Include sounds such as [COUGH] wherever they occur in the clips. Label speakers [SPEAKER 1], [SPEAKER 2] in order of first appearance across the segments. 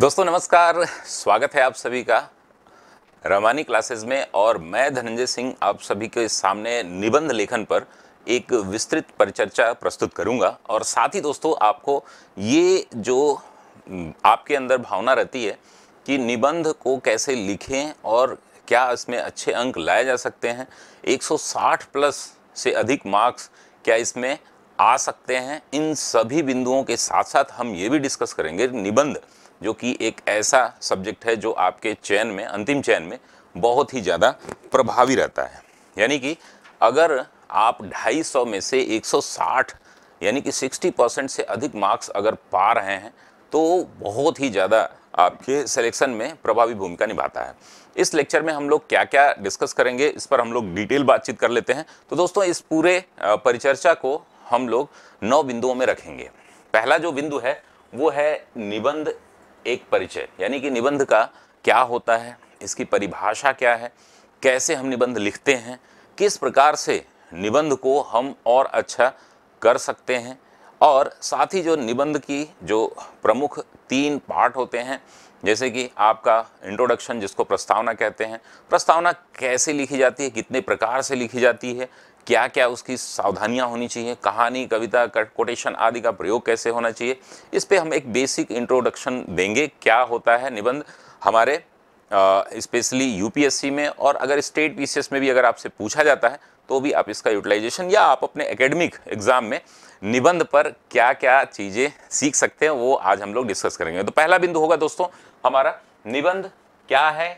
[SPEAKER 1] दोस्तों नमस्कार स्वागत है आप सभी का रमानी क्लासेस में और मैं धनंजय सिंह आप सभी के सामने निबंध लेखन पर एक विस्तृत परिचर्चा प्रस्तुत करूंगा और साथ ही दोस्तों आपको ये जो आपके अंदर भावना रहती है कि निबंध को कैसे लिखें और क्या इसमें अच्छे अंक लाए जा सकते हैं 160 प्लस से अधिक मार्क्स क्या इसमें आ सकते हैं इन सभी बिंदुओं के साथ साथ हम ये भी डिस्कस करेंगे निबंध जो कि एक ऐसा सब्जेक्ट है जो आपके चयन में अंतिम चयन में बहुत ही ज़्यादा प्रभावी रहता है यानी कि अगर आप 250 में से 160 यानी कि 60 परसेंट से अधिक मार्क्स अगर पा रहे हैं तो बहुत ही ज़्यादा आपके सिलेक्शन में प्रभावी भूमिका निभाता है इस लेक्चर में हम लोग क्या क्या डिस्कस करेंगे इस पर हम लोग डिटेल बातचीत कर लेते हैं तो दोस्तों इस पूरे परिचर्चा को हम लोग नौ बिंदुओं में रखेंगे पहला जो बिंदु है वो है निबंध एक परिचय यानी कि निबंध का क्या होता है इसकी परिभाषा क्या है कैसे हम निबंध लिखते हैं किस प्रकार से निबंध को हम और अच्छा कर सकते हैं और साथ ही जो निबंध की जो प्रमुख तीन पार्ट होते हैं जैसे कि आपका इंट्रोडक्शन जिसको प्रस्तावना कहते हैं प्रस्तावना कैसे लिखी जाती है कितने प्रकार से लिखी जाती है क्या क्या उसकी सावधानियां होनी चाहिए कहानी कविता कोटेशन आदि का प्रयोग कैसे होना चाहिए इस पर हम एक बेसिक इंट्रोडक्शन देंगे क्या होता है निबंध हमारे स्पेशली यूपीएससी में और अगर स्टेट पीसीएस में भी अगर आपसे पूछा जाता है तो भी आप इसका यूटिलाइजेशन या आप अपने एकेडमिक एग्जाम में निबंध पर क्या क्या चीज़ें सीख सकते हैं वो आज हम लोग डिस्कस करेंगे तो पहला बिंदु होगा दोस्तों हमारा निबंध क्या है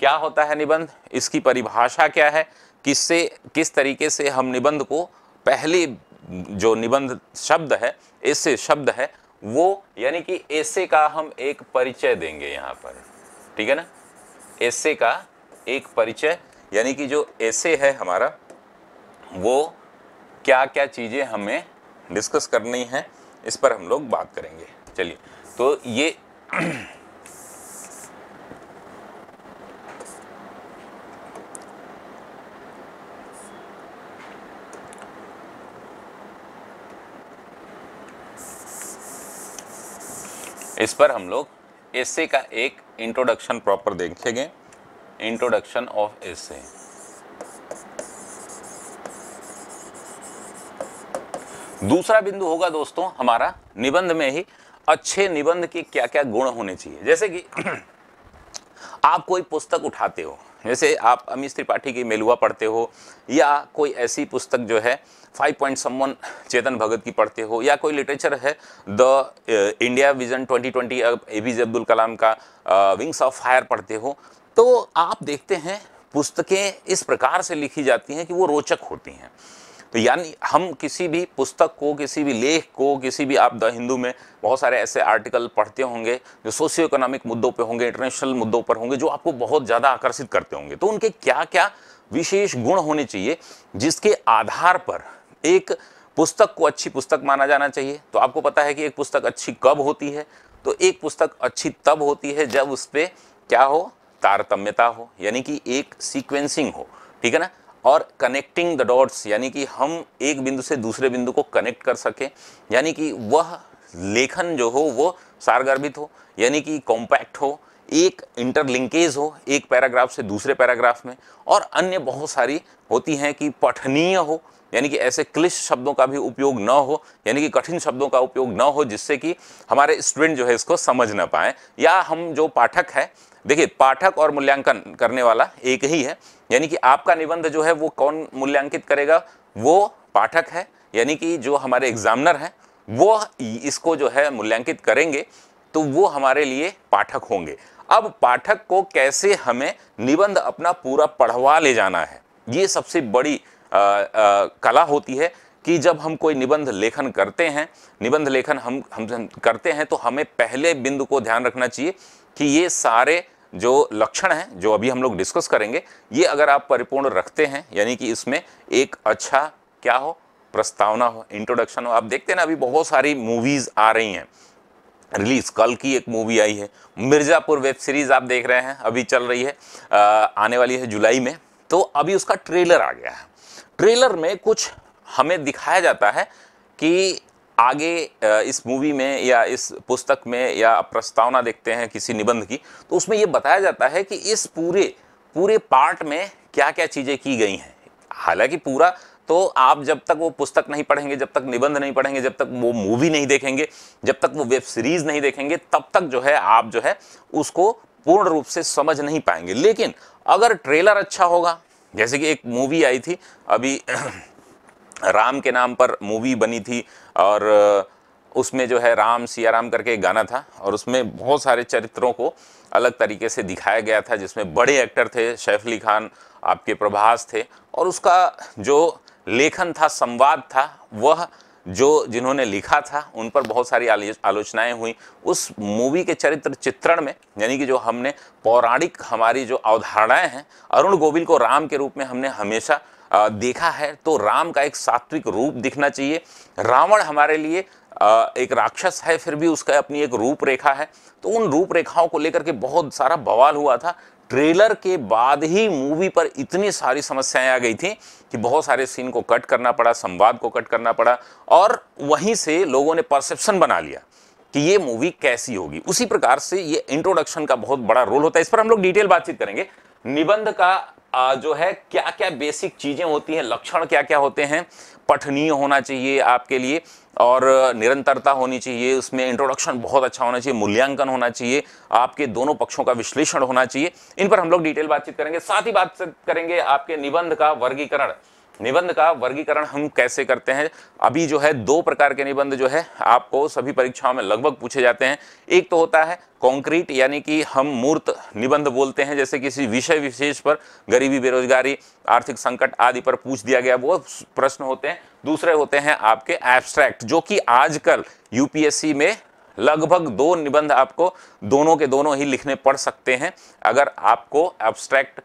[SPEAKER 1] क्या होता है निबंध इसकी परिभाषा क्या है किससे किस तरीके से हम निबंध को पहले जो निबंध शब्द है ऐसे शब्द है वो यानी कि ऐसे का हम एक परिचय देंगे यहाँ पर ठीक है ना ऐसे का एक परिचय यानी कि जो ऐसे है हमारा वो क्या क्या चीज़ें हमें डिस्कस करनी है इस पर हम लोग बात करेंगे चलिए तो ये [CLEARS THROAT] इस पर हम लोग एसे का एक इंट्रोडक्शन प्रॉपर देखेंगे इंट्रोडक्शन ऑफ एसे दूसरा बिंदु होगा दोस्तों हमारा निबंध में ही अच्छे निबंध के क्या क्या गुण होने चाहिए जैसे कि [CLEARS THROAT] आप कोई पुस्तक उठाते हो जैसे आप अमीश त्रिपाठी की मेलुआ पढ़ते हो या कोई ऐसी पुस्तक जो है फाइव पॉइंट सम्मन चेतन भगत की पढ़ते हो या कोई लिटरेचर है the India vision 2020 A P J Abdul Kalam का विंग्स ऑफ फायर पढ़ते हो तो आप देखते हैं पुस्तकें इस प्रकार से लिखी जाती हैं कि वो रोचक होती हैं तो यानी हम किसी भी पुस्तक को किसी भी लेख को किसी भी आप द हिंदू में बहुत सारे ऐसे आर्टिकल पढ़ते होंगे जो सोशियो इकोनॉमिक मुद्दों पर होंगे इंटरनेशनल मुद्दों पर होंगे जो आपको बहुत ज़्यादा आकर्षित करते होंगे तो उनके क्या क्या विशेष गुण होने चाहिए जिसके आधार पर एक पुस्तक को अच्छी पुस्तक माना जाना चाहिए तो आपको पता है कि एक पुस्तक अच्छी कब होती है तो एक पुस्तक अच्छी तब होती है जब उस पर क्या हो तारतम्यता हो यानी कि एक सीक्वेंसिंग हो ठीक है ना और कनेक्टिंग द डॉट्स यानी कि हम एक बिंदु से दूसरे बिंदु को कनेक्ट कर सकें यानी कि वह लेखन जो हो वो सारगर्भित हो यानी कि कॉम्पैक्ट हो एक इंटरलिंकेज हो एक पैराग्राफ से दूसरे पैराग्राफ में और अन्य बहुत सारी होती हैं कि पठनीय हो यानी कि ऐसे क्लिश शब्दों का भी उपयोग न हो यानी कि कठिन शब्दों का उपयोग न हो जिससे कि हमारे स्टूडेंट जो है इसको समझ ना पाए या हम जो पाठक है देखिए पाठक और मूल्यांकन करने वाला एक ही है यानी कि आपका निबंध जो है वो कौन मूल्यांकित करेगा वो पाठक है यानी कि जो हमारे एग्जामिनर हैं वो इसको जो है मूल्यांकित करेंगे तो वो हमारे लिए पाठक होंगे अब पाठक को कैसे हमें निबंध अपना पूरा पढ़वा ले जाना है ये सबसे बड़ी आ, आ, कला होती है कि जब हम कोई निबंध लेखन करते हैं निबंध लेखन हम हम करते हैं तो हमें पहले बिंदु को ध्यान रखना चाहिए कि ये सारे जो लक्षण हैं जो अभी हम लोग डिस्कस करेंगे ये अगर आप परिपूर्ण रखते हैं यानी कि इसमें एक अच्छा क्या हो प्रस्तावना हो इंट्रोडक्शन हो आप देखते हैं ना अभी बहुत सारी मूवीज़ आ रही हैं रिलीज कल की एक मूवी आई है मिर्ज़ापुर वेब सीरीज़ आप देख रहे हैं अभी चल रही है आ, आने वाली है जुलाई में तो अभी उसका ट्रेलर आ गया है ट्रेलर में कुछ हमें दिखाया जाता है कि आगे इस मूवी में या इस पुस्तक में या प्रस्तावना देखते हैं किसी निबंध की तो उसमें ये बताया जाता है कि इस पूरे पूरे पार्ट में क्या क्या चीज़ें की गई हैं हालांकि पूरा तो आप जब तक वो पुस्तक नहीं पढ़ेंगे जब तक निबंध नहीं पढ़ेंगे जब तक वो मूवी नहीं देखेंगे जब तक वो वेब सीरीज नहीं देखेंगे तब तक जो है आप जो है उसको पूर्ण रूप से समझ नहीं पाएंगे लेकिन अगर ट्रेलर अच्छा होगा जैसे कि एक मूवी आई थी अभी [CLEARS THROAT] राम के नाम पर मूवी बनी थी और उसमें जो है राम सियाराम करके एक गाना था और उसमें बहुत सारे चरित्रों को अलग तरीके से दिखाया गया था जिसमें बड़े एक्टर थे सैफ अली खान आपके प्रभास थे और उसका जो लेखन था संवाद था वह जो जिन्होंने लिखा था उन पर बहुत सारी आलोचनाएं हुई उस मूवी के चरित्र चित्रण में यानी कि जो हमने पौराणिक हमारी जो अवधारणाएं हैं अरुण गोविल को राम के रूप में हमने हमेशा देखा है तो राम का एक सात्विक रूप दिखना चाहिए रावण हमारे लिए एक राक्षस है फिर भी उसका अपनी एक रूपरेखा है तो उन रूपरेखाओं को लेकर के बहुत सारा बवाल हुआ था ट्रेलर के बाद ही मूवी पर इतनी सारी समस्याएं आ गई थी कि बहुत सारे सीन को कट करना पड़ा संवाद को कट करना पड़ा और वहीं से लोगों ने परसेप्शन बना लिया कि ये मूवी कैसी होगी उसी प्रकार से ये इंट्रोडक्शन का बहुत बड़ा रोल होता है इस पर हम लोग डिटेल बातचीत करेंगे निबंध का जो है क्या क्या बेसिक चीज़ें होती हैं लक्षण क्या क्या होते हैं पठनीय होना चाहिए आपके लिए और निरंतरता होनी चाहिए उसमें इंट्रोडक्शन बहुत अच्छा होना चाहिए मूल्यांकन होना चाहिए आपके दोनों पक्षों का विश्लेषण होना चाहिए इन पर हम लोग डिटेल बातचीत करेंगे साथ ही बातचीत करेंगे आपके निबंध का वर्गीकरण निबंध का वर्गीकरण हम कैसे करते हैं अभी जो है दो प्रकार के निबंध जो है आपको सभी परीक्षाओं में लगभग पूछे जाते हैं एक तो होता है कॉन्क्रीट यानी कि हम मूर्त निबंध बोलते हैं जैसे किसी विषय विशेष पर गरीबी बेरोजगारी आर्थिक संकट आदि पर पूछ दिया गया वो प्रश्न होते हैं दूसरे होते हैं आपके एब्स्ट्रैक्ट जो कि आजकल यूपीएससी में लगभग दो निबंध आपको दोनों के दोनों ही लिखने पड़ सकते हैं अगर आपको एब्स्ट्रैक्ट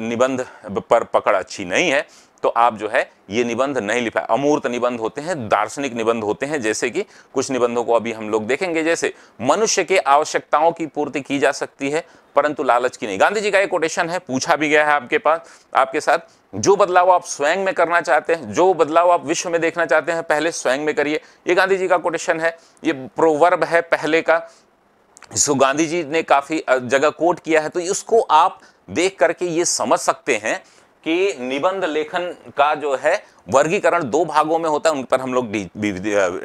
[SPEAKER 1] निबंध पर पकड़ अच्छी नहीं है तो आप जो है ये निबंध नहीं लिखा अमूर्त निबंध होते हैं दार्शनिक निबंध होते हैं जैसे कि कुछ निबंधों को अभी हम लोग देखेंगे जैसे मनुष्य के आवश्यकताओं की पूर्ति की जा सकती है परंतु लालच की नहीं गांधी जी का ये कोटेशन है पूछा भी गया है आपके पास आपके साथ जो बदलाव आप स्वयं में करना चाहते हैं जो बदलाव आप विश्व में देखना चाहते हैं पहले स्वयं में करिए ये गांधी जी का कोटेशन है ये प्रोवर्ब है पहले का इसको गांधी जी ने काफ़ी जगह कोट किया है तो इसको आप देख करके ये समझ सकते हैं कि निबंध लेखन का जो है वर्गीकरण दो भागों में होता है उन पर हम लोग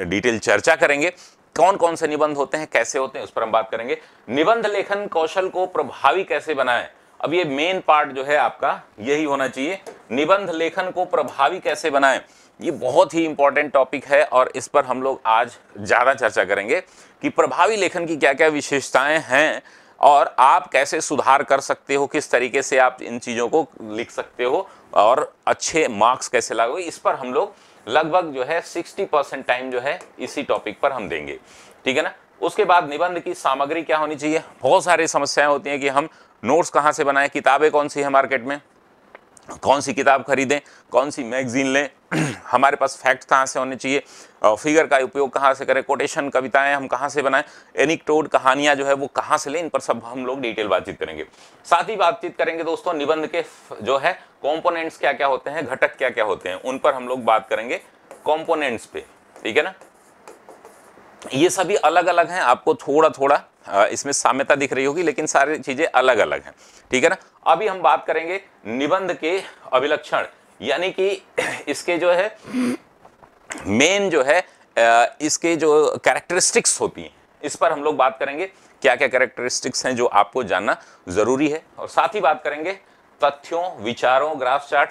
[SPEAKER 1] डिटेल चर्चा करेंगे कौन कौन से निबंध होते हैं कैसे होते हैं उस पर हम बात करेंगे निबंध लेखन कौशल को प्रभावी कैसे बनाएं अब ये मेन पार्ट जो है आपका यही होना चाहिए निबंध लेखन को प्रभावी कैसे बनाएं ये बहुत ही इंपॉर्टेंट टॉपिक है और इस पर हम लोग आज ज़्यादा चर्चा करेंगे कि प्रभावी लेखन की क्या क्या विशेषताएं हैं और आप कैसे सुधार कर सकते हो किस तरीके से आप इन चीज़ों को लिख सकते हो और अच्छे मार्क्स कैसे लागू इस पर हम लोग लगभग जो है 60 परसेंट टाइम जो है इसी टॉपिक पर हम देंगे ठीक है ना उसके बाद निबंध की सामग्री क्या होनी चाहिए बहुत सारी समस्याएं होती हैं कि हम नोट्स कहाँ से बनाएं किताबें कौन सी है मार्केट में कौन सी किताब खरीदें कौन सी मैगजीन लें [CLEARS THROAT] हमारे पास फैक्ट कहाँ से होने चाहिए फिगर का उपयोग कहाँ से करें कोटेशन कविताएं हम कहाँ से बनाएं एनिकटोड कहानियाँ जो है वो कहाँ से लें इन पर सब हम लोग डिटेल बातचीत करेंगे साथ ही बातचीत करेंगे दोस्तों निबंध के जो है कॉम्पोनेंट्स क्या क्या होते हैं घटक क्या क्या होते हैं उन पर हम लोग बात करेंगे कॉम्पोनेंट्स पे ठीक है ना ये सभी अलग अलग हैं आपको थोड़ा थोड़ा हाँ, इसमें साम्यता दिख रही होगी लेकिन सारी चीज़ें अलग अलग हैं ठीक है ना अभी हम बात करेंगे निबंध के अभिलक्षण यानी कि इसके जो है मेन जो है इसके जो कैरेक्टरिस्टिक्स होती हैं इस पर हम लोग बात करेंगे क्या क्या कैरेक्टरिस्टिक्स हैं जो आपको जानना ज़रूरी है और साथ ही बात करेंगे तथ्यों विचारों ग्राफ चार्ट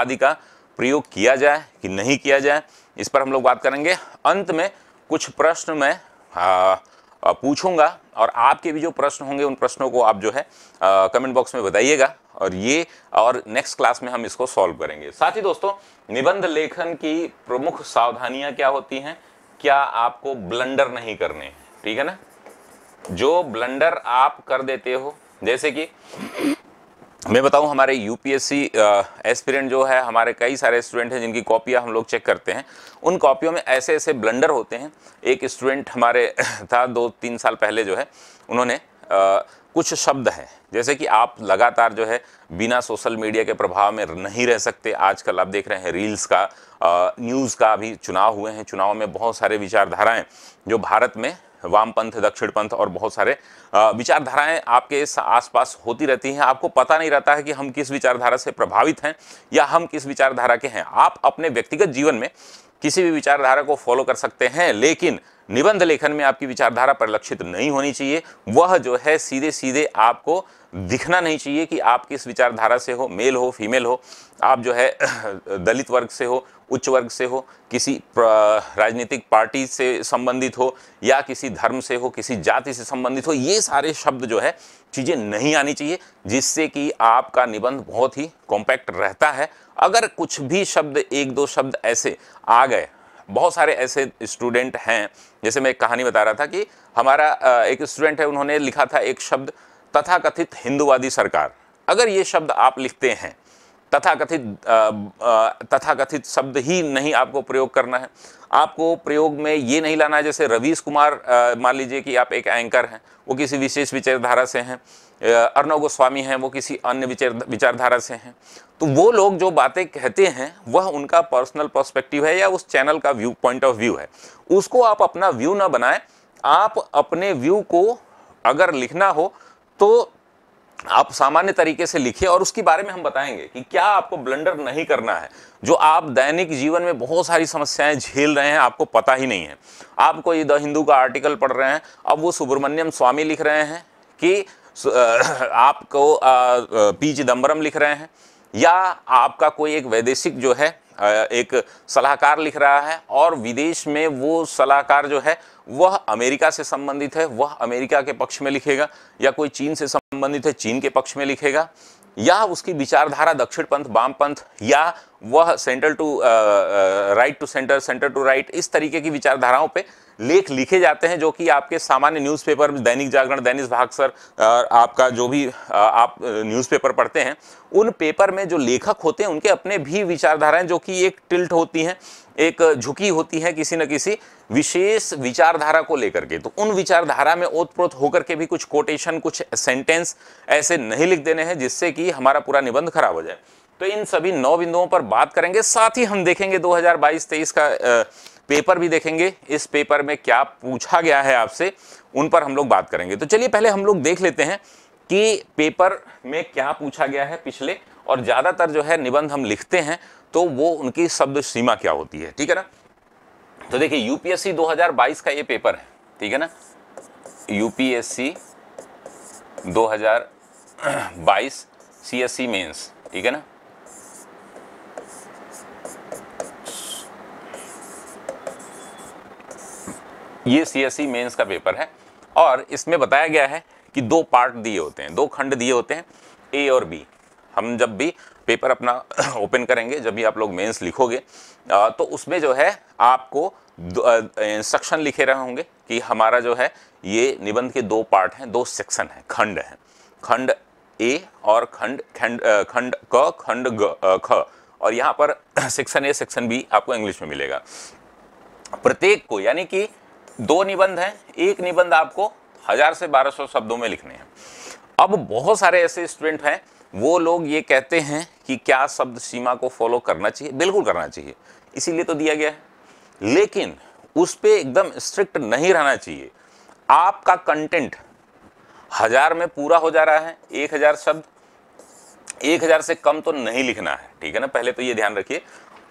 [SPEAKER 1] आदि का प्रयोग किया जाए कि नहीं किया जाए इस पर हम लोग बात करेंगे अंत में कुछ प्रश्न मैं हाँ, पूछूंगा और आपके भी जो प्रश्न होंगे उन प्रश्नों को आप जो है कमेंट बॉक्स में बताइएगा और ये और नेक्स्ट क्लास में हम इसको सॉल्व करेंगे साथ ही दोस्तों निबंध लेखन की प्रमुख सावधानियां क्या होती हैं क्या आपको ब्लंडर नहीं करने ठीक है ना जो ब्लंडर आप कर देते हो जैसे कि मैं बताऊं हमारे यूपीएससी एस्पिरेंट जो है हमारे कई सारे स्टूडेंट हैं जिनकी कॉपियां हम लोग चेक करते हैं उन कॉपियों में ऐसे ऐसे ब्लंडर होते हैं एक स्टूडेंट हमारे [LAUGHS] था दो तीन साल पहले जो है उन्होंने आ, कुछ शब्द हैं जैसे कि आप लगातार जो है बिना सोशल मीडिया के प्रभाव में नहीं रह सकते आजकल आप देख रहे हैं रील्स का न्यूज़ का अभी चुनाव हुए हैं चुनाव में बहुत सारे विचारधाराएं जो भारत में वामपंथ दक्षिण पंथ और बहुत सारे विचारधाराएं आपके आसपास होती रहती हैं आपको पता नहीं रहता है कि हम किस विचारधारा से प्रभावित हैं या हम किस विचारधारा के हैं आप अपने व्यक्तिगत जीवन में किसी भी विचारधारा को फॉलो कर सकते हैं लेकिन निबंध लेखन में आपकी विचारधारा परिलक्षित नहीं होनी चाहिए वह जो है सीधे सीधे आपको दिखना नहीं चाहिए कि आप किस विचारधारा से हो मेल हो फीमेल हो आप जो है [CLEARS THROAT] दलित वर्ग से हो उच्च वर्ग से हो किसी राजनीतिक पार्टी से संबंधित हो या किसी धर्म से हो किसी जाति से संबंधित हो ये सारे शब्द जो है चीज़ें नहीं आनी चाहिए जिससे कि आपका निबंध बहुत ही कॉम्पैक्ट रहता है अगर कुछ भी शब्द एक दो शब्द ऐसे आ गए बहुत सारे ऐसे स्टूडेंट हैं जैसे मैं एक कहानी बता रहा था कि हमारा एक स्टूडेंट है उन्होंने लिखा था एक शब्द तथाकथित हिंदुवादी सरकार अगर ये शब्द आप लिखते हैं तथाकथित तथाकथित शब्द ही नहीं आपको प्रयोग करना है आपको प्रयोग में ये नहीं लाना है जैसे रवीश कुमार मान लीजिए कि आप एक एंकर हैं वो किसी विशेष विचारधारा से हैं अर्णव गोस्वामी हैं वो किसी अन्य विचार विचारधारा से हैं तो वो लोग जो बातें कहते हैं वह उनका पर्सनल पर्सपेक्टिव है या उस चैनल का व्यू पॉइंट ऑफ व्यू है उसको आप अपना व्यू ना बनाएं आप अपने व्यू को अगर लिखना हो तो आप सामान्य तरीके से लिखिए और उसके बारे में हम बताएंगे कि क्या आपको ब्लंडर नहीं करना है जो आप दैनिक जीवन में बहुत सारी समस्याएं झेल रहे हैं आपको पता ही नहीं है आपको ये द हिंदू का आर्टिकल पढ़ रहे हैं अब वो सुब्रमण्यम स्वामी लिख रहे हैं कि [LAUGHS] आपको पी चिदम्बरम लिख रहे हैं या आपका कोई एक वैदेशिक जो है एक सलाहकार लिख रहा है और विदेश में वो सलाहकार जो है वह अमेरिका से संबंधित है वह अमेरिका के पक्ष में लिखेगा या कोई चीन से संबंधित है चीन के पक्ष में लिखेगा या उसकी विचारधारा दक्षिण पंथ वाम पंथ या वह centre to right to centre centre to right इस तरीके की विचारधाराओं पे लेख लिखे जाते हैं जो कि आपके सामान्य न्यूज़पेपर दैनिक जागरण दैनिक भागसर आपका जो भी uh, आप न्यूज़पेपर uh, पढ़ते हैं उन पेपर में जो लेखक होते हैं उनके अपने भी विचारधाराएं जो कि एक टिल्ट होती हैं एक झुकी होती है किसी न किसी विशेष विचारधारा को लेकर के तो उन विचारधारा में ओतप्रोत होकर के भी कुछ कोटेशन कुछ सेंटेंस ऐसे नहीं लिख देने हैं जिससे कि हमारा पूरा निबंध खराब हो जाए तो इन सभी नौ बिंदुओं पर बात करेंगे साथ ही हम देखेंगे 2022-23 का पेपर भी देखेंगे इस पेपर में क्या पूछा गया है आपसे उन पर हम लोग बात करेंगे तो चलिए पहले हम लोग देख लेते हैं कि पेपर में क्या पूछा गया है पिछले और ज़्यादातर जो है निबंध हम लिखते हैं तो वो उनकी शब्द सीमा क्या होती है ठीक है ना तो देखिए यूपीएससी 2022 का ये पेपर है ठीक है ना यूपीएससी 2022 सीएससी मेंस ठीक है ना ये सी एस मेंस का पेपर है और इसमें बताया गया है कि दो पार्ट दिए होते हैं दो खंड दिए होते हैं ए और बी हम जब भी पेपर अपना ओपन [COUGHS] करेंगे जब भी आप लोग मेंस लिखोगे तो उसमें जो है आपको इंस्ट्रक्शन लिखे रहे होंगे कि हमारा जो है ये निबंध के दो पार्ट हैं दो सेक्शन हैं खंड हैं खंड ए और खंड खंड खंड क खंड ग ख और यहाँ पर सेक्शन ए सेक्शन बी आपको इंग्लिश में मिलेगा प्रत्येक को यानी कि दो निबंध हैं एक निबंध आपको हज़ार से बारह सौ शब्दों में लिखने हैं अब बहुत सारे ऐसे स्टूडेंट हैं वो लोग ये कहते हैं कि क्या शब्द सीमा को फॉलो करना चाहिए बिल्कुल करना चाहिए इसीलिए तो दिया गया है लेकिन उस पर एकदम स्ट्रिक्ट नहीं रहना चाहिए आपका कंटेंट हज़ार में पूरा हो जा रहा है एक हज़ार शब्द एक हज़ार से कम तो नहीं लिखना है ठीक है ना पहले तो ये ध्यान रखिए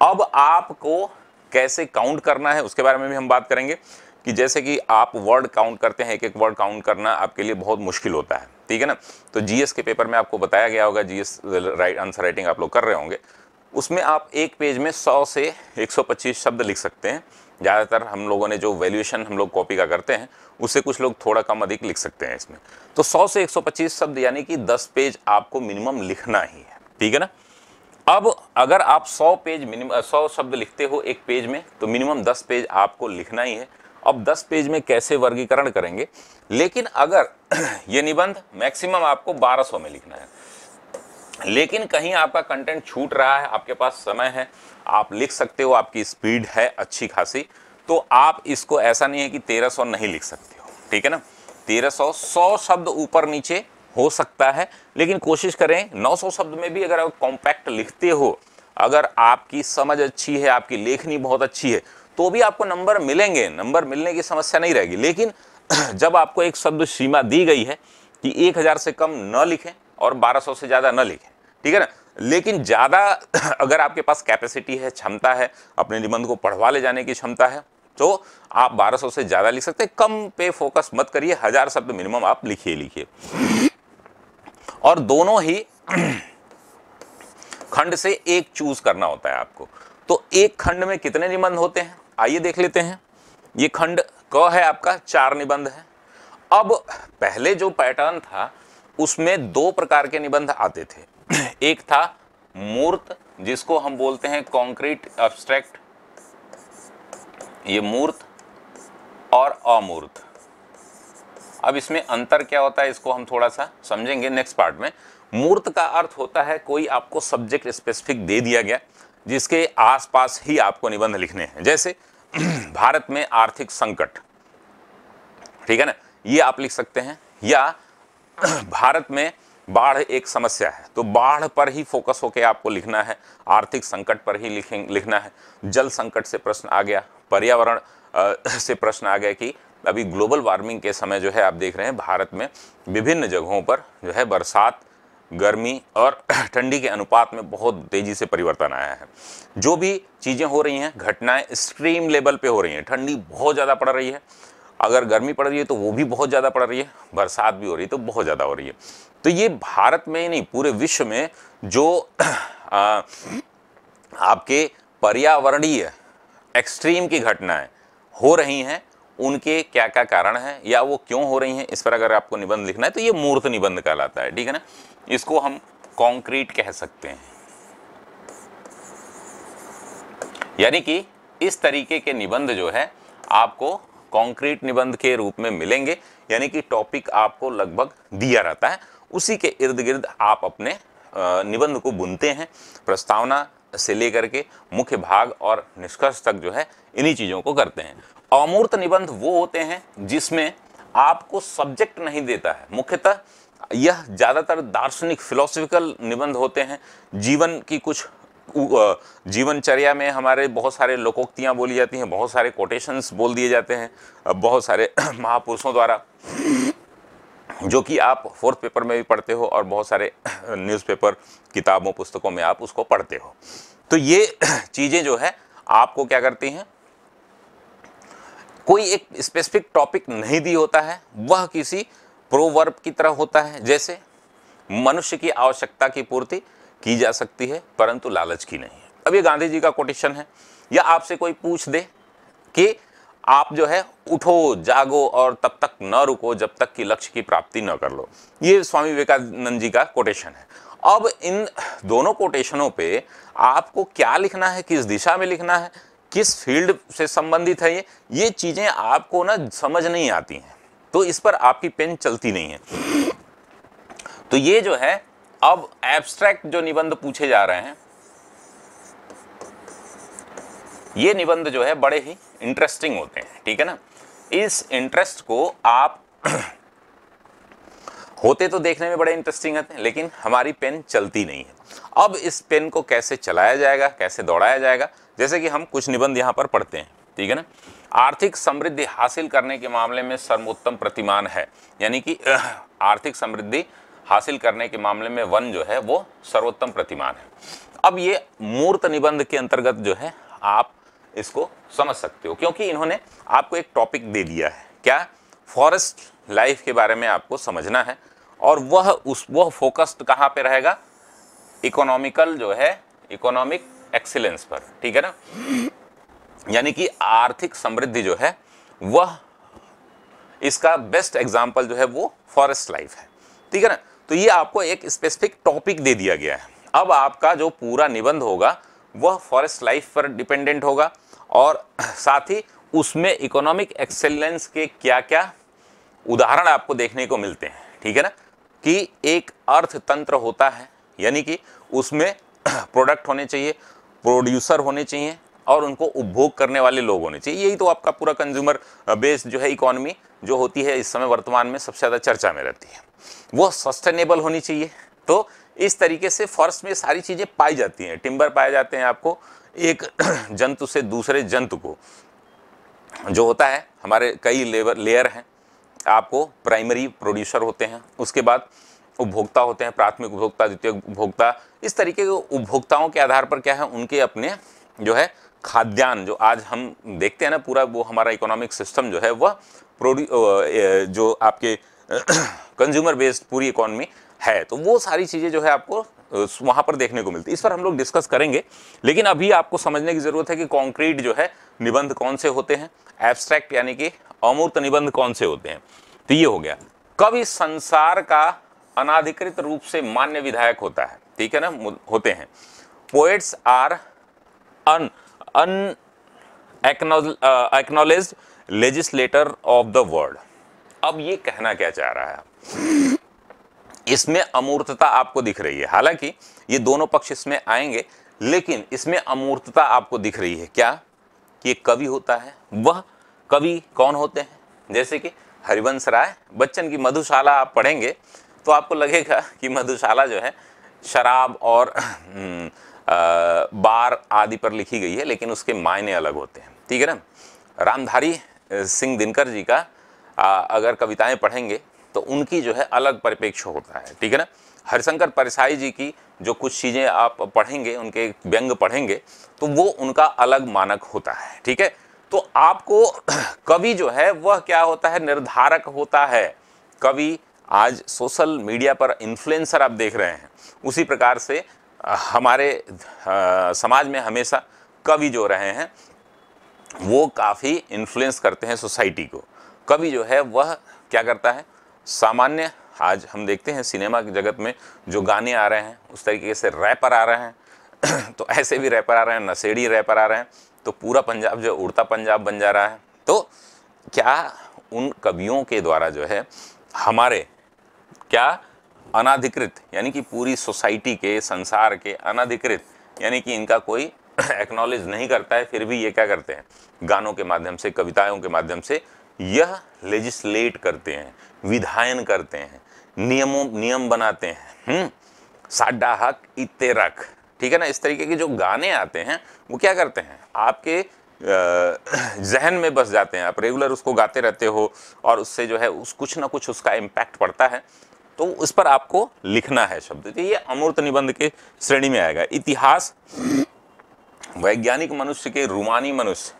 [SPEAKER 1] अब आपको कैसे काउंट करना है उसके बारे में भी हम बात करेंगे कि जैसे कि आप वर्ड काउंट करते हैं एक एक वर्ड काउंट करना आपके लिए बहुत मुश्किल होता है ठीक है ना तो जीएस के पेपर में आपको बताया गया होगा जीएस राइट आंसर राइटिंग आप लोग कर रहे होंगे उसमें आप एक पेज में 100 से 125 शब्द लिख सकते हैं ज़्यादातर हम लोगों ने जो वैल्यूएशन हम लोग कॉपी का करते हैं उससे कुछ लोग थोड़ा कम अधिक लिख सकते हैं इसमें तो सौ से पच्चीस शब्द यानी कि दस पेज आपको मिनिमम लिखना ही है ठीक है ना अब अगर आप सौ पेज मिनिमम सौ शब्द लिखते हो एक पेज में तो मिनिमम दस पेज आपको लिखना ही है अब 10 पेज में कैसे वर्गीकरण करेंगे लेकिन अगर [CLEARS THROAT] ये निबंध मैक्सिमम आपको 1200 में लिखना है लेकिन कहीं आपका कंटेंट छूट रहा है आपके पास समय है आप लिख सकते हो आपकी स्पीड है अच्छी खासी तो आप इसको ऐसा नहीं है कि 1300 नहीं लिख सकते हो ठीक है ना 1300 सौ शब्द ऊपर नीचे हो सकता है लेकिन कोशिश करें 900 शब्द में भी अगर आप कॉम्पैक्ट लिखते हो अगर आपकी समझ अच्छी है आपकी लेखनी बहुत अच्छी है तो भी आपको नंबर मिलेंगे नंबर मिलने की समस्या नहीं रहेगी लेकिन [CLEARS THROAT] जब आपको एक शब्द सीमा दी गई है कि एक हज़ार से कम न लिखें और बारह सौ से ज़्यादा न लिखें ठीक है ना लेकिन ज़्यादा [CLEARS THROAT] अगर आपके पास कैपेसिटी है क्षमता है अपने निबंध को पढ़वा ले जाने की क्षमता है तो आप 1200 से ज़्यादा लिख सकते हैं कम पे फोकस मत करिए हज़ार शब्द मिनिमम आप लिखिए लिखिए और दोनों ही [CLEARS THROAT] खंड से एक चूज करना होता है आपको तो एक खंड में कितने निबंध होते हैं आइए देख लेते हैं ये खंड क है आपका चार निबंध है अब पहले जो पैटर्न था उसमें दो प्रकार के निबंध आते थे [CLEARS THROAT] एक था मूर्त जिसको हम बोलते हैं कॉन्क्रीट एब्स्ट्रैक्ट ये मूर्त और अमूर्त अब इसमें अंतर क्या होता है इसको हम थोड़ा सा समझेंगे नेक्स्ट पार्ट में मूर्त का अर्थ होता है कोई आपको सब्जेक्ट स्पेसिफिक दे दिया गया जिसके आसपास ही आपको निबंध लिखने हैं जैसे [CLEARS THROAT] भारत में आर्थिक संकट ठीक है ना ये आप लिख सकते हैं या [CLEARS THROAT] भारत में बाढ़ एक समस्या है तो बाढ़ पर ही फोकस होकर आपको लिखना है आर्थिक संकट पर ही लिखें लिखना है जल संकट से प्रश्न आ गया पर्यावरण [CLEARS THROAT] से प्रश्न आ गया कि अभी ग्लोबल वार्मिंग के समय जो है आप देख रहे हैं भारत में विभिन्न जगहों पर जो है बरसात गर्मी और [CLEARS THROAT] ठंडी के अनुपात में बहुत तेज़ी से परिवर्तन आया है जो भी चीज़ें हो रही हैं घटनाएं स्ट्रीम लेवल पे हो रही हैं ठंडी बहुत ज़्यादा पड़ रही है अगर गर्मी पड़ रही है तो वो भी बहुत ज़्यादा पड़ रही है बरसात भी हो रही है तो बहुत ज़्यादा हो रही है तो ये भारत में ही नहीं पूरे विश्व में जो [CLEARS THROAT] आ, आपके पर्यावरणीय एक्सट्रीम की घटनाएं हो रही हैं उनके क्या क्या कारण हैं या वो क्यों हो रही हैं इस पर अगर आपको निबंध लिखना है तो ये मूर्त निबंध कहलाता है ठीक है ना इसको हम कंक्रीट कह सकते हैं यानी कि इस तरीके के निबंध जो है आपको कंक्रीट निबंध के रूप में मिलेंगे यानी कि टॉपिक आपको लगभग दिया रहता है उसी के इर्द गिर्द आप अपने निबंध को बुनते हैं प्रस्तावना से लेकर के मुख्य भाग और निष्कर्ष तक जो है इन्हीं चीज़ों को करते हैं अमूर्त निबंध वो होते हैं जिसमें आपको सब्जेक्ट नहीं देता है मुख्यतः यह ज़्यादातर दार्शनिक फिलोसफिकल निबंध होते हैं जीवन की कुछ जीवनचर्या में हमारे बहुत सारे लोकोक्तियाँ बोली जाती हैं बहुत सारे कोटेशंस बोल दिए जाते हैं बहुत सारे [CLEARS THROAT] महापुरुषों द्वारा जो कि आप फोर्थ पेपर में भी पढ़ते हो और बहुत सारे न्यूज़पेपर [CLEARS THROAT] किताबों पुस्तकों में आप उसको पढ़ते हो तो ये [CLEARS THROAT] चीज़ें जो है आपको क्या करती हैं कोई एक स्पेसिफिक टॉपिक नहीं दी होता है वह किसी प्रोवर्ब की तरह होता है जैसे मनुष्य की आवश्यकता की पूर्ति की जा सकती है परंतु लालच की नहीं अब ये गांधी जी का कोटेशन है या आपसे कोई पूछ दे कि आप जो है उठो जागो और तब तक न रुको जब तक कि लक्ष्य की प्राप्ति न कर लो ये स्वामी विवेकानंद जी का कोटेशन है अब इन दोनों कोटेशनों पे आपको क्या लिखना है किस दिशा में लिखना है किस फील्ड से संबंधित है ये ये चीज़ें आपको ना समझ नहीं आती हैं तो इस पर आपकी पेन चलती नहीं है तो ये जो है अब एब्स्ट्रैक्ट जो निबंध पूछे जा रहे हैं ये निबंध जो है बड़े ही इंटरेस्टिंग होते हैं ठीक है ना इस इंटरेस्ट को आप [CLEARS THROAT] होते तो देखने में बड़े इंटरेस्टिंग होते हैं लेकिन हमारी पेन चलती नहीं है अब इस पेन को कैसे चलाया जाएगा कैसे दौड़ाया जाएगा जैसे कि हम कुछ निबंध यहां पर पढ़ते हैं ठीक है ना आर्थिक समृद्धि हासिल करने के मामले में सर्वोत्तम प्रतिमान है यानी कि आर्थिक समृद्धि हासिल करने के मामले में वन जो है वो सर्वोत्तम प्रतिमान है अब ये मूर्त निबंध के अंतर्गत जो है आप इसको समझ सकते हो क्योंकि इन्होंने आपको एक टॉपिक दे दिया है क्या फॉरेस्ट लाइफ के बारे में आपको समझना है और वह उस वह फोकस्ड कहाँ पे रहेगा इकोनॉमिकल जो है इकोनॉमिक एक्सीलेंस पर ठीक है ना यानी कि आर्थिक समृद्धि जो है वह इसका बेस्ट एग्जाम्पल जो है वो फॉरेस्ट लाइफ है ठीक है ना तो ये आपको एक स्पेसिफिक टॉपिक दे दिया गया है अब आपका जो पूरा निबंध होगा वह फॉरेस्ट लाइफ पर डिपेंडेंट होगा और साथ ही उसमें इकोनॉमिक एक्सेलेंस के क्या क्या उदाहरण आपको देखने को मिलते हैं ठीक है ना कि एक अर्थतंत्र होता है यानी कि उसमें प्रोडक्ट [CLEARS THROAT] होने चाहिए प्रोड्यूसर होने चाहिए और उनको उपभोग करने वाले लोग होने चाहिए यही तो आपका पूरा कंज्यूमर बेस्ड जो है इकोनॉमी जो होती है इस समय वर्तमान में सबसे ज़्यादा चर्चा में रहती है वो सस्टेनेबल होनी चाहिए तो इस तरीके से फॉरेस्ट में सारी चीज़ें पाई जाती हैं टिम्बर पाए जाते हैं आपको एक [CLEARS THROAT] जंतु से दूसरे जंतु को जो होता है हमारे कई लेवर लेयर हैं आपको प्राइमरी प्रोड्यूसर होते हैं उसके बाद उपभोक्ता होते हैं प्राथमिक उपभोक्ता द्वितीय उपभोक्ता इस तरीके के उपभोक्ताओं के आधार पर क्या है उनके अपने जो है खाद्यान्न जो आज हम देखते हैं ना पूरा वो हमारा इकोनॉमिक सिस्टम जो है वह जो आपके कंज्यूमर [CLEARS THROAT] बेस्ड पूरी इकोनॉमी है तो वो सारी चीज़ें जो है आपको वहाँ पर देखने को मिलती है इस पर हम लोग डिस्कस करेंगे लेकिन अभी आपको समझने की ज़रूरत है कि कॉन्क्रीट जो है निबंध कौन से होते हैं एब्स्ट्रैक्ट यानी कि अमूर्त निबंध कौन से होते हैं तो ये हो गया कवि संसार का अनाधिकृत रूप से मान्य विधायक होता है ठीक है ना होते हैं poets are un unacknowledged legislator of the world अब ये कहना क्या चाह रहा है इसमें अमूर्तता आपको दिख रही है हालांकि ये दोनों पक्ष इसमें आएंगे लेकिन इसमें अमूर्तता आपको दिख रही है क्या कि एक कवि होता है वह कवि कौन होते हैं जैसे कि हरिवंश राय बच्चन की मधुशाला आप पढ़ेंगे तो आपको लगेगा कि मधुशाला जो है शराब और हम्म, बार आदि पर लिखी गई है लेकिन उसके मायने अलग होते हैं ठीक है ना रामधारी सिंह दिनकर जी का आ, अगर कविताएं पढ़ेंगे तो उनकी जो है अलग परिप्रेक्ष्य होता है ठीक है ना हरिशंकर परसाई जी की जो कुछ चीज़ें आप पढ़ेंगे उनके व्यंग पढ़ेंगे तो वो उनका अलग मानक होता है ठीक है तो आपको [CLEARS THROAT] कवि जो है वह क्या होता है निर्धारक होता है कवि आज सोशल मीडिया पर इन्फ्लुएंसर आप देख रहे हैं उसी प्रकार से हमारे समाज में हमेशा कवि जो रहे हैं वो काफ़ी इन्फ्लुएंस करते हैं सोसाइटी को कवि जो है वह क्या करता है सामान्य आज हम देखते हैं सिनेमा के जगत में जो गाने आ रहे हैं उस तरीके से रैपर आ रहे हैं [CLEARS THROAT] तो ऐसे भी रैपर आ रहे हैं नशेड़ी रैपर आ रहे हैं तो पूरा पंजाब जो उड़ता पंजाब बन जा रहा है तो क्या उन कवियों के द्वारा जो है हमारे क्या अनाधिकृत यानी कि पूरी सोसाइटी के संसार के अनाधिकृत यानी कि इनका कोई एक्नॉलेज [CLEARS THROAT] नहीं करता है फिर भी ये क्या करते हैं गानों के माध्यम से कविताओं के माध्यम से यह लेजिस्लेट करते हैं विधायन करते हैं नियमों नियम बनाते हैं हम्म, साडा हक इतने रख ठीक है ना इस तरीके के जो गाने आते हैं वो क्या करते हैं आपके [CLEARS THROAT] जहन में बस जाते हैं आप रेगुलर उसको गाते रहते हो और उससे जो है उस कुछ ना कुछ उसका इम्पैक्ट पड़ता है तो उस पर आपको लिखना है शब्द तो ये अमूर्त निबंध के श्रेणी में आएगा इतिहास वैज्ञानिक मनुष्य के रूमानी मनुष्य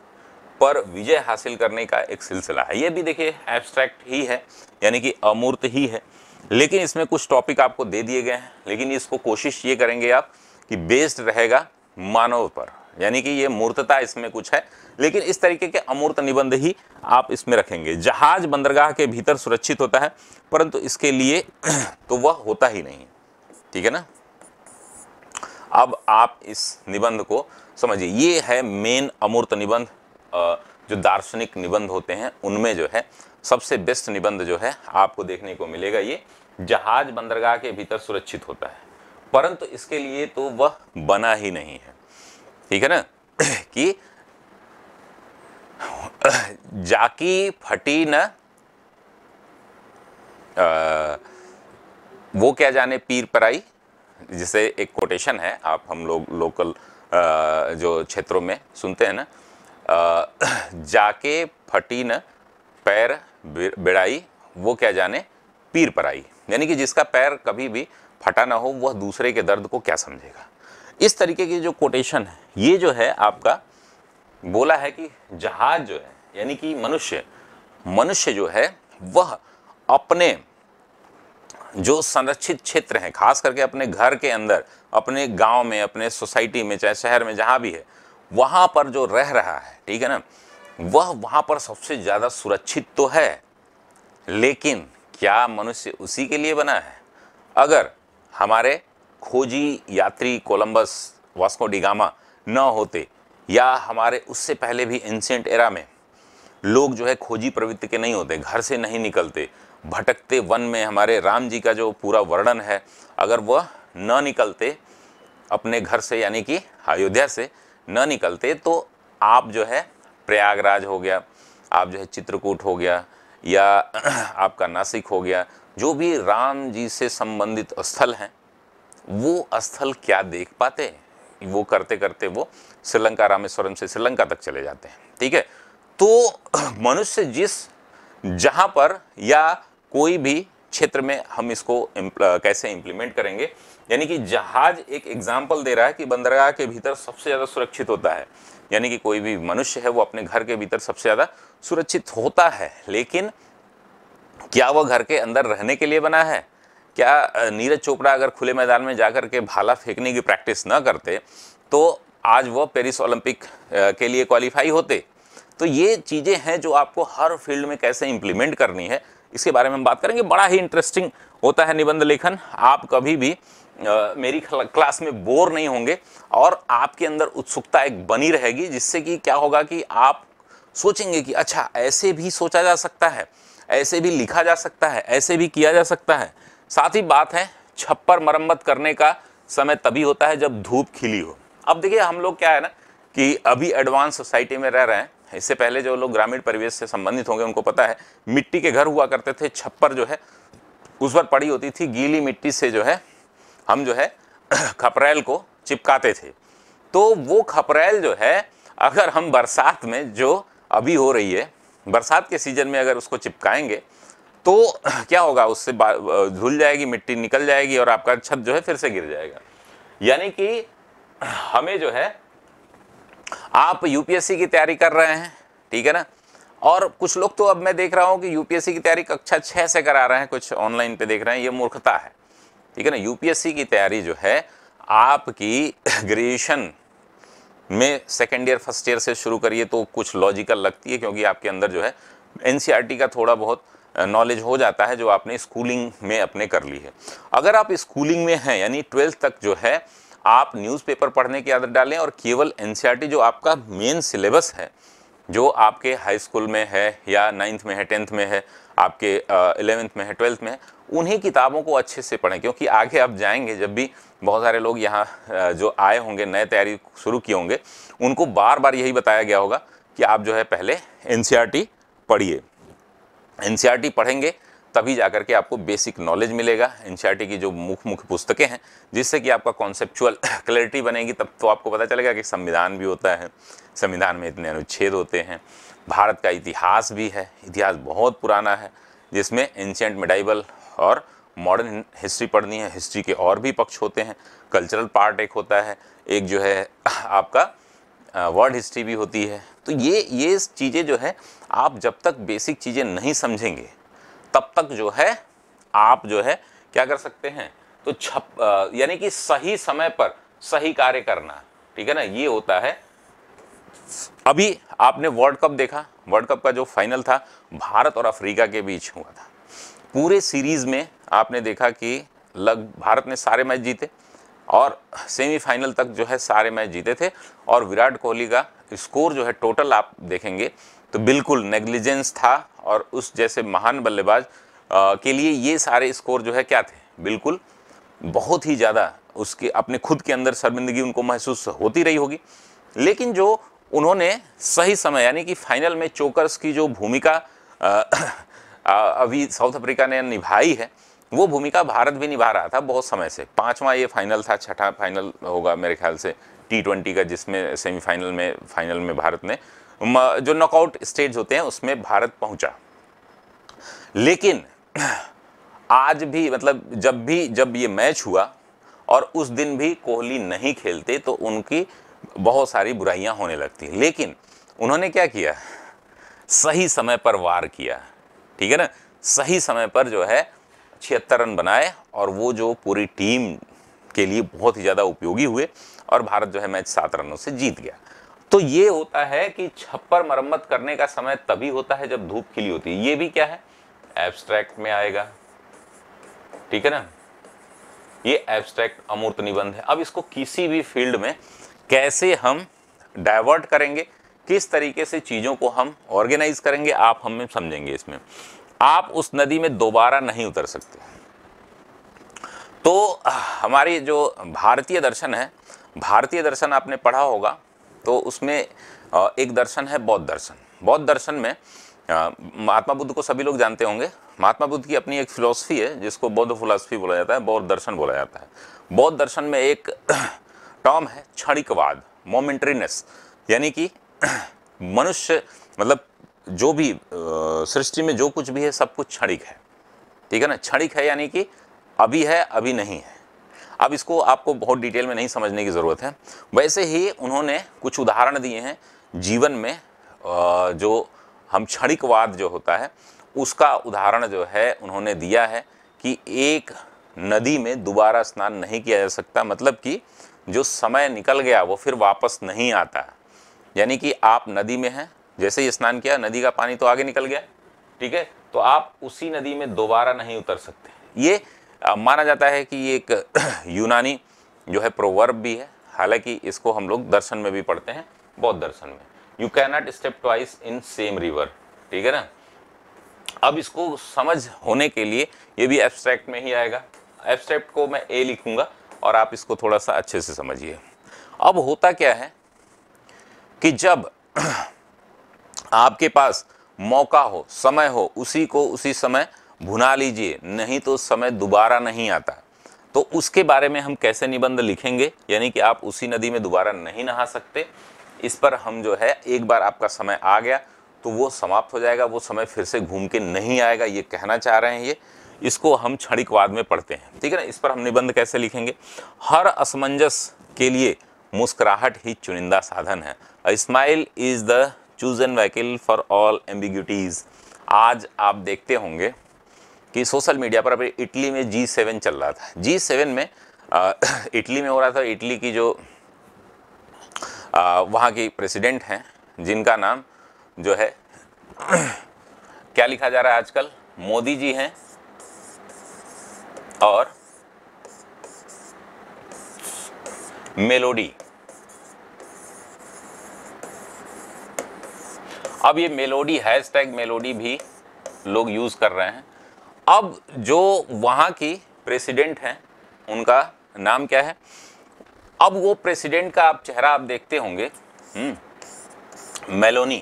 [SPEAKER 1] पर विजय हासिल करने का एक सिलसिला है ये भी देखिए एब्स्ट्रैक्ट ही है यानी कि अमूर्त ही है लेकिन इसमें कुछ टॉपिक आपको दे दिए गए हैं लेकिन इसको कोशिश ये करेंगे आप कि बेस्ड रहेगा मानव पर यानी कि ये मूर्तता इसमें कुछ है लेकिन इस तरीके के अमूर्त निबंध ही आप इसमें रखेंगे जहाज बंदरगाह के भीतर सुरक्षित होता है परंतु इसके लिए [CLEARS THROAT] तो वह होता ही नहीं ठीक है ना अब आप इस निबंध को समझिए ये है मेन अमूर्त निबंध जो दार्शनिक निबंध होते हैं उनमें जो है सबसे बेस्ट निबंध जो है आपको देखने को मिलेगा ये जहाज बंदरगाह के भीतर सुरक्षित होता है परंतु इसके लिए तो वह बना ही नहीं है ठीक है ना [CLEARS THROAT] कि जाकी फटी न आ, वो क्या जाने पीर पराई जिसे एक कोटेशन है आप हम लोग लोकल आ, जो क्षेत्रों में सुनते हैं ना [CLEARS THROAT] जाके फटी न पैर बेड़ाई वो क्या जाने पीर पराई यानी कि जिसका पैर कभी भी फटा ना हो वह दूसरे के दर्द को क्या समझेगा इस तरीके की जो कोटेशन है ये जो है आपका बोला है कि जहाज जो है यानी कि मनुष्य मनुष्य जो है वह अपने जो संरक्षित क्षेत्र हैं खास करके अपने घर के अंदर अपने गांव में अपने सोसाइटी में चाहे शहर में जहाँ भी है वहाँ पर जो रह रहा है ठीक है ना वह वहाँ पर सबसे ज़्यादा सुरक्षित तो है लेकिन क्या मनुष्य उसी के लिए बना है अगर हमारे खोजी यात्री कोलंबस वास्को डिगामा न होते या हमारे उससे पहले भी एंशेंट एरा में लोग जो है खोजी प्रवृत्ति के नहीं होते घर से नहीं निकलते भटकते वन में हमारे राम जी का जो पूरा वर्णन है अगर वह न निकलते अपने घर से यानी कि अयोध्या से न निकलते तो आप जो है प्रयागराज हो गया आप जो है चित्रकूट हो गया या [CLEARS THROAT] आपका नासिक हो गया जो भी राम जी से संबंधित स्थल हैं वो स्थल क्या देख पाते हैं वो करते करते वो श्रीलंका रामेश्वरम से श्रीलंका तक चले जाते हैं ठीक है तो [CLEARS THROAT] मनुष्य जिस जहाँ पर या कोई भी क्षेत्र में हम इसको इंप्ल, कैसे इंप्लीमेंट करेंगे यानी कि जहाज एक एग्जाम्पल दे रहा है कि बंदरगाह के भीतर सबसे ज़्यादा सुरक्षित होता है यानी कि कोई भी मनुष्य है वो अपने घर के भीतर सबसे ज़्यादा सुरक्षित होता है लेकिन क्या वह घर के अंदर रहने के लिए बना है क्या नीरज चोपड़ा अगर खुले मैदान में जाकर के भाला फेंकने की प्रैक्टिस न करते तो आज वह पेरिस ओलंपिक के लिए क्वालिफाई होते तो ये चीज़ें हैं जो आपको हर फील्ड में कैसे इम्प्लीमेंट करनी है इसके बारे में हम बात करेंगे बड़ा ही इंटरेस्टिंग होता है निबंध लेखन आप कभी भी आ, मेरी क्लास में बोर नहीं होंगे और आपके अंदर उत्सुकता एक बनी रहेगी जिससे कि क्या होगा कि आप सोचेंगे कि अच्छा ऐसे भी सोचा जा सकता है ऐसे भी लिखा जा सकता है ऐसे भी किया जा सकता है साथ ही बात है छप्पर मरम्मत करने का समय तभी होता है जब धूप खिली हो अब देखिए हम लोग क्या है ना कि अभी एडवांस सोसाइटी में रह रहे हैं इससे पहले जो लोग ग्रामीण परिवेश से संबंधित होंगे उनको पता है मिट्टी के घर हुआ करते थे छप्पर जो है उस पर पड़ी होती थी गीली मिट्टी से जो है हम जो है [CLEARS THROAT] खपरेल को चिपकाते थे तो वो खपरेल जो है अगर हम बरसात में जो अभी हो रही है बरसात के सीजन में अगर उसको चिपकाएंगे तो [CLEARS THROAT] क्या होगा उससे धुल जाएगी मिट्टी निकल जाएगी और आपका छत जो है फिर से गिर जाएगा यानी कि [CLEARS THROAT] हमें जो है आप यूपीएससी की तैयारी कर रहे हैं ठीक है ना और कुछ लोग तो अब मैं देख रहा हूँ कि यूपीएससी की तैयारी कक्षा छह से करा रहे हैं कुछ ऑनलाइन पे देख रहे हैं ये मूर्खता है ठीक है ना यूपीएससी की तैयारी जो है आपकी [CLEARS THROAT] ग्रेजुएशन में सेकेंड ईयर फर्स्ट ईयर से शुरू करिए तो कुछ लॉजिकल लगती है क्योंकि आपके अंदर जो है एन e का थोड़ा बहुत नॉलेज हो जाता है जो आपने स्कूलिंग में अपने कर ली है अगर आप स्कूलिंग में हैं यानी ट्वेल्थ तक जो है आप न्यूज़पेपर पढ़ने की आदत डालें और केवल एन e जो आपका मेन सिलेबस है जो आपके हाई स्कूल में है या नाइन्थ में है टेंथ में है आपके इलेवेंथ में है ट्वेल्थ में है उन्हीं किताबों को अच्छे से पढ़ें क्योंकि आगे आप जाएंगे जब भी बहुत सारे लोग यहाँ जो आए होंगे नए तैयारी शुरू किए होंगे उनको बार बार यही बताया गया होगा कि आप जो है पहले एन e पढ़िए एन पढ़ेंगे तभी जाकर के आपको बेसिक नॉलेज मिलेगा एन की जो मुख्य मुख्य पुस्तकें हैं जिससे कि आपका कॉन्सेप्चुअल क्लैरिटी [COUGHS] बनेगी तब तो आपको पता चलेगा कि संविधान भी होता है संविधान में इतने अनुच्छेद होते हैं भारत का इतिहास भी है इतिहास बहुत पुराना है जिसमें एंशेंट मेडाइबल और मॉडर्न हिस्ट्री पढ़नी है हिस्ट्री के और भी पक्ष होते हैं कल्चरल पार्ट एक होता है एक जो है [COUGHS] आपका वर्ल्ड uh, हिस्ट्री भी होती है तो ये ये चीज़ें जो है आप जब तक बेसिक चीज़ें नहीं समझेंगे तब तक जो है आप जो है क्या कर सकते हैं तो छप यानी कि सही समय पर सही कार्य करना ठीक है ना ये होता है अभी आपने वर्ल्ड कप देखा वर्ल्ड कप का जो फाइनल था भारत और अफ्रीका के बीच हुआ था पूरे सीरीज़ में आपने देखा कि लग भारत ने सारे मैच जीते और सेमीफाइनल तक जो है सारे मैच जीते थे और विराट कोहली का स्कोर जो है टोटल आप देखेंगे तो बिल्कुल नेग्लिजेंस था और उस जैसे महान बल्लेबाज के लिए ये सारे स्कोर जो है क्या थे बिल्कुल बहुत ही ज़्यादा उसके अपने खुद के अंदर शर्मिंदगी उनको महसूस होती रही होगी लेकिन जो उन्होंने सही समय यानी कि फाइनल में चोकर्स की जो भूमिका [CLEARS THROAT] अभी साउथ अफ्रीका ने निभाई है वो भूमिका भारत भी निभा रहा था बहुत समय से पाँचवा ये फाइनल था छठा फाइनल होगा मेरे ख्याल से टी ट्वेंटी का जिसमें सेमीफाइनल में फाइनल में भारत ने जो नॉकआउट स्टेज होते हैं उसमें भारत पहुंचा लेकिन आज भी मतलब जब भी जब ये मैच हुआ और उस दिन भी कोहली नहीं खेलते तो उनकी बहुत सारी बुराइयां होने लगती लेकिन उन्होंने क्या किया सही समय पर वार किया ठीक है ना सही समय पर जो है छिहत्तर रन बनाए और वो जो पूरी टीम के लिए बहुत ही ज़्यादा उपयोगी हुए और भारत जो है मैच सात रनों से जीत गया तो ये होता है कि छप्पर मरम्मत करने का समय तभी होता है जब धूप खिली होती है ये भी क्या है एब्स्ट्रैक्ट में आएगा ठीक है ना ये एब्स्ट्रैक्ट अमूर्त निबंध है अब इसको किसी भी फील्ड में कैसे हम डाइवर्ट करेंगे किस तरीके से चीज़ों को हम ऑर्गेनाइज करेंगे आप हमें समझेंगे इसमें आप उस नदी में दोबारा नहीं उतर सकते तो हमारी जो भारतीय दर्शन है भारतीय दर्शन आपने पढ़ा होगा तो उसमें एक दर्शन है बौद्ध दर्शन बौद्ध दर्शन में महात्मा बुद्ध को सभी लोग जानते होंगे महात्मा बुद्ध की अपनी एक फिलॉसफी है जिसको बौद्ध फिलासफी बोला जाता है बौद्ध दर्शन बोला जाता है बौद्ध दर्शन में एक टॉम [CLEARS THROAT] है क्षणिकवाद मोमेंट्रीनेस यानी कि [CLEARS THROAT] मनुष्य मतलब जो भी सृष्टि में जो कुछ भी है सब कुछ क्षणिक है ठीक है ना क्षणिक है यानी कि अभी है अभी नहीं है अब इसको आपको बहुत डिटेल में नहीं समझने की ज़रूरत है वैसे ही उन्होंने कुछ उदाहरण दिए हैं जीवन में जो हम क्षणिकवाद जो होता है उसका उदाहरण जो है उन्होंने दिया है कि एक नदी में दोबारा स्नान नहीं किया जा सकता मतलब कि जो समय निकल गया वो फिर वापस नहीं आता यानी कि आप नदी में हैं जैसे ही स्नान किया नदी का पानी तो आगे निकल गया ठीक है तो आप उसी नदी में दोबारा नहीं उतर सकते ये माना जाता है कि ये एक [CLEARS THROAT] यूनानी जो है प्रोवर्ब भी है हालांकि इसको हम लोग दर्शन में भी पढ़ते हैं बौद्ध दर्शन में you cannot step twice in same river ठीक है ना अब इसको समझ होने के लिए ये भी एब्स्ट्रैक्ट में ही आएगा एब्स्ट्रैक्ट को मैं ए लिखूंगा और आप इसको थोड़ा सा अच्छे से समझिए अब होता क्या है कि जब [CLEARS THROAT] आपके पास मौका हो समय हो उसी को उसी समय भुना लीजिए नहीं तो समय दोबारा नहीं आता तो उसके बारे में हम कैसे निबंध लिखेंगे यानी कि आप उसी नदी में दोबारा नहीं नहा सकते इस पर हम जो है एक बार आपका समय आ गया तो वो समाप्त हो जाएगा वो समय फिर से घूम के नहीं आएगा ये कहना चाह रहे हैं ये इसको हम क्षणिकवाद में पढ़ते हैं ठीक है ना इस पर हम निबंध कैसे लिखेंगे हर असमंजस के लिए मुस्कुराहट ही चुनिंदा साधन है smile is the chosen vehicle for all ambiguities आज आप देखते होंगे कि सोशल मीडिया पर अभी इटली में जी सेवन चल रहा था जी सेवन में आ, [COUGHS] इटली में हो रहा था इटली की जो आ, वहाँ की प्रेसिडेंट हैं जिनका नाम जो है [COUGHS] क्या लिखा जा रहा है आजकल मोदी जी हैं और मेलोडी अब ये मेलोडी हैशटैग मेलोडी भी लोग यूज़ कर रहे हैं अब जो वहाँ की प्रेसिडेंट हैं उनका नाम क्या है अब वो प्रेसिडेंट का आप चेहरा आप देखते होंगे हम्म, मेलोनी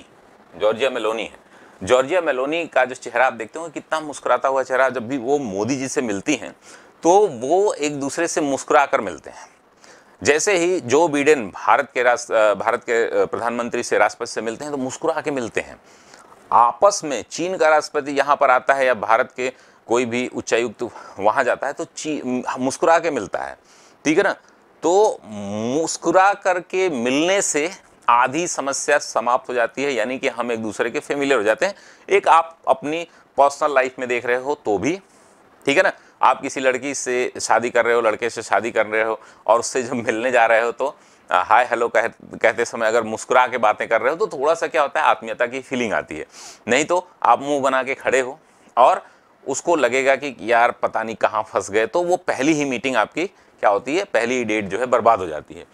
[SPEAKER 1] जॉर्जिया मेलोनी है जॉर्जिया मेलोनी का जो चेहरा आप देखते होंगे कितना मुस्कुराता हुआ चेहरा जब भी वो मोदी जी से मिलती हैं तो वो एक दूसरे से मुस्कुरा कर मिलते हैं जैसे ही जो बीडेन भारत के राष्ट्र भारत के प्रधानमंत्री से राष्ट्रपति से मिलते हैं तो मुस्कुरा के मिलते हैं आपस में चीन का राष्ट्रपति यहाँ पर आता है या भारत के कोई भी उच्चायुक्त वहाँ जाता है तो ची मुस्कुरा के मिलता है ठीक है ना तो मुस्कुरा करके मिलने से आधी समस्या समाप्त हो जाती है यानी कि हम एक दूसरे के फेमिलियर हो जाते हैं एक आप अपनी पर्सनल लाइफ में देख रहे हो तो भी ठीक है ना आप किसी लड़की से शादी कर रहे हो लड़के से शादी कर रहे हो और उससे जब मिलने जा रहे हो तो हाय हेलो कह कहते समय अगर मुस्कुरा के बातें कर रहे हो तो थोड़ा सा क्या होता है आत्मीयता की फीलिंग आती है नहीं तो आप मुंह बना के खड़े हो और उसको लगेगा कि यार पता नहीं कहाँ फंस गए तो वो पहली ही मीटिंग आपकी क्या होती है पहली ही डेट जो है बर्बाद हो जाती है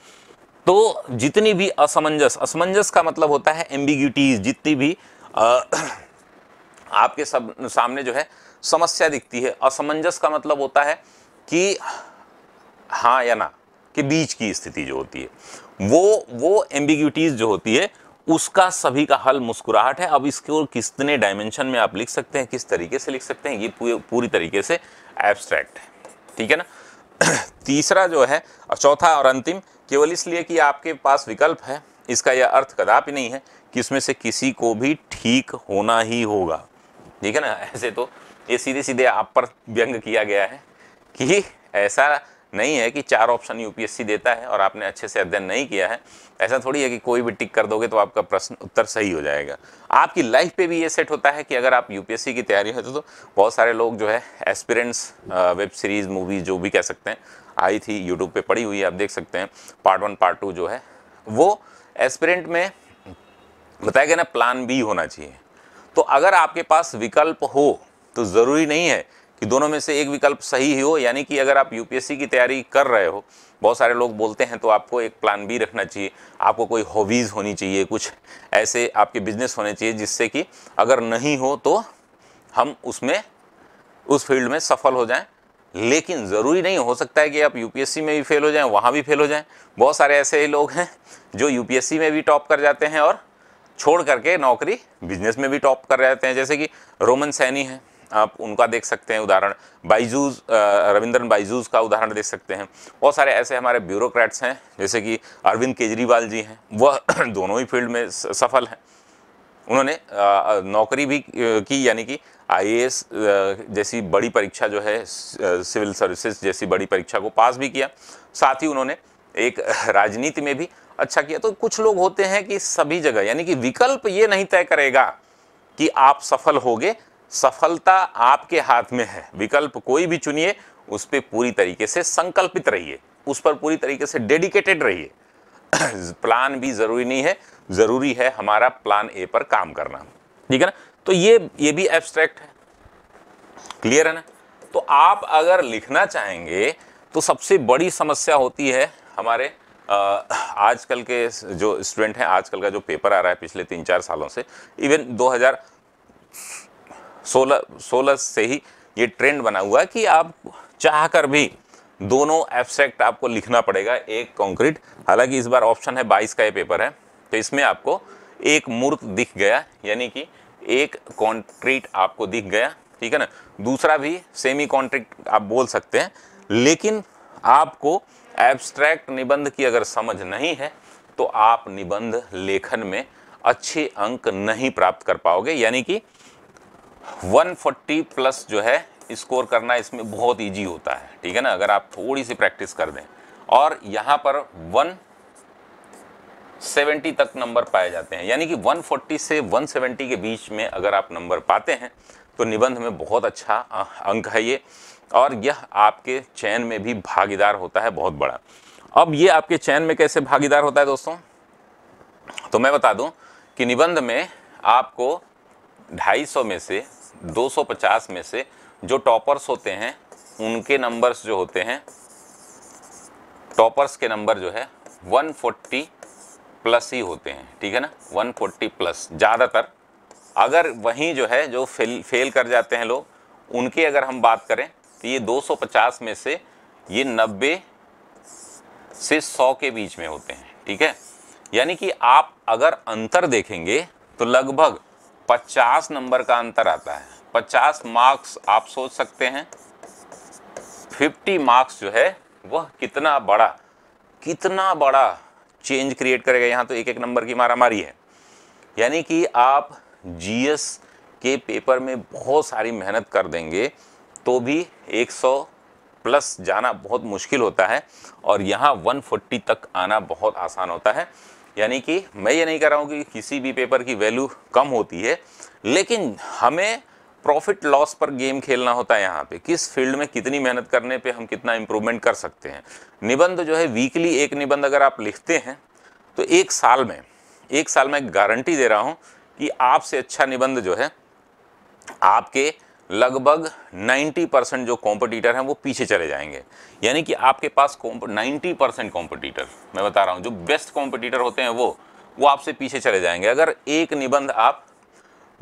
[SPEAKER 1] तो जितनी भी असमंजस असमंजस का मतलब होता है एम्बिग्यूटीज जितनी भी आ, [CLEARS THROAT] आपके सब सामने जो है समस्या दिखती है असमंजस का मतलब होता है कि हाँ या ना के बीच की स्थिति जो होती है वो वो एम्बिग्यूटीज जो होती है उसका सभी का हल मुस्कुराहट है अब इसके और कितने डायमेंशन में आप लिख सकते हैं किस तरीके से लिख सकते हैं ये पूरी तरीके से एब्स्ट्रैक्ट है ठीक है ना [CLEARS THROAT] तीसरा जो है और चौथा और अंतिम केवल इसलिए कि आपके पास विकल्प है इसका यह अर्थ कदापि नहीं है कि इसमें से किसी को भी ठीक होना ही होगा ठीक है ना ऐसे तो ये सीधे सीधे आप पर व्यंग किया गया है कि ऐसा नहीं है कि चार ऑप्शन यूपीएससी देता है और आपने अच्छे से अध्ययन नहीं किया है ऐसा थोड़ी है कि कोई भी टिक कर दोगे तो आपका प्रश्न उत्तर सही हो जाएगा आपकी लाइफ पे भी ये सेट होता है कि अगर आप यूपीएससी की तैयारी होते तो बहुत सारे लोग जो है एस्पिरेंट्स वेब सीरीज़ मूवीज जो भी कह सकते हैं आई थी यूट्यूब पर पड़ी हुई है आप देख सकते हैं पार्ट वन पार्ट टू जो है वो एस्पिरेंट में बताया गया ना प्लान बी होना चाहिए तो अगर आपके पास विकल्प हो तो ज़रूरी नहीं है कि दोनों में से एक विकल्प सही ही हो यानी कि अगर आप यूपीएससी की तैयारी कर रहे हो बहुत सारे लोग बोलते हैं तो आपको एक प्लान बी रखना चाहिए आपको कोई हॉबीज़ होनी चाहिए कुछ ऐसे आपके बिजनेस होने चाहिए जिससे कि अगर नहीं हो तो हम उसमें उस फील्ड में सफल हो जाएं लेकिन ज़रूरी नहीं हो सकता है कि आप यूपीएससी में भी फेल हो जाएं वहाँ भी फेल हो जाएं बहुत सारे ऐसे लोग हैं जो यूपीएससी में भी टॉप कर जाते हैं और छोड़ करके नौकरी बिजनेस में भी टॉप कर जाते हैं जैसे कि रोमन सैनी है आप उनका देख सकते हैं उदाहरण बाइजूज रविंद्रन बाइजूज का उदाहरण देख सकते हैं बहुत सारे ऐसे हमारे ब्यूरोक्रेट्स हैं जैसे कि अरविंद केजरीवाल जी हैं वह [CLEARS THROAT] दोनों ही फील्ड में सफल हैं उन्होंने नौकरी भी की यानी कि आईएएस जैसी बड़ी परीक्षा जो है सिविल सर्विसेज जैसी बड़ी परीक्षा को पास भी किया साथ ही उन्होंने एक [LAUGHS] राजनीति में भी अच्छा किया तो कुछ लोग होते हैं कि सभी जगह यानी कि विकल्प ये नहीं तय करेगा कि आप सफल होगे सफलता आपके हाथ में है विकल्प कोई भी चुनिए उस पर पूरी तरीके से संकल्पित रहिए उस पर पूरी तरीके से डेडिकेटेड रहिए [CLEARS THROAT] प्लान भी ज़रूरी नहीं है ज़रूरी है हमारा प्लान ए पर काम करना ठीक है ना तो ये ये भी एब्स्ट्रैक्ट है क्लियर है ना तो आप अगर लिखना चाहेंगे तो सबसे बड़ी समस्या होती है हमारे आजकल के जो स्टूडेंट हैं आजकल का जो पेपर आ रहा है पिछले तीन चार सालों से इवन सोलह सोलह से ही ये ट्रेंड बना हुआ है कि आप चाह कर भी दोनों एब्स्ट्रैक्ट आपको लिखना पड़ेगा एक कंक्रीट हालांकि इस बार ऑप्शन है बाईस का ये पेपर है तो इसमें आपको एक मूर्त दिख गया यानी कि एक कॉन्क्रीट आपको दिख गया ठीक है ना दूसरा भी सेमी कॉन्ट्रिक्ट आप बोल सकते हैं लेकिन आपको एब्स्ट्रैक्ट निबंध की अगर समझ नहीं है तो आप निबंध लेखन में अच्छे अंक नहीं प्राप्त कर पाओगे यानी कि 140 प्लस जो है स्कोर करना इसमें बहुत ईजी होता है ठीक है ना अगर आप थोड़ी सी प्रैक्टिस कर दें और यहाँ पर 170 तक नंबर पाए जाते हैं यानी कि 140 से 170 के बीच में अगर आप नंबर पाते हैं तो निबंध में बहुत अच्छा अंक है ये और यह आपके चयन में भी भागीदार होता है बहुत बड़ा अब ये आपके चयन में कैसे भागीदार होता है दोस्तों तो मैं बता दूं कि निबंध में आपको 250 में से 250 में से जो टॉपर्स होते हैं उनके नंबर्स जो होते हैं टॉपर्स के नंबर जो है 140 प्लस ही होते हैं ठीक है ना 140 प्लस ज़्यादातर अगर वहीं जो है जो फेल फेल कर जाते हैं लोग उनकी अगर हम बात करें तो ये 250 में से ये 90 से 100 के बीच में होते हैं ठीक है यानी कि आप अगर अंतर देखेंगे तो लगभग पचास नंबर का अंतर आता है पचास मार्क्स आप सोच सकते हैं फिफ्टी मार्क्स जो है वह कितना बड़ा कितना बड़ा चेंज क्रिएट करेगा यहाँ तो एक एक नंबर की मारा मारी है यानी कि आप जीएस के पेपर में बहुत सारी मेहनत कर देंगे तो भी 100 प्लस जाना बहुत मुश्किल होता है और यहाँ 140 तक आना बहुत आसान होता है यानी कि मैं ये नहीं कह रहा हूँ कि किसी भी पेपर की वैल्यू कम होती है लेकिन हमें प्रॉफिट लॉस पर गेम खेलना होता है यहाँ पे किस फील्ड में कितनी मेहनत करने पे हम कितना इम्प्रूवमेंट कर सकते हैं निबंध जो है वीकली एक निबंध अगर आप लिखते हैं तो एक साल में एक साल में गारंटी दे रहा हूँ कि आपसे अच्छा निबंध जो है आपके लगभग 90 परसेंट जो कॉम्पिटिटर हैं वो पीछे चले जाएंगे यानी कि आपके पास 90 परसेंट कॉम्पिटिटर मैं बता रहा हूँ जो बेस्ट कॉम्पिटिटर होते हैं वो वो आपसे पीछे चले जाएंगे अगर एक निबंध आप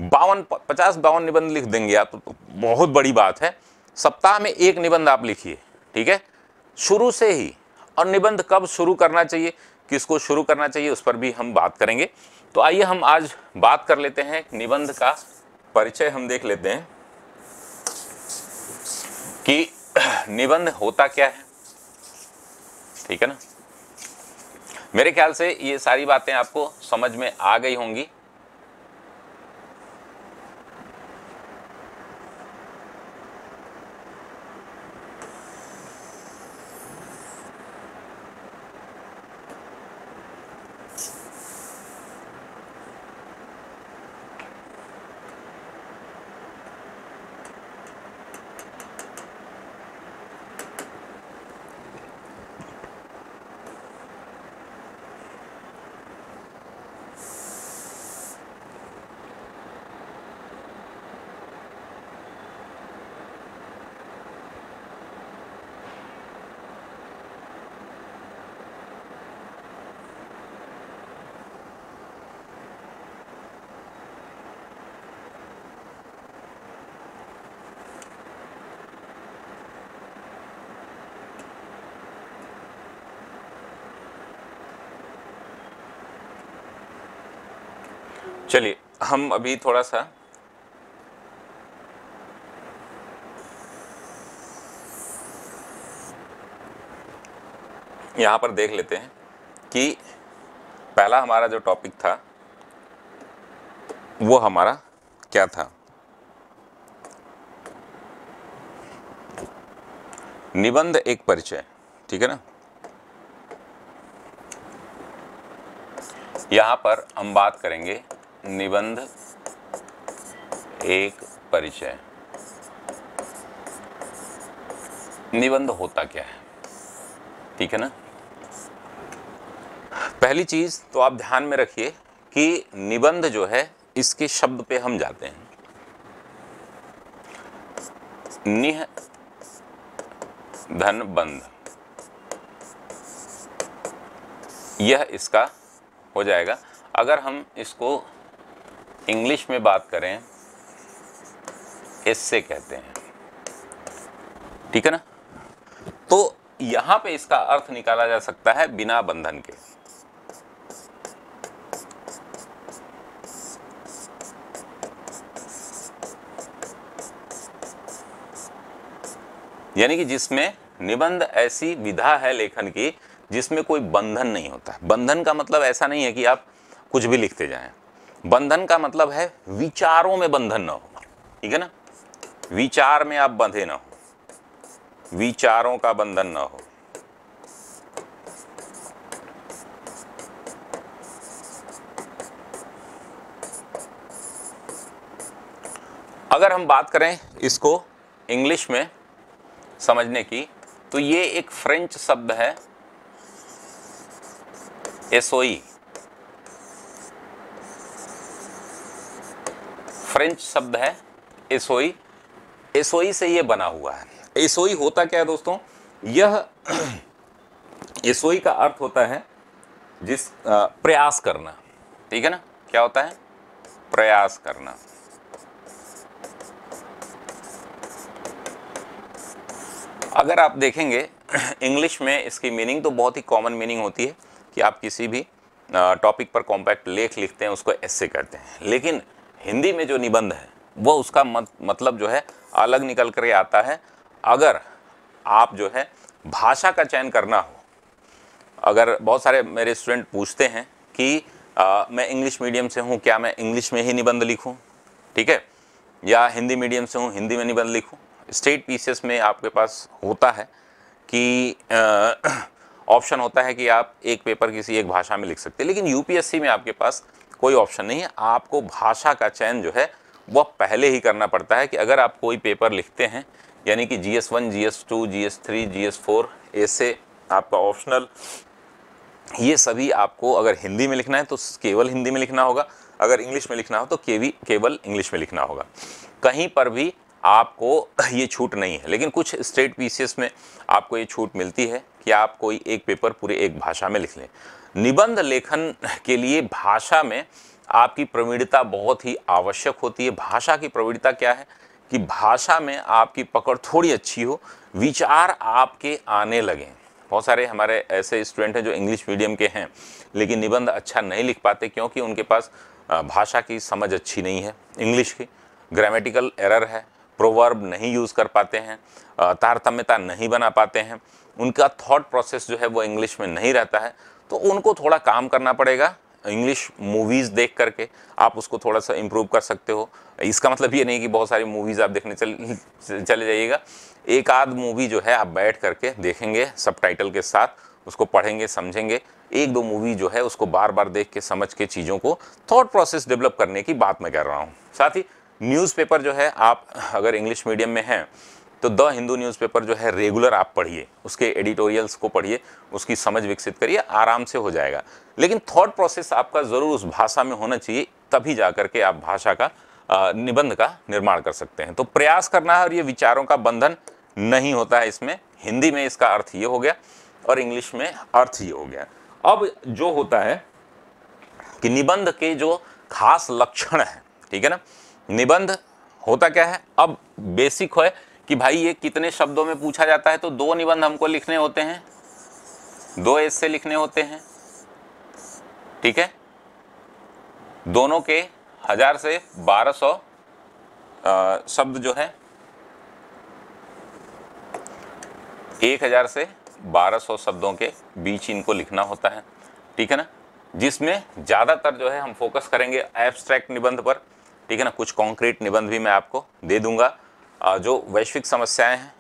[SPEAKER 1] बावन पचास बावन निबंध लिख देंगे आप तो बहुत बड़ी बात है सप्ताह में एक निबंध आप लिखिए ठीक है शुरू से ही और निबंध कब शुरू करना चाहिए किसको शुरू करना चाहिए उस पर भी हम बात करेंगे तो आइए हम आज बात कर लेते हैं निबंध का परिचय हम देख लेते हैं कि निबंध होता क्या है ठीक है ना मेरे ख्याल से ये सारी बातें आपको समझ में आ गई होंगी हम अभी थोड़ा सा यहाँ पर देख लेते हैं कि पहला हमारा जो टॉपिक था वो हमारा क्या था निबंध एक परिचय ठीक है ना यहाँ पर हम बात करेंगे निबंध एक परिचय निबंध होता क्या है ठीक है ना पहली चीज तो आप ध्यान में रखिए कि निबंध जो है इसके शब्द पे हम जाते हैं निह धन बंध यह इसका हो जाएगा अगर हम इसको इंग्लिश में बात करें इससे कहते हैं ठीक है ना तो यहां पे इसका अर्थ निकाला जा सकता है बिना बंधन के यानी कि जिसमें निबंध ऐसी विधा है लेखन की जिसमें कोई बंधन नहीं होता बंधन का मतलब ऐसा नहीं है कि आप कुछ भी लिखते जाएं बंधन का मतलब है विचारों में बंधन ना हो ठीक है ना विचार में आप बंधे ना हो विचारों का बंधन ना हो अगर हम बात करें इसको इंग्लिश में समझने की तो ये एक फ्रेंच शब्द है एसोई फ्रेंच शब्द है एसोई एसोई e. e से ये बना हुआ है एसोई e होता क्या है दोस्तों यह एसोई [CLEARS THROAT] का अर्थ होता है जिस प्रयास करना ठीक है ना क्या होता है प्रयास करना अगर आप देखेंगे [CLEARS THROAT] इंग्लिश में इसकी मीनिंग तो बहुत ही कॉमन मीनिंग होती है कि आप किसी भी टॉपिक पर कॉम्पैक्ट लेख लिखते हैं उसको ऐसे करते हैं लेकिन हिंदी में जो निबंध है वो उसका मत, मतलब जो है अलग निकल कर आता है अगर आप जो है भाषा का चयन करना हो अगर बहुत सारे मेरे स्टूडेंट पूछते हैं कि आ, मैं इंग्लिश मीडियम से हूँ क्या मैं इंग्लिश में ही निबंध लिखूँ ठीक है या हिंदी मीडियम से हूँ हिंदी में निबंध लिखूँ स्टेट पीसीएस में आपके पास होता है कि [CLEARS THROAT] ऑप्शन होता है कि आप एक पेपर किसी एक भाषा में लिख सकते हैं लेकिन यूपीएससी में आपके पास कोई ऑप्शन नहीं है आपको भाषा का चयन जो है वह पहले ही करना पड़ता है कि अगर आप कोई पेपर लिखते हैं यानी कि G S one G S two G S three G S four ऐसे आपका ऑप्शनल ये सभी आपको अगर हिंदी में लिखना है तो केवल हिंदी में लिखना होगा अगर इंग्लिश में लिखना हो तो केवी केवल इंग्लिश में लिखना होगा कहीं पर भी आपको ये छूट नहीं है लेकिन कुछ स्टेट पीसीएस में आपको ये छूट मिलती है कि आप कोई एक पेपर पूरे एक भाषा में लिख लें निबंध लेखन के लिए भाषा में आपकी प्रवीणता बहुत ही आवश्यक होती है भाषा की प्रवीणता क्या है कि भाषा में आपकी पकड़ थोड़ी अच्छी हो विचार आपके आने लगें बहुत सारे हमारे ऐसे स्टूडेंट हैं जो इंग्लिश मीडियम के हैं लेकिन निबंध अच्छा नहीं लिख पाते क्योंकि उनके पास भाषा की समझ अच्छी नहीं है इंग्लिश की ग्रामेटिकल एरर है प्रोवर्ब नहीं यूज़ कर पाते हैं तारतम्यता नहीं बना पाते हैं उनका थॉट प्रोसेस जो है वो इंग्लिश में नहीं रहता है तो उनको थोड़ा काम करना पड़ेगा इंग्लिश मूवीज़ देख करके आप उसको थोड़ा सा इम्प्रूव कर सकते हो इसका मतलब ये नहीं कि बहुत सारी मूवीज़ आप देखने चल चले जाइएगा एक आध मूवी जो है आप बैठ करके देखेंगे सब टाइटल के साथ उसको पढ़ेंगे समझेंगे एक दो मूवी जो है उसको बार बार देख के समझ के चीज़ों को थॉट प्रोसेस डेवलप करने की बात मैं कर रहा हूँ साथ ही न्यूज़पेपर जो है आप अगर इंग्लिश मीडियम में हैं तो द हिंदू न्यूज़पेपर जो है रेगुलर आप पढ़िए उसके एडिटोरियल्स को पढ़िए उसकी समझ विकसित करिए आराम से हो जाएगा लेकिन थॉट प्रोसेस आपका ज़रूर उस भाषा में होना चाहिए तभी जा करके आप भाषा का निबंध का निर्माण कर सकते हैं तो प्रयास करना है और ये विचारों का बंधन नहीं होता है इसमें हिंदी में इसका अर्थ ये हो गया और इंग्लिश में अर्थ ये हो गया अब जो होता है कि निबंध के जो खास लक्षण हैं ठीक है ना निबंध होता क्या है अब बेसिक है कि भाई ये कितने शब्दों में पूछा जाता है तो दो निबंध हमको लिखने होते हैं दो एस से लिखने होते हैं ठीक है दोनों के हजार से बारह सौ शब्द जो है एक हजार से बारह सौ शब्दों के बीच इनको लिखना होता है ठीक है ना जिसमें ज़्यादातर जो है हम फोकस करेंगे एब्स्ट्रैक्ट निबंध पर ठीक है ना कुछ कॉन्क्रीट निबंध भी मैं आपको दे दूंगा जो वैश्विक समस्याएं हैं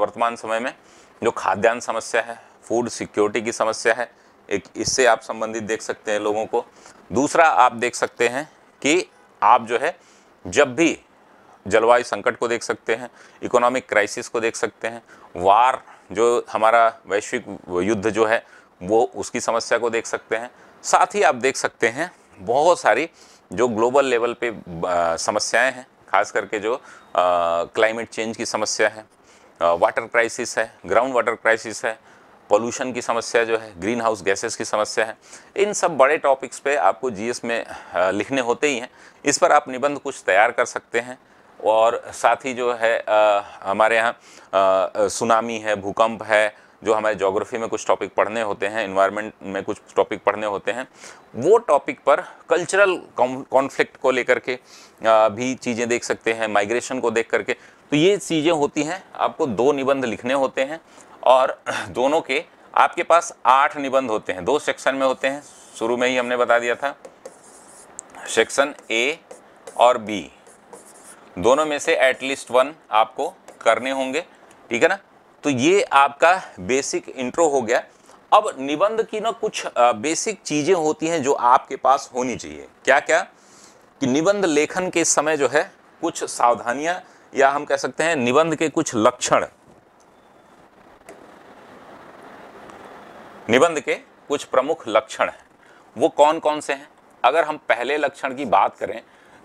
[SPEAKER 1] वर्तमान समय में जो खाद्यान्न समस्या है फूड सिक्योरिटी की समस्या है एक इससे आप संबंधित देख सकते हैं लोगों को दूसरा आप देख सकते हैं कि आप जो है जब भी जलवायु संकट को देख सकते हैं इकोनॉमिक क्राइसिस को देख सकते हैं वार जो हमारा वैश्विक युद्ध जो है वो उसकी समस्या को देख सकते हैं साथ ही आप देख सकते हैं बहुत सारी जो ग्लोबल लेवल पे समस्याएं हैं खास करके जो क्लाइमेट चेंज की समस्या है वाटर क्राइसिस है ग्राउंड वाटर क्राइसिस है पोल्यूशन की समस्या जो है ग्रीन हाउस गैसेस की समस्या है इन सब बड़े टॉपिक्स पे आपको जीएस में लिखने होते ही हैं इस पर आप निबंध कुछ तैयार कर सकते हैं और साथ ही जो है आ, हमारे यहाँ सुनामी है भूकंप है जो हमारे जोग्राफी में कुछ टॉपिक पढ़ने होते हैं इन्वायरमेंट में कुछ टॉपिक पढ़ने होते हैं वो टॉपिक पर कल्चरल कॉन्फ्लिक्ट को लेकर के भी चीज़ें देख सकते हैं माइग्रेशन को देख करके तो ये चीज़ें होती हैं आपको दो निबंध लिखने होते हैं और [CLEARS THROAT] दोनों के आपके पास आठ निबंध होते हैं दो सेक्शन में होते हैं शुरू में ही हमने बता दिया था सेक्शन ए और बी दोनों में से एटलीस्ट वन आपको करने होंगे ठीक है ना तो ये आपका बेसिक इंट्रो हो गया अब निबंध की ना कुछ बेसिक चीज़ें होती हैं जो आपके पास होनी चाहिए क्या क्या कि निबंध लेखन के समय जो है कुछ सावधानियां या हम कह सकते हैं निबंध के कुछ लक्षण निबंध के कुछ प्रमुख लक्षण हैं वो कौन कौन से हैं अगर हम पहले लक्षण की बात करें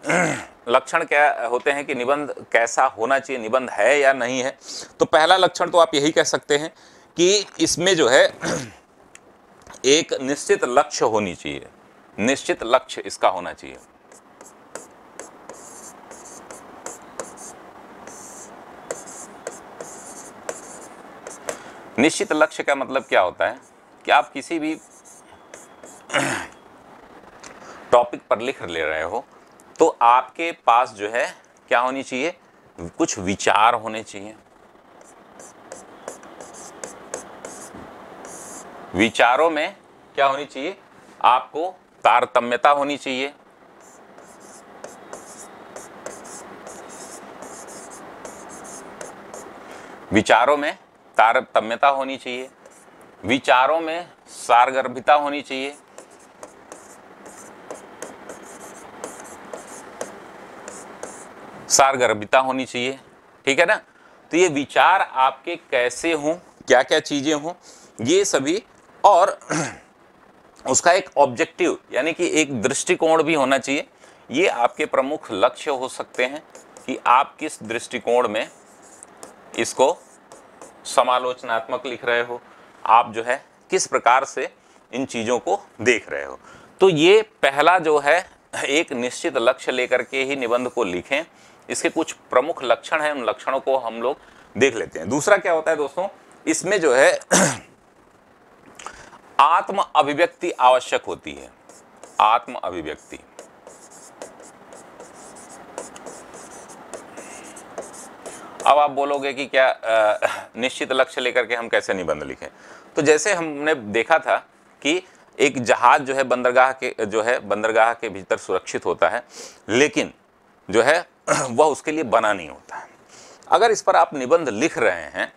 [SPEAKER 1] लक्षण क्या होते हैं कि निबंध कैसा होना चाहिए निबंध है या नहीं है तो पहला लक्षण तो आप यही कह सकते हैं कि इसमें जो है एक निश्चित लक्ष्य होनी चाहिए निश्चित लक्ष्य इसका होना चाहिए निश्चित लक्ष्य का मतलब क्या होता है कि आप किसी भी टॉपिक [CLEARS THROAT] पर लिख ले रहे हो तो आपके पास जो है क्या होनी चाहिए कुछ विचार होने चाहिए विचारों में क्या होनी चाहिए आपको तारतम्यता होनी चाहिए विचारों में तारतम्यता होनी चाहिए विचारों में सारगर्भिता होनी चाहिए सारगर्भिता होनी चाहिए ठीक है ना तो ये विचार आपके कैसे हों क्या क्या चीज़ें हों ये सभी और [CLEARS THROAT] उसका एक ऑब्जेक्टिव यानी कि एक दृष्टिकोण भी होना चाहिए ये आपके प्रमुख लक्ष्य हो सकते हैं कि आप किस दृष्टिकोण में इसको समालोचनात्मक लिख रहे हो आप जो है किस प्रकार से इन चीज़ों को देख रहे हो तो ये पहला जो है एक निश्चित लक्ष्य लेकर के ही निबंध को लिखें इसके कुछ प्रमुख लक्षण हैं उन लक्षणों को हम लोग देख लेते हैं दूसरा क्या होता है दोस्तों इसमें जो है [CLEARS THROAT] आत्म अभिव्यक्ति आवश्यक होती है आत्म अभिव्यक्ति अब आप बोलोगे कि क्या [LAUGHS] निश्चित लक्ष्य लेकर के हम कैसे निबंध लिखें तो जैसे हमने देखा था कि एक जहाज जो है बंदरगाह के जो है बंदरगाह के भीतर सुरक्षित होता है लेकिन जो है [CLEARS THROAT] वह उसके लिए बना नहीं होता है अगर इस पर आप निबंध लिख रहे हैं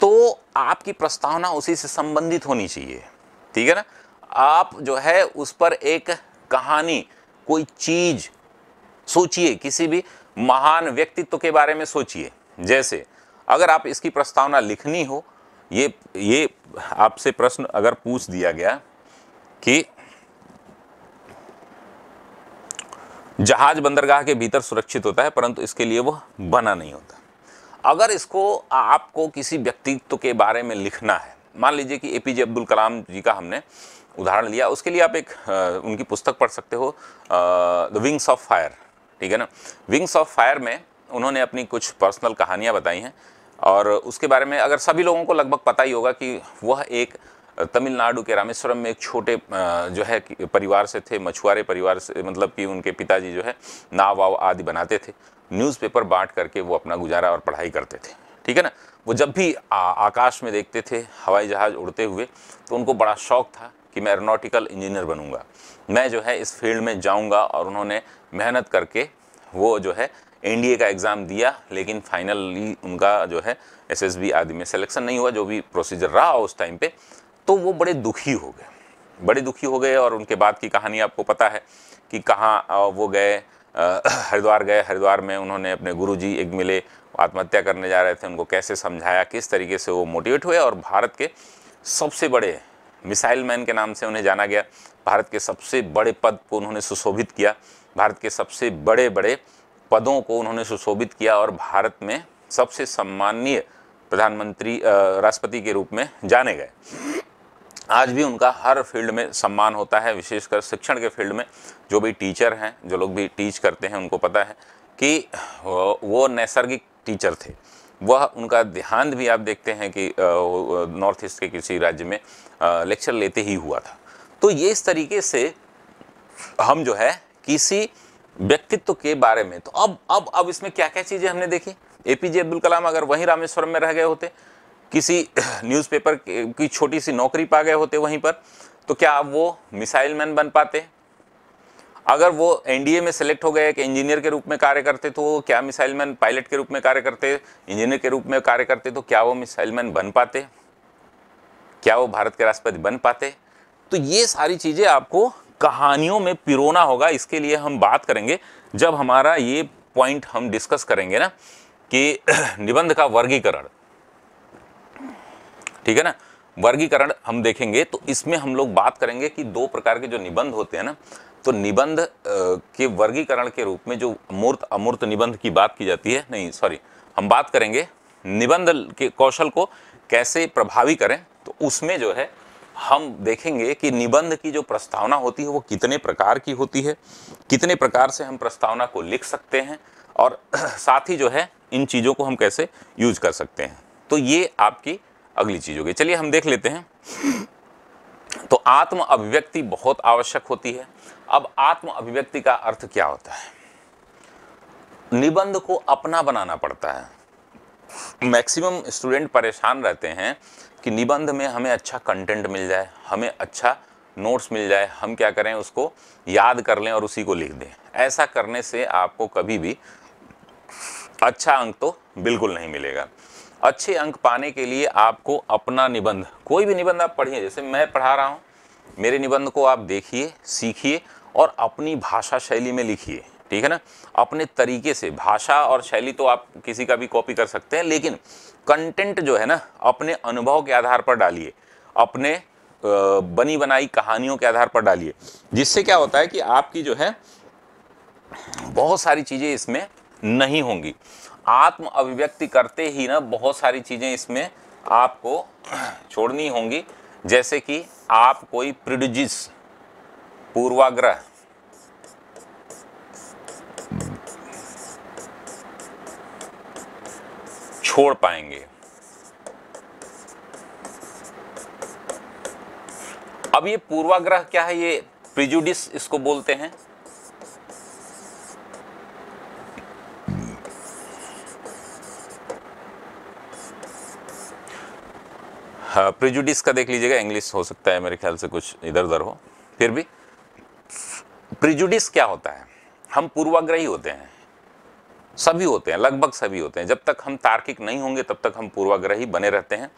[SPEAKER 1] तो आपकी प्रस्तावना उसी से संबंधित होनी चाहिए ठीक है ना आप जो है उस पर एक कहानी कोई चीज सोचिए किसी भी महान व्यक्तित्व के बारे में सोचिए जैसे अगर आप इसकी प्रस्तावना लिखनी हो ये ये आपसे प्रश्न अगर पूछ दिया गया कि जहाज बंदरगाह के भीतर सुरक्षित होता है परंतु इसके लिए वो बना नहीं होता अगर इसको आपको किसी व्यक्तित्व के बारे में लिखना है मान लीजिए कि ए पी जे अब्दुल कलाम जी का हमने उदाहरण लिया उसके लिए आप एक उनकी पुस्तक पढ़ सकते हो द विंग्स ऑफ फायर ठीक है ना विंग्स ऑफ फायर में उन्होंने अपनी कुछ पर्सनल कहानियाँ बताई हैं और उसके बारे में अगर सभी लोगों को लगभग पता ही होगा कि वह एक तमिलनाडु के रामेश्वरम में एक छोटे जो है परिवार से थे मछुआरे परिवार से मतलब कि उनके पिताजी जो है नाव वाव आदि बनाते थे न्यूज़पेपर बांट करके वो अपना गुजारा और पढ़ाई करते थे ठीक है ना वो जब भी आ, आकाश में देखते थे हवाई जहाज़ उड़ते हुए तो उनको बड़ा शौक था कि मैं एरोनॉटिकल इंजीनियर बनूंगा मैं जो है इस फील्ड में जाऊंगा और उन्होंने मेहनत करके वो जो है एनडीए का एग्ज़ाम दिया लेकिन फाइनली उनका जो है एसएसबी आदि में सिलेक्शन नहीं हुआ जो भी प्रोसीजर रहा उस टाइम पे तो वो बड़े दुखी हो गए बड़े दुखी हो गए और उनके बाद की कहानी आपको पता है कि कहाँ वो गए [CLEARS THROAT] हरिद्वार गए हरिद्वार में उन्होंने अपने गुरुजी एक मिले आत्महत्या करने जा रहे थे उनको कैसे समझाया किस तरीके से वो मोटिवेट हुए और भारत के सबसे बड़े मिसाइल मैन के नाम से उन्हें जाना गया भारत के सबसे बड़े पद को उन्होंने सुशोभित किया भारत के सबसे बड़े बड़े पदों को उन्होंने सुशोभित किया और भारत में सबसे सम्माननीय प्रधानमंत्री राष्ट्रपति के रूप में जाने गए आज भी उनका हर फील्ड में सम्मान होता है विशेषकर शिक्षण के फील्ड में जो भी टीचर हैं जो लोग भी टीच करते हैं उनको पता है कि वो नैसर्गिक टीचर थे वह उनका देहांत भी आप देखते हैं कि नॉर्थ ईस्ट के किसी राज्य में लेक्चर लेते ही हुआ था तो ये इस तरीके से हम जो है किसी व्यक्तित्व के बारे में तो अब अब अब इसमें क्या क्या चीज़ें हमने देखी ए पी जे अब्दुल कलाम अगर वहीं रामेश्वरम में रह गए होते किसी न्यूज़पेपर की छोटी सी नौकरी पा गए होते वहीं पर तो क्या आप वो मिसाइल मैन बन पाते अगर वो एनडीए में सेलेक्ट हो गए एक इंजीनियर के रूप में कार्य करते तो वो क्या मिसाइल मैन पायलट के रूप में कार्य करते इंजीनियर के रूप में कार्य करते तो क्या वो मिसाइल मैन बन पाते क्या वो भारत के राष्ट्रपति बन पाते तो ये सारी चीज़ें आपको कहानियों में पिरोना होगा इसके लिए हम बात करेंगे जब हमारा ये पॉइंट हम डिस्कस करेंगे ना कि [CLEARS THROAT] निबंध का वर्गीकरण ठीक है ना वर्गीकरण हम देखेंगे तो इसमें हम लोग बात करेंगे कि दो प्रकार के जो निबंध होते हैं ना तो निबंध के वर्गीकरण के रूप में जो मूर्त अमूर्त निबंध की बात की जाती है नहीं सॉरी हम बात करेंगे निबंध के कौशल को कैसे प्रभावी करें तो उसमें जो है हम देखेंगे कि निबंध की जो प्रस्तावना होती है वो कितने प्रकार की होती है कितने प्रकार से हम प्रस्तावना को लिख सकते हैं और [CLEARS THROAT] साथ ही जो है इन चीज़ों को हम कैसे यूज कर सकते हैं तो ये आपकी अगली चीज़ हो गई चलिए हम देख लेते हैं तो आत्म अभिव्यक्ति बहुत आवश्यक होती है अब आत्म अभिव्यक्ति का अर्थ क्या होता है निबंध को अपना बनाना पड़ता है मैक्सिमम स्टूडेंट परेशान रहते हैं कि निबंध में हमें अच्छा कंटेंट मिल जाए हमें अच्छा नोट्स मिल जाए हम क्या करें उसको याद कर लें और उसी को लिख दें ऐसा करने से आपको कभी भी अच्छा अंक तो बिल्कुल नहीं मिलेगा अच्छे अंक पाने के लिए आपको अपना निबंध कोई भी निबंध आप पढ़िए जैसे मैं पढ़ा रहा हूँ मेरे निबंध को आप देखिए सीखिए और अपनी भाषा शैली में लिखिए ठीक है ना अपने तरीके से भाषा और शैली तो आप किसी का भी कॉपी कर सकते हैं लेकिन कंटेंट जो है ना अपने अनुभव के आधार पर डालिए अपने बनी बनाई कहानियों के आधार पर डालिए जिससे क्या होता है कि आपकी जो है बहुत सारी चीज़ें इसमें नहीं होंगी आत्म अभिव्यक्ति करते ही ना बहुत सारी चीज़ें इसमें आपको [CLEARS THROAT] छोड़नी होंगी जैसे कि आप कोई प्रिडजिस पूर्वाग्रह छोड़ पाएंगे अब ये पूर्वाग्रह क्या है ये प्रिजुडिस इसको बोलते हैं प्रिजुडिस हाँ, का देख लीजिएगा इंग्लिश हो सकता है मेरे ख्याल से कुछ इधर उधर हो फिर भी प्रिजुडिस क्या होता है हम पूर्वाग्रही होते हैं सभी होते हैं लगभग सभी होते हैं जब तक हम तार्किक नहीं होंगे तब तक हम पूर्वाग्रही बने रहते हैं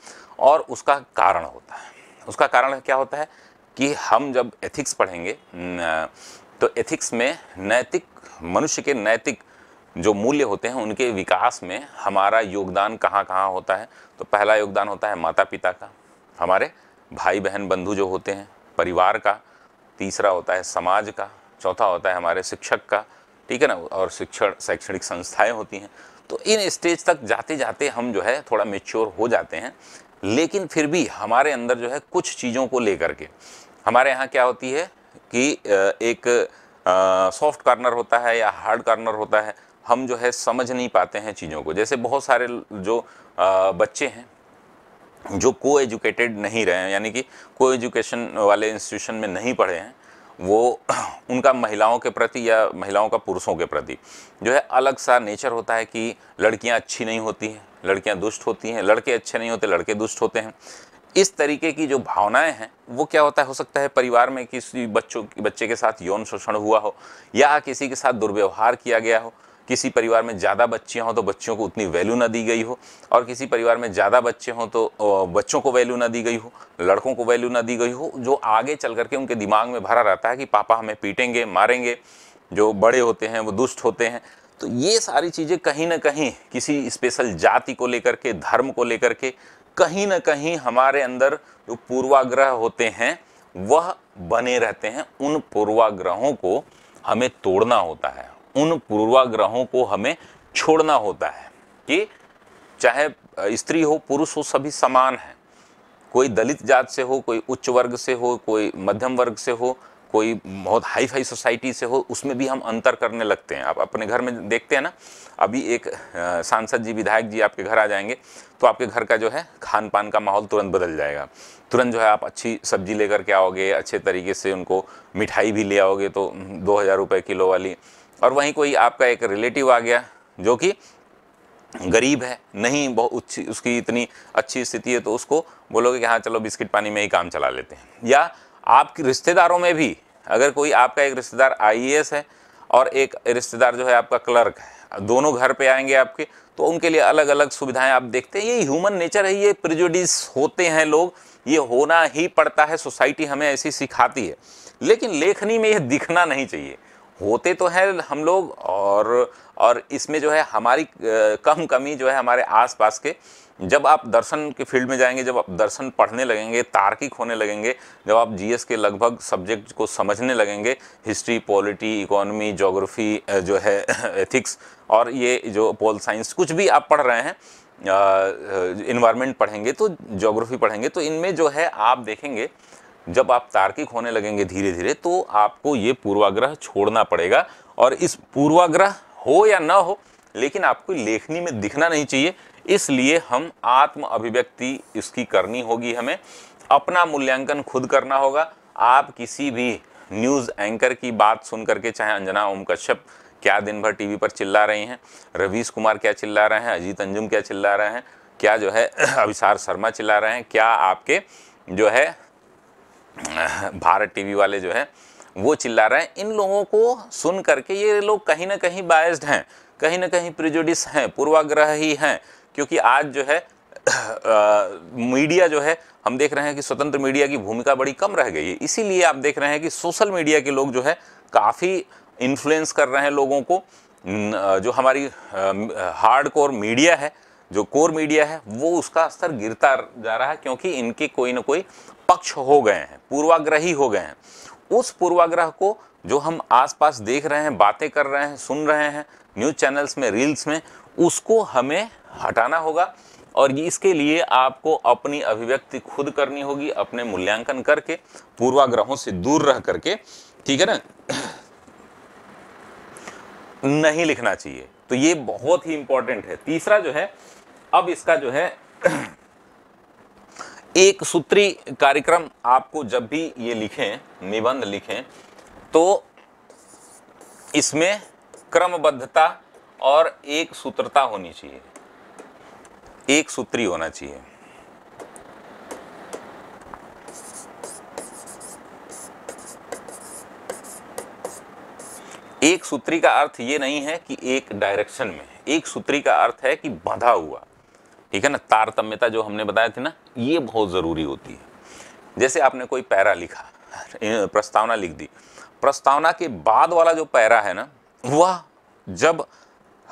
[SPEAKER 1] और उसका कारण होता है उसका कारण क्या होता है कि हम जब एथिक्स पढ़ेंगे तो एथिक्स में नैतिक मनुष्य के नैतिक जो मूल्य होते हैं उनके विकास में हमारा योगदान कहाँ कहाँ होता है तो पहला योगदान होता है माता पिता का हमारे भाई बहन बंधु जो होते हैं परिवार का तीसरा होता है समाज का चौथा होता है हमारे शिक्षक का ठीक है ना और शिक्षण शैक्षणिक संस्थाएं होती हैं तो इन स्टेज तक जाते जाते हम जो है थोड़ा मेच्योर हो जाते हैं लेकिन फिर भी हमारे अंदर जो है कुछ चीज़ों को लेकर के हमारे यहाँ क्या होती है कि एक सॉफ्ट कार्नर होता है या हार्ड कार्नर होता है हम जो है समझ नहीं पाते हैं चीज़ों को जैसे बहुत सारे जो बच्चे हैं जो को एजुकेटेड नहीं रहे हैं यानी कि को एजुकेशन वाले इंस्टीट्यूशन में नहीं पढ़े हैं वो [CLEARS THROAT] उनका महिलाओं के प्रति या महिलाओं का पुरुषों के प्रति जो है अलग सा नेचर होता है कि लड़कियां अच्छी नहीं होती हैं लड़कियां दुष्ट होती हैं लड़के अच्छे नहीं होते लड़के दुष्ट होते हैं इस तरीके की जो भावनाएं हैं वो क्या होता है हो सकता है परिवार में किसी बच्चों बच्चे के साथ यौन शोषण हुआ हो या किसी के साथ दुर्व्यवहार किया गया हो किसी परिवार में ज़्यादा बच्चे हों तो बच्चों को उतनी वैल्यू ना दी गई हो और किसी परिवार में ज़्यादा बच्चे हों तो बच्चों को वैल्यू ना दी गई हो लड़कों को वैल्यू ना दी गई हो जो आगे चल करके उनके दिमाग में भरा रहता है कि पापा हमें पीटेंगे मारेंगे जो बड़े होते हैं वो दुष्ट होते हैं तो ये सारी चीज़ें कहीं ना कहीं किसी स्पेशल जाति को लेकर के धर्म को लेकर के कहीं ना कहीं हमारे अंदर जो पूर्वाग्रह होते हैं वह बने रहते हैं उन पूर्वाग्रहों को हमें तोड़ना होता है उन पूर्वाग्रहों को हमें छोड़ना होता है कि चाहे स्त्री हो पुरुष हो सभी समान हैं कोई दलित जात से हो कोई उच्च वर्ग से हो कोई मध्यम वर्ग से हो कोई बहुत हाई फाई सोसाइटी से हो उसमें भी हम अंतर करने लगते हैं आप अपने घर में देखते हैं ना अभी एक सांसद जी विधायक जी आपके घर आ जाएंगे तो आपके घर का जो है खान पान का माहौल तुरंत बदल जाएगा तुरंत जो है आप अच्छी सब्जी लेकर के आओगे अच्छे तरीके से उनको मिठाई भी ले आओगे तो दो हज़ार रुपये किलो वाली और वहीं कोई आपका एक रिलेटिव आ गया जो कि गरीब है नहीं बहुत उच्च उसकी इतनी अच्छी स्थिति है तो उसको बोलोगे कि हाँ चलो बिस्किट पानी में ही काम चला लेते हैं या आपके रिश्तेदारों में भी अगर कोई आपका एक रिश्तेदार आई है और एक रिश्तेदार जो है आपका क्लर्क है दोनों घर पे आएंगे आपके तो उनके लिए अलग अलग सुविधाएं आप देखते हैं ये ह्यूमन नेचर है ये प्रिजोडिस होते हैं लोग ये होना ही पड़ता है सोसाइटी हमें ऐसी सिखाती है लेकिन लेखनी में यह दिखना नहीं चाहिए होते तो हैं हम लोग और और इसमें जो है हमारी कम कमी जो है हमारे आसपास के जब आप दर्शन के फील्ड में जाएंगे जब आप दर्शन पढ़ने लगेंगे तार्किक होने लगेंगे जब आप जीएस के लगभग सब्जेक्ट को समझने लगेंगे हिस्ट्री पॉलिटी इकोनॉमी जोग्राफी जो है [LAUGHS] एथिक्स और ये जो पोल साइंस कुछ भी आप पढ़ रहे हैं इन्वायरमेंट पढ़ेंगे तो जोग्राफी पढ़ेंगे तो इनमें जो है आप देखेंगे जब आप तार्किक होने लगेंगे धीरे धीरे तो आपको ये पूर्वाग्रह छोड़ना पड़ेगा और इस पूर्वाग्रह हो या ना हो लेकिन आपको लेखनी में दिखना नहीं चाहिए इसलिए हम आत्म अभिव्यक्ति इसकी करनी होगी हमें अपना मूल्यांकन खुद करना होगा आप किसी भी न्यूज़ एंकर की बात सुन करके चाहे अंजना ओम कश्यप क्या दिन भर टीवी पर चिल्ला रही हैं रवीश कुमार क्या चिल्ला रहे हैं अजीत अंजुम क्या चिल्ला रहे हैं क्या जो है [CLEARS THROAT] अभिसार शर्मा चिल्ला रहे हैं क्या आपके जो है भारत टीवी वाले जो है वो चिल्ला रहे हैं इन लोगों को सुन करके ये लोग कहीं ना कहीं बायस्ड हैं कहीं ना कहीं प्रिजुडिस हैं पूर्वाग्रह ही हैं क्योंकि आज जो है मीडिया जो है हम देख रहे हैं कि स्वतंत्र मीडिया की भूमिका बड़ी कम रह गई है इसीलिए आप देख रहे हैं कि सोशल मीडिया के लोग जो है काफ़ी इन्फ्लुएंस कर रहे हैं लोगों को जो हमारी हार्ड कोर मीडिया है जो कोर मीडिया है वो उसका स्तर गिरता जा रहा है क्योंकि इनके कोई ना कोई पक्ष हो गए हैं पूर्वाग्रही हो गए हैं उस पूर्वाग्रह को जो हम आसपास देख रहे हैं बातें कर रहे हैं सुन रहे हैं न्यूज़ चैनल्स में रील्स में उसको हमें हटाना होगा और इसके लिए आपको अपनी अभिव्यक्ति खुद करनी होगी अपने मूल्यांकन करके पूर्वाग्रहों से दूर रह करके ठीक है ना नहीं लिखना चाहिए तो ये बहुत ही इंपॉर्टेंट है तीसरा जो है अब इसका जो है [CLEARS THROAT] एक सूत्री कार्यक्रम आपको जब भी ये लिखें निबंध लिखें तो इसमें क्रमबद्धता और एक सूत्रता होनी चाहिए एक सूत्री होना चाहिए एक सूत्री का अर्थ ये नहीं है कि एक डायरेक्शन में एक सूत्री का अर्थ है कि बंधा हुआ ठीक है ना तारतम्यता जो हमने बताया थी ना ये बहुत ज़रूरी होती है जैसे आपने कोई पैरा लिखा प्रस्तावना लिख दी प्रस्तावना के बाद वाला जो पैरा है ना वह जब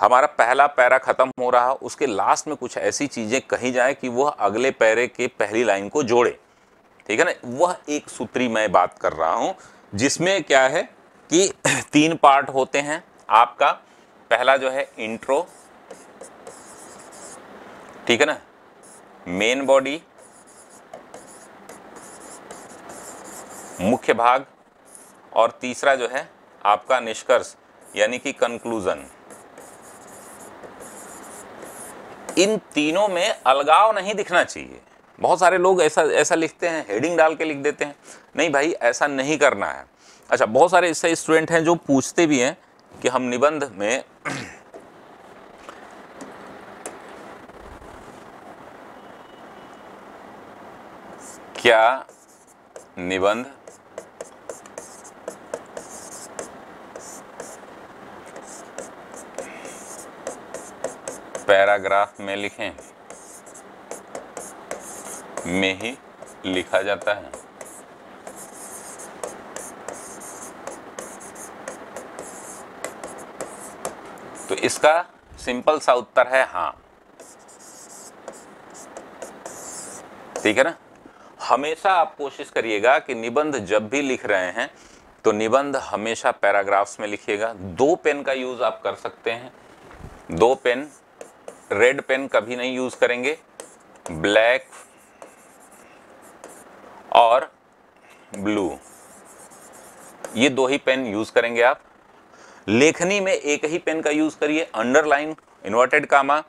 [SPEAKER 1] हमारा पहला पैरा ख़त्म हो रहा उसके लास्ट में कुछ ऐसी चीज़ें कही जाए कि वह अगले पैरे के पहली लाइन को जोड़े ठीक है ना वह एक सूत्री मैं बात कर रहा हूँ जिसमें क्या है कि [CLEARS THROAT] तीन पार्ट होते हैं आपका पहला जो है इंट्रो ठीक है ना मेन बॉडी मुख्य भाग और तीसरा जो है आपका निष्कर्ष यानी कि कंक्लूजन इन तीनों में अलगाव नहीं दिखना चाहिए बहुत सारे लोग ऐसा ऐसा लिखते हैं हेडिंग डाल के लिख देते हैं नहीं भाई ऐसा नहीं करना है अच्छा बहुत सारे ऐसे स्टूडेंट हैं जो पूछते भी हैं कि हम निबंध में क्या निबंध पैराग्राफ में लिखें में ही लिखा जाता है तो इसका सिंपल सा उत्तर है हां ठीक है ना हमेशा आप कोशिश करिएगा कि निबंध जब भी लिख रहे हैं तो निबंध हमेशा पैराग्राफ्स में लिखिएगा दो पेन का यूज़ आप कर सकते हैं दो पेन रेड पेन कभी नहीं यूज़ करेंगे ब्लैक और ब्लू ये दो ही पेन यूज़ करेंगे आप लेखनी में एक ही पेन का यूज़ करिए अंडरलाइन इन्वर्टेड कामा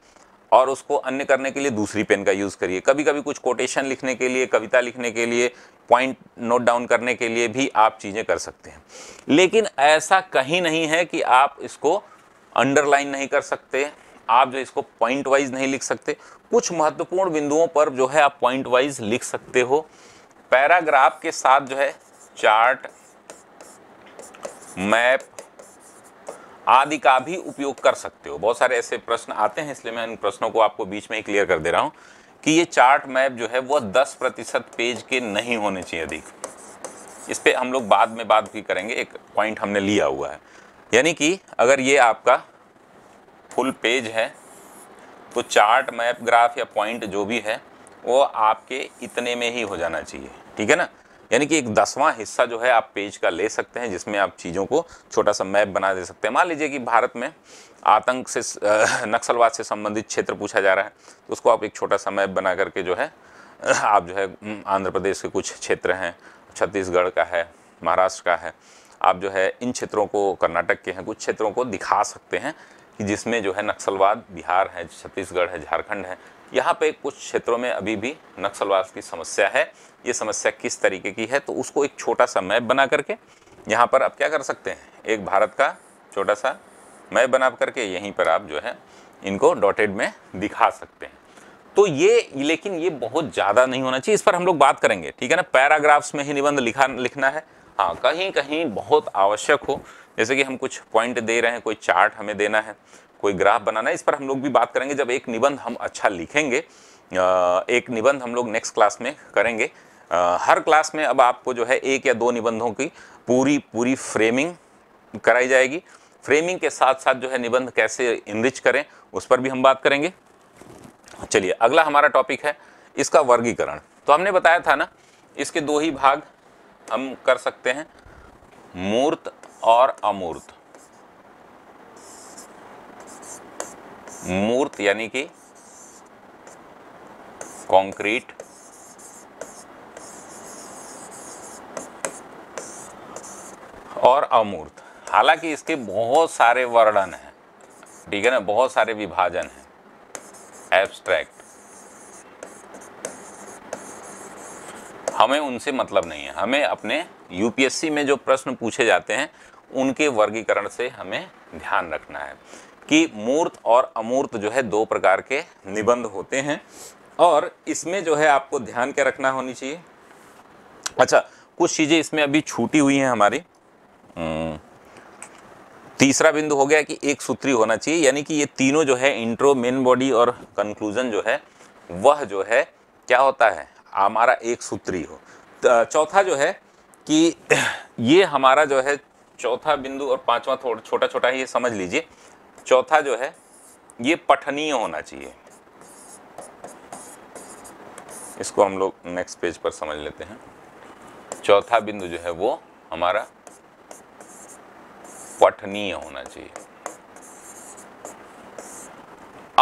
[SPEAKER 1] और उसको अन्य करने के लिए दूसरी पेन का यूज़ करिए कभी कभी कुछ कोटेशन लिखने के लिए कविता लिखने के लिए पॉइंट नोट डाउन करने के लिए भी आप चीज़ें कर सकते हैं लेकिन ऐसा कहीं नहीं है कि आप इसको अंडरलाइन नहीं कर सकते आप जो इसको पॉइंट वाइज नहीं लिख सकते कुछ महत्वपूर्ण बिंदुओं पर जो है आप पॉइंट वाइज लिख सकते हो पैराग्राफ के साथ जो है चार्ट मैप आदि का भी उपयोग कर सकते हो बहुत सारे ऐसे प्रश्न आते हैं इसलिए मैं इन प्रश्नों को आपको बीच में ही क्लियर कर दे रहा हूँ कि ये चार्ट मैप जो है वो दस प्रतिशत पेज के नहीं होने चाहिए अधिक इस पर हम लोग बाद में बात भी करेंगे एक पॉइंट हमने लिया हुआ है यानी कि अगर ये आपका फुल पेज है तो चार्ट मैप ग्राफ या पॉइंट जो भी है वो आपके इतने में ही हो जाना चाहिए ठीक है ना यानी कि एक दसवां हिस्सा जो है आप पेज का ले सकते हैं जिसमें आप चीज़ों को छोटा सा मैप बना दे सकते हैं मान लीजिए कि भारत में आतंक से [LAUGHS] नक्सलवाद से संबंधित क्षेत्र पूछा जा रहा है तो उसको आप एक छोटा सा मैप बना करके जो है [LAUGHS] आप जो है आंध्र प्रदेश के कुछ क्षेत्र हैं छत्तीसगढ़ का है महाराष्ट्र का है आप जो है इन क्षेत्रों को कर्नाटक के हैं कुछ क्षेत्रों को दिखा सकते हैं कि जिसमें जो है नक्सलवाद बिहार है छत्तीसगढ़ है झारखंड है यहाँ पे कुछ क्षेत्रों में अभी भी नक्सलवाद की समस्या है ये समस्या किस तरीके की है तो उसको एक छोटा सा मैप बना करके यहाँ पर आप क्या कर सकते हैं एक भारत का छोटा सा मैप बना करके यहीं पर आप जो है इनको डॉटेड में दिखा सकते हैं तो ये लेकिन ये बहुत ज़्यादा नहीं होना चाहिए इस पर हम लोग बात करेंगे ठीक है ना पैराग्राफ्स में ही निबंध लिखा लिखना है हाँ कहीं कहीं बहुत आवश्यक हो जैसे कि हम कुछ पॉइंट दे रहे हैं कोई चार्ट हमें देना है कोई ग्राफ बनाना है इस पर हम लोग भी बात करेंगे जब एक निबंध हम अच्छा लिखेंगे एक निबंध हम लोग नेक्स्ट क्लास में करेंगे हर क्लास में अब आपको जो है एक या दो निबंधों की पूरी पूरी फ्रेमिंग कराई जाएगी फ्रेमिंग के साथ साथ जो है निबंध कैसे इनरिच करें उस पर भी हम बात करेंगे चलिए अगला हमारा टॉपिक है इसका वर्गीकरण तो हमने बताया था ना इसके दो ही भाग हम कर सकते हैं मूर्त और अमूर्त मूर्त यानी कि कंक्रीट और अमूर्त हालांकि इसके बहुत सारे वर्णन हैं ठीक है ना बहुत सारे विभाजन हैं एब्स्ट्रैक्ट हमें उनसे मतलब नहीं है हमें अपने यूपीएससी में जो प्रश्न पूछे जाते हैं उनके वर्गीकरण से हमें ध्यान रखना है कि मूर्त और अमूर्त जो है दो प्रकार के निबंध होते हैं और इसमें जो है आपको ध्यान क्या रखना होनी चाहिए अच्छा कुछ चीज़ें इसमें अभी छूटी हुई हैं हमारी हम्म, तीसरा बिंदु हो गया कि एक सूत्री होना चाहिए यानी कि ये तीनों जो है इंट्रो मेन बॉडी और कंक्लूजन जो है वह जो है क्या होता है हमारा एक सूत्री हो चौथा जो है कि [CLEARS THROAT] ये हमारा जो है चौथा बिंदु और पांचवा थोड़ा छोटा छोटा ही ये समझ लीजिए चौथा जो है ये पठनीय होना चाहिए इसको हम लोग नेक्स्ट पेज पर समझ लेते हैं चौथा बिंदु जो है वो हमारा पठनीय होना चाहिए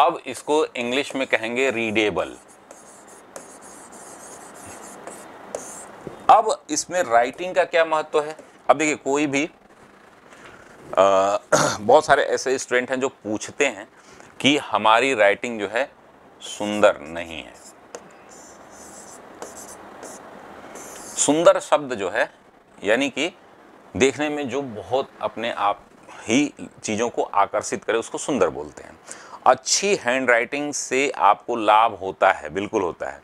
[SPEAKER 1] अब इसको इंग्लिश में कहेंगे रीडेबल अब इसमें राइटिंग का क्या महत्व है अब देखिए कोई भी [CLEARS THROAT] बहुत सारे ऐसे स्टूडेंट हैं जो पूछते हैं कि हमारी राइटिंग जो है सुंदर नहीं है सुंदर शब्द जो है यानी कि देखने में जो बहुत अपने आप ही चीज़ों को आकर्षित करे उसको सुंदर बोलते हैं अच्छी हैंड राइटिंग से आपको लाभ होता है बिल्कुल होता है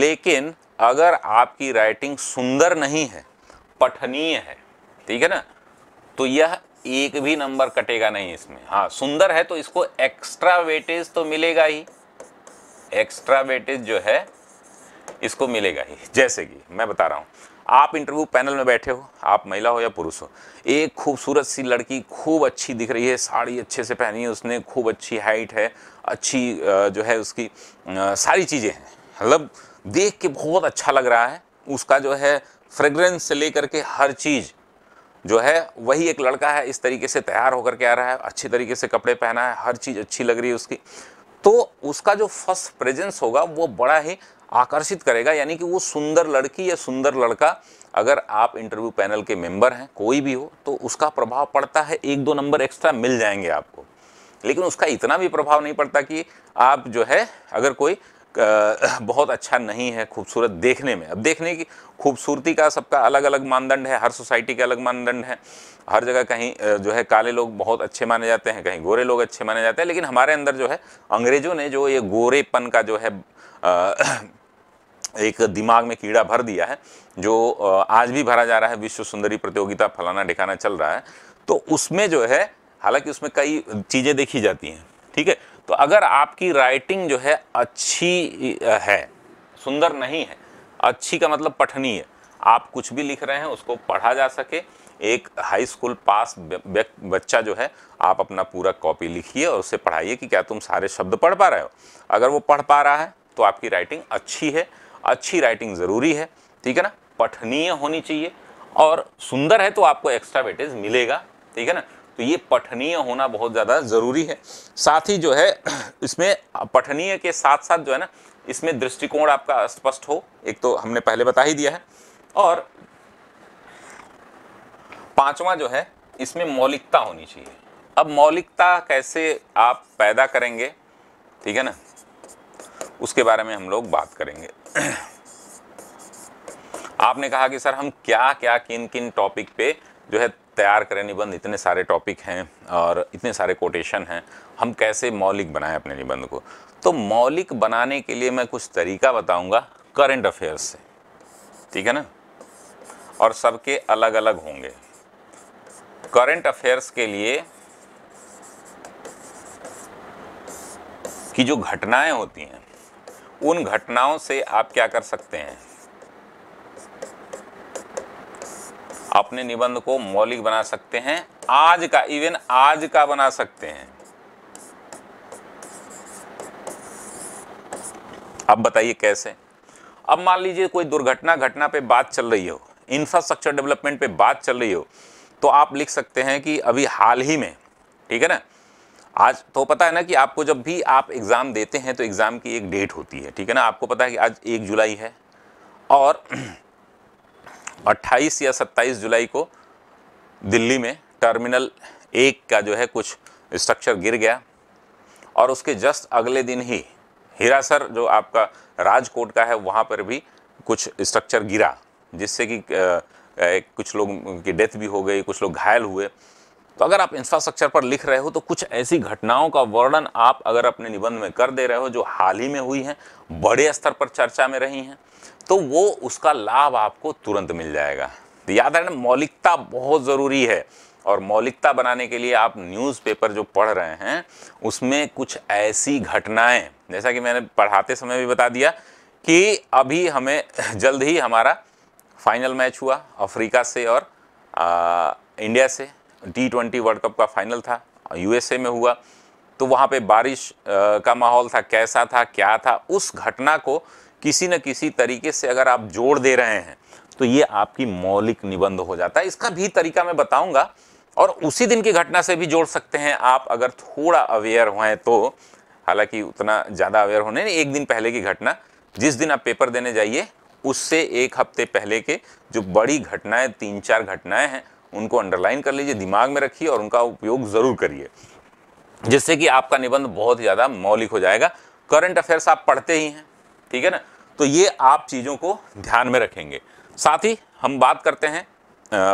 [SPEAKER 1] लेकिन अगर आपकी राइटिंग सुंदर नहीं है पठनीय है ठीक है ना तो यह एक भी नंबर कटेगा नहीं इसमें हाँ सुंदर है तो इसको एक्स्ट्रा वेटेज तो मिलेगा ही एक्स्ट्रा वेटेज जो है इसको मिलेगा ही जैसे कि मैं बता रहा हूँ आप इंटरव्यू पैनल में बैठे हो आप महिला हो या पुरुष हो एक खूबसूरत सी लड़की खूब अच्छी दिख रही है साड़ी अच्छे से पहनी है उसने खूब अच्छी हाइट है अच्छी जो है उसकी सारी चीज़ें हैं मतलब देख के बहुत अच्छा लग रहा है उसका जो है फ्रेगरेंस से लेकर के हर चीज़ जो है वही एक लड़का है इस तरीके से तैयार होकर के आ रहा है अच्छी तरीके से कपड़े पहना है हर चीज़ अच्छी लग रही है उसकी तो उसका जो फर्स्ट प्रेजेंस होगा वो बड़ा ही आकर्षित करेगा यानी कि वो सुंदर लड़की या सुंदर लड़का अगर आप इंटरव्यू पैनल के मेंबर हैं कोई भी हो तो उसका प्रभाव पड़ता है एक दो नंबर एक्स्ट्रा मिल जाएंगे आपको लेकिन उसका इतना भी प्रभाव नहीं पड़ता कि आप जो है अगर कोई बहुत अच्छा नहीं है खूबसूरत देखने में अब देखने की खूबसूरती का सबका अलग अलग मानदंड है हर सोसाइटी का अलग मानदंड है हर जगह कहीं जो है काले लोग बहुत अच्छे माने जाते हैं कहीं गोरे लोग अच्छे माने जाते हैं लेकिन हमारे अंदर जो है अंग्रेजों ने जो ये गोरेपन का जो है एक दिमाग में कीड़ा भर दिया है जो आज भी भरा जा रहा है विश्व सुंदरी प्रतियोगिता फलाना ढिकाना चल रहा है तो उसमें जो है हालांकि उसमें कई चीज़ें देखी जाती हैं ठीक है तो अगर आपकी राइटिंग जो है अच्छी है सुंदर नहीं है अच्छी का मतलब पठनीय आप कुछ भी लिख रहे हैं उसको पढ़ा जा सके एक हाई स्कूल पास बच्चा जो है आप अपना पूरा कॉपी लिखिए और उसे पढ़ाइए कि क्या तुम सारे शब्द पढ़ पा रहे हो अगर वो पढ़ पा रहा है तो आपकी राइटिंग अच्छी है अच्छी राइटिंग ज़रूरी है ठीक है ना पठनीय होनी चाहिए और सुंदर है तो आपको एक्स्ट्रा वेटेज मिलेगा ठीक है ना तो ये पठनीय होना बहुत ज़्यादा ज़रूरी है साथ ही जो है इसमें पठनीय के साथ साथ जो है ना इसमें दृष्टिकोण आपका स्पष्ट हो एक तो हमने पहले बता ही दिया है और पांचवा जो है इसमें मौलिकता होनी चाहिए अब मौलिकता कैसे आप पैदा करेंगे ठीक है ना उसके बारे में हम लोग बात करेंगे आपने कहा कि सर हम क्या क्या किन किन टॉपिक पे जो है तैयार करें निबंध इतने सारे टॉपिक हैं और इतने सारे कोटेशन हैं हम कैसे मौलिक बनाएं अपने निबंध को तो मौलिक बनाने के लिए मैं कुछ तरीका बताऊंगा करंट अफेयर्स से ठीक है ना और सबके अलग अलग होंगे करंट अफेयर्स के लिए की जो घटनाएं होती हैं उन घटनाओं से आप क्या कर सकते हैं अपने निबंध को मौलिक बना सकते हैं आज का इवन आज का बना सकते हैं अब बताइए कैसे अब मान लीजिए कोई दुर्घटना घटना पे बात चल रही हो इंफ्रास्ट्रक्चर डेवलपमेंट पे बात चल रही हो तो आप लिख सकते हैं कि अभी हाल ही में ठीक है ना आज तो पता है ना कि आपको जब भी आप एग्ज़ाम देते हैं तो एग्ज़ाम की एक डेट होती है ठीक है ना आपको पता है कि आज एक जुलाई है और 28 या 27 जुलाई को दिल्ली में टर्मिनल एक का जो है कुछ स्ट्रक्चर गिर गया और उसके जस्ट अगले दिन ही हिरासर जो आपका राजकोट का है वहाँ पर भी कुछ स्ट्रक्चर गिरा जिससे कि कुछ लोग की डेथ भी हो गई कुछ लोग घायल हुए तो अगर आप इंफ्रास्ट्रक्चर पर लिख रहे हो तो कुछ ऐसी घटनाओं का वर्णन आप अगर अपने निबंध में कर दे रहे हो जो हाल ही में हुई हैं बड़े स्तर पर चर्चा में रही हैं तो वो उसका लाभ आपको तुरंत मिल जाएगा तो याद रखना मौलिकता बहुत ज़रूरी है और मौलिकता बनाने के लिए आप न्यूज़पेपर जो पढ़ रहे हैं उसमें कुछ ऐसी घटनाएं जैसा कि मैंने पढ़ाते समय भी बता दिया कि अभी हमें [LAUGHS] जल्द ही हमारा फाइनल मैच हुआ अफ्रीका से और आ, इंडिया से टी ट्वेंटी वर्ल्ड कप का फाइनल था यूएसए में हुआ तो वहाँ पे बारिश आ, का माहौल था कैसा था क्या था उस घटना को किसी न किसी तरीके से अगर आप जोड़ दे रहे हैं तो ये आपकी मौलिक निबंध हो जाता है इसका भी तरीका मैं बताऊंगा और उसी दिन की घटना से भी जोड़ सकते हैं आप अगर थोड़ा अवेयर हुए तो हालांकि उतना ज़्यादा अवेयर होने नहीं एक दिन पहले की घटना जिस दिन आप पेपर देने जाइए उससे एक हफ्ते पहले के जो बड़ी घटनाएं तीन चार घटनाएं हैं उनको अंडरलाइन कर लीजिए दिमाग में रखिए और उनका उपयोग ज़रूर करिए जिससे कि आपका निबंध बहुत ज़्यादा मौलिक हो जाएगा करंट अफेयर्स आप पढ़ते ही हैं ठीक है ना तो ये आप चीज़ों को ध्यान में रखेंगे साथ ही हम बात करते हैं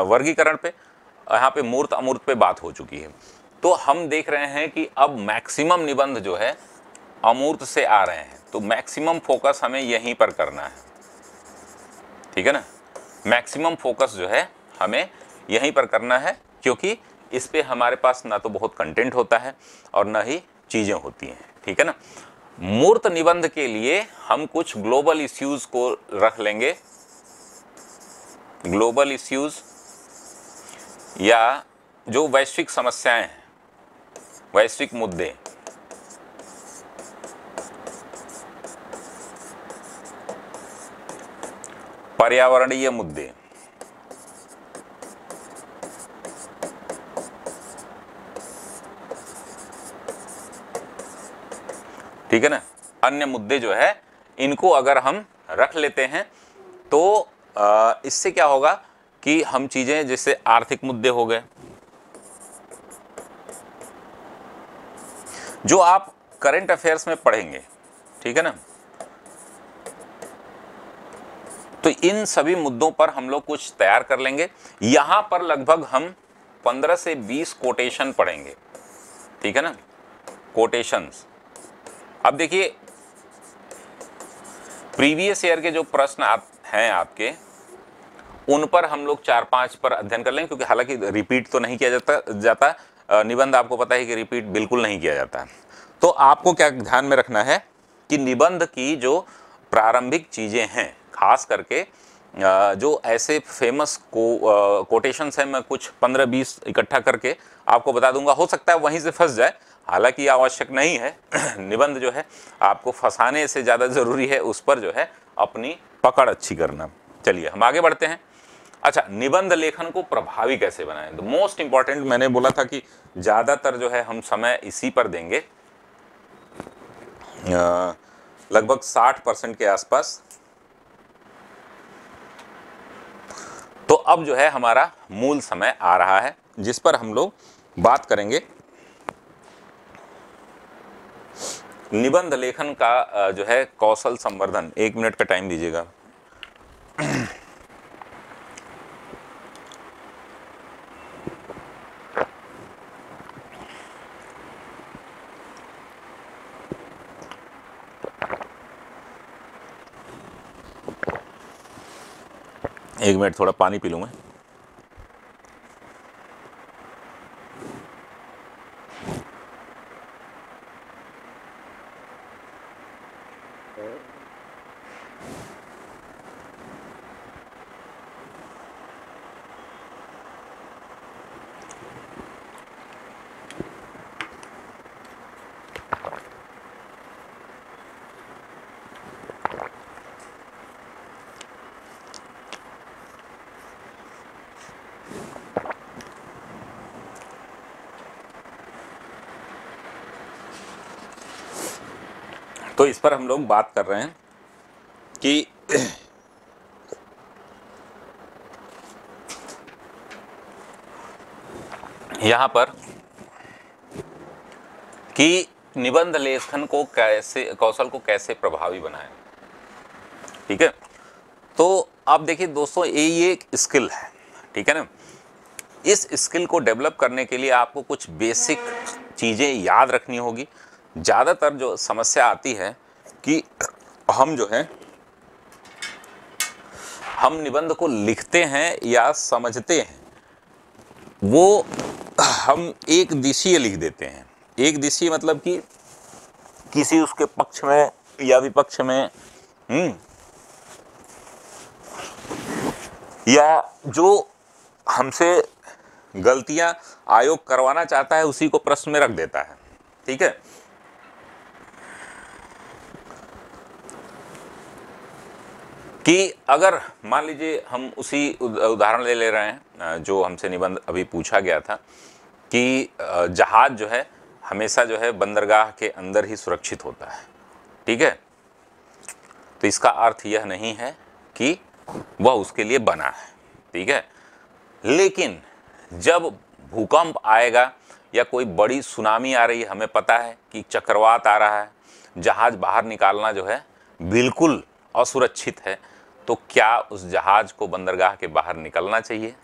[SPEAKER 1] वर्गीकरण पे यहाँ पे मूर्त अमूर्त पे बात हो चुकी है तो हम देख रहे हैं कि अब मैक्सिमम निबंध जो है अमूर्त से आ रहे हैं तो मैक्सिमम फोकस हमें यहीं पर करना है ठीक है ना मैक्सिमम फोकस जो है हमें यहीं पर करना है क्योंकि इस पर हमारे पास ना तो बहुत कंटेंट होता है और ना ही चीज़ें होती हैं ठीक है ना मूर्त निबंध के लिए हम कुछ ग्लोबल इश्यूज को रख लेंगे ग्लोबल इश्यूज या जो वैश्विक समस्याएं हैं वैश्विक मुद्दे पर्यावरणीय मुद्दे ठीक है ना अन्य मुद्दे जो है इनको अगर हम रख लेते हैं तो इससे क्या होगा कि हम चीज़ें जैसे आर्थिक मुद्दे हो गए जो आप करंट अफेयर्स में पढ़ेंगे ठीक है ना तो इन सभी मुद्दों पर हम लोग कुछ तैयार कर लेंगे यहां पर लगभग हम 15 से 20 कोटेशन पढ़ेंगे ठीक है ना कोटेशंस अब देखिए प्रीवियस ईयर के जो प्रश्न आप हैं आपके उन पर हम लोग चार पांच पर अध्ययन कर लेंगे क्योंकि हालांकि रिपीट तो नहीं किया जाता जाता निबंध आपको पता है कि रिपीट बिल्कुल नहीं किया जाता तो आपको क्या ध्यान में रखना है कि निबंध की जो प्रारंभिक चीज़ें हैं खास करके जो ऐसे फेमस को कोटेशंस हैं मैं कुछ पंद्रह बीस इकट्ठा करके आपको बता दूंगा हो सकता है वहीं से फंस जाए हालांकि आवश्यक नहीं है [CLEARS THROAT] निबंध जो है आपको फंसाने से ज़्यादा ज़रूरी है उस पर जो है अपनी पकड़ अच्छी करना चलिए हम आगे बढ़ते हैं अच्छा निबंध लेखन को प्रभावी कैसे बनाएं तो मोस्ट इम्पॉर्टेंट मैंने बोला था कि ज़्यादातर जो है हम समय इसी पर देंगे लगभग 60 परसेंट के आसपास तो अब जो है हमारा मूल समय आ रहा है जिस पर हम लोग बात करेंगे निबंध लेखन का जो है कौशल संवर्धन एक मिनट का टाइम दीजिएगा एक मिनट थोड़ा पानी पी लूँ मैं तो इस पर हम लोग बात कर रहे हैं कि यहाँ पर कि निबंध लेखन को कैसे कौशल को कैसे प्रभावी बनाएं ठीक है तो आप देखिए दोस्तों ये एक स्किल है ठीक है ना इस स्किल को डेवलप करने के लिए आपको कुछ बेसिक चीज़ें याद रखनी होगी ज़्यादातर जो समस्या आती है कि हम जो है हम निबंध को लिखते हैं या समझते हैं वो हम एक दिशीय लिख देते हैं एक दिशीय मतलब कि किसी उसके पक्ष में या विपक्ष में हम्म या जो हमसे गलतियां आयोग करवाना चाहता है उसी को प्रश्न में रख देता है ठीक है कि अगर मान लीजिए हम उसी उदाहरण ले ले रहे हैं जो हमसे निबंध अभी पूछा गया था कि जहाज़ जो है हमेशा जो है बंदरगाह के अंदर ही सुरक्षित होता है ठीक है तो इसका अर्थ यह नहीं है कि वह उसके लिए बना है ठीक है लेकिन जब भूकंप आएगा या कोई बड़ी सुनामी आ रही है हमें पता है कि चक्रवात आ रहा है जहाज़ बाहर निकालना जो है बिल्कुल असुरक्षित है तो क्या उस जहाज़ को बंदरगाह के बाहर निकलना चाहिए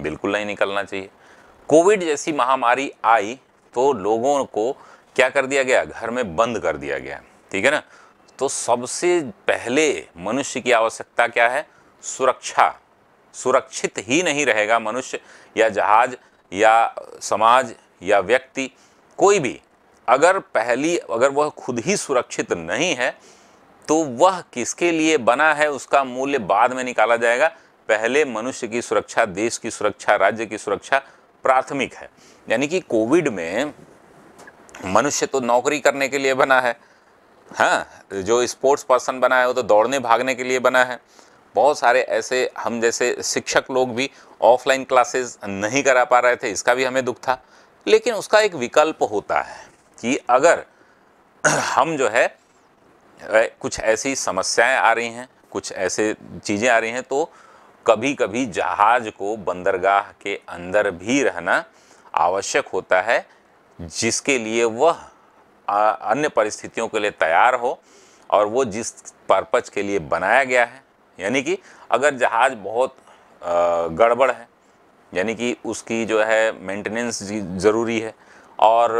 [SPEAKER 1] बिल्कुल नहीं निकलना चाहिए कोविड जैसी महामारी आई तो लोगों को क्या कर दिया गया घर में बंद कर दिया गया ठीक है ना तो सबसे पहले मनुष्य की आवश्यकता क्या है सुरक्षा सुरक्षित ही नहीं रहेगा मनुष्य या जहाज या समाज या व्यक्ति कोई भी अगर पहली अगर वह खुद ही सुरक्षित नहीं है तो वह किसके लिए बना है उसका मूल्य बाद में निकाला जाएगा पहले मनुष्य की सुरक्षा देश की सुरक्षा राज्य की सुरक्षा प्राथमिक है यानी कि कोविड में मनुष्य तो नौकरी करने के लिए बना है हाँ जो स्पोर्ट्स पर्सन बना है वो तो दौड़ने भागने के लिए बना है बहुत सारे ऐसे हम जैसे शिक्षक लोग भी ऑफलाइन क्लासेस नहीं करा पा रहे थे इसका भी हमें दुख था लेकिन उसका एक विकल्प होता है कि अगर [CLEARS THROAT] हम जो है कुछ ऐसी समस्याएं आ रही हैं कुछ ऐसे चीज़ें आ रही हैं तो कभी कभी जहाज़ को बंदरगाह के अंदर भी रहना आवश्यक होता है जिसके लिए वह अन्य परिस्थितियों के लिए तैयार हो और वो जिस पर्पज के लिए बनाया गया है यानी कि अगर जहाज़ बहुत गड़बड़ है यानी कि उसकी जो है मेंटेनेंस ज़रूरी है और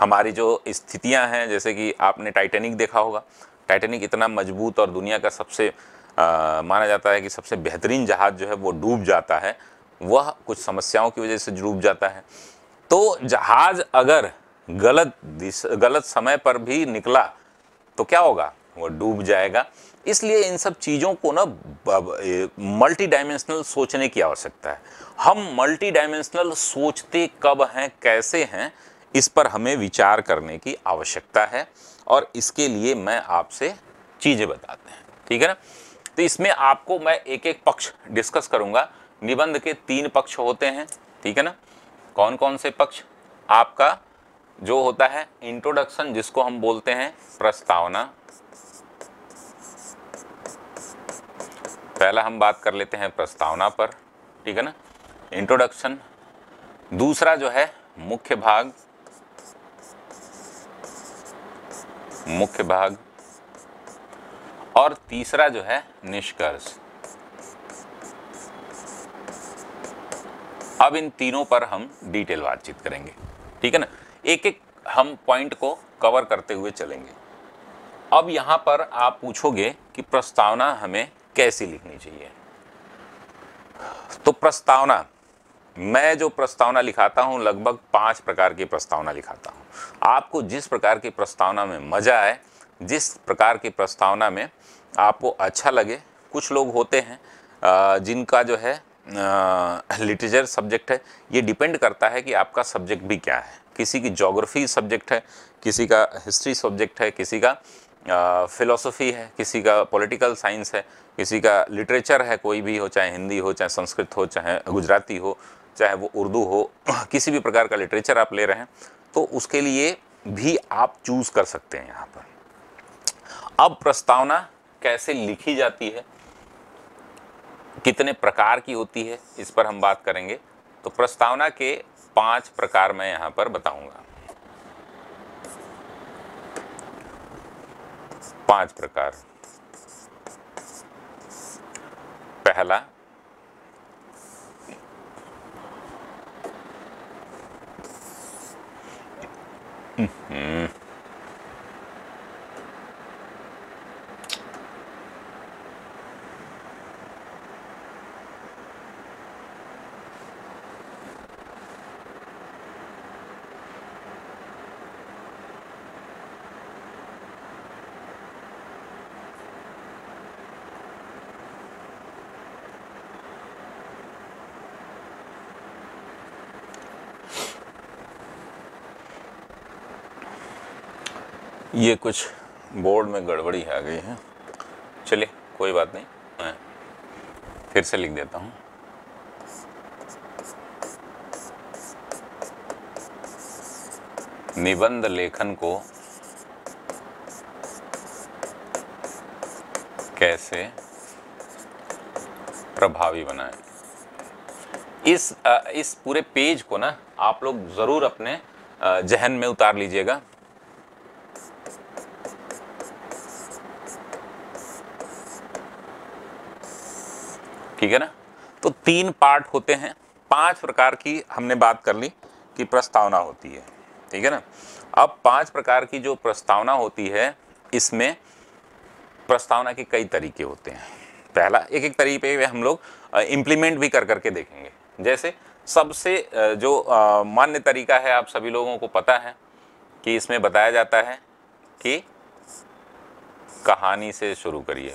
[SPEAKER 1] हमारी जो स्थितियां हैं जैसे कि आपने टाइटेनिक देखा होगा टाइटेनिक इतना मजबूत और दुनिया का सबसे आ, माना जाता है कि सबसे बेहतरीन जहाज़ जो है वो डूब जाता है वह कुछ समस्याओं की वजह से डूब जाता है तो जहाज़ अगर गलत गलत समय पर भी निकला तो क्या होगा वो डूब जाएगा इसलिए इन सब चीज़ों को ना मल्टी डायमेंशनल सोचने की आवश्यकता है हम मल्टी डायमेंशनल सोचते कब हैं कैसे हैं इस पर हमें विचार करने की आवश्यकता है और इसके लिए मैं आपसे चीज़ें बताते हैं ठीक है ना तो इसमें आपको मैं एक एक पक्ष डिस्कस करूंगा निबंध के तीन पक्ष होते हैं ठीक है ना कौन कौन से पक्ष आपका जो होता है इंट्रोडक्शन जिसको हम बोलते हैं प्रस्तावना पहला हम बात कर लेते हैं प्रस्तावना पर ठीक है ना इंट्रोडक्शन दूसरा जो है मुख्य भाग मुख्य भाग और तीसरा जो है निष्कर्ष अब इन तीनों पर हम डिटेल बातचीत करेंगे ठीक है ना एक एक हम पॉइंट को कवर करते हुए चलेंगे अब यहां पर आप पूछोगे कि प्रस्तावना हमें कैसी लिखनी चाहिए तो प्रस्तावना मैं जो प्रस्तावना लिखाता हूँ लगभग पाँच प्रकार की प्रस्तावना लिखाता हूँ आपको जिस प्रकार की प्रस्तावना में मज़ा आए जिस प्रकार की प्रस्तावना में आपको अच्छा लगे कुछ लोग होते हैं जिनका जो है लिटरेचर सब्जेक्ट है ये डिपेंड करता है कि आपका सब्जेक्ट भी क्या है किसी की जोग्राफ़ी सब्जेक्ट है किसी का हिस्ट्री सब्जेक्ट है किसी का फ़िलोसफी है किसी का पॉलिटिकल साइंस है किसी का लिटरेचर है कोई भी हो चाहे हिंदी हो चाहे संस्कृत हो चाहे गुजराती हो चाहे वो उर्दू हो किसी भी प्रकार का लिटरेचर आप ले रहे हैं तो उसके लिए भी आप चूज़ कर सकते हैं यहाँ पर अब प्रस्तावना कैसे लिखी जाती है कितने प्रकार की होती है इस पर हम बात करेंगे तो प्रस्तावना के पांच प्रकार मैं यहाँ पर बताऊंगा पांच प्रकार पहला Mm-hmm. ये कुछ बोर्ड में गड़बड़ी आ गई है चलिए कोई बात नहीं मैं फिर से लिख देता हूँ निबंध लेखन को कैसे प्रभावी बनाएं इस इस पूरे पेज को ना आप लोग ज़रूर अपने जहन में उतार लीजिएगा ठीक है ना तो तीन पार्ट होते हैं पांच प्रकार की हमने बात कर ली कि प्रस्तावना होती है ठीक है ना अब पांच प्रकार की जो प्रस्तावना होती है इसमें प्रस्तावना के कई तरीके होते हैं पहला एक एक तरीके पे हम लोग इम्प्लीमेंट भी कर करके देखेंगे जैसे सबसे जो मान्य तरीका है आप सभी लोगों को पता है कि इसमें बताया जाता है कि कहानी से शुरू करिए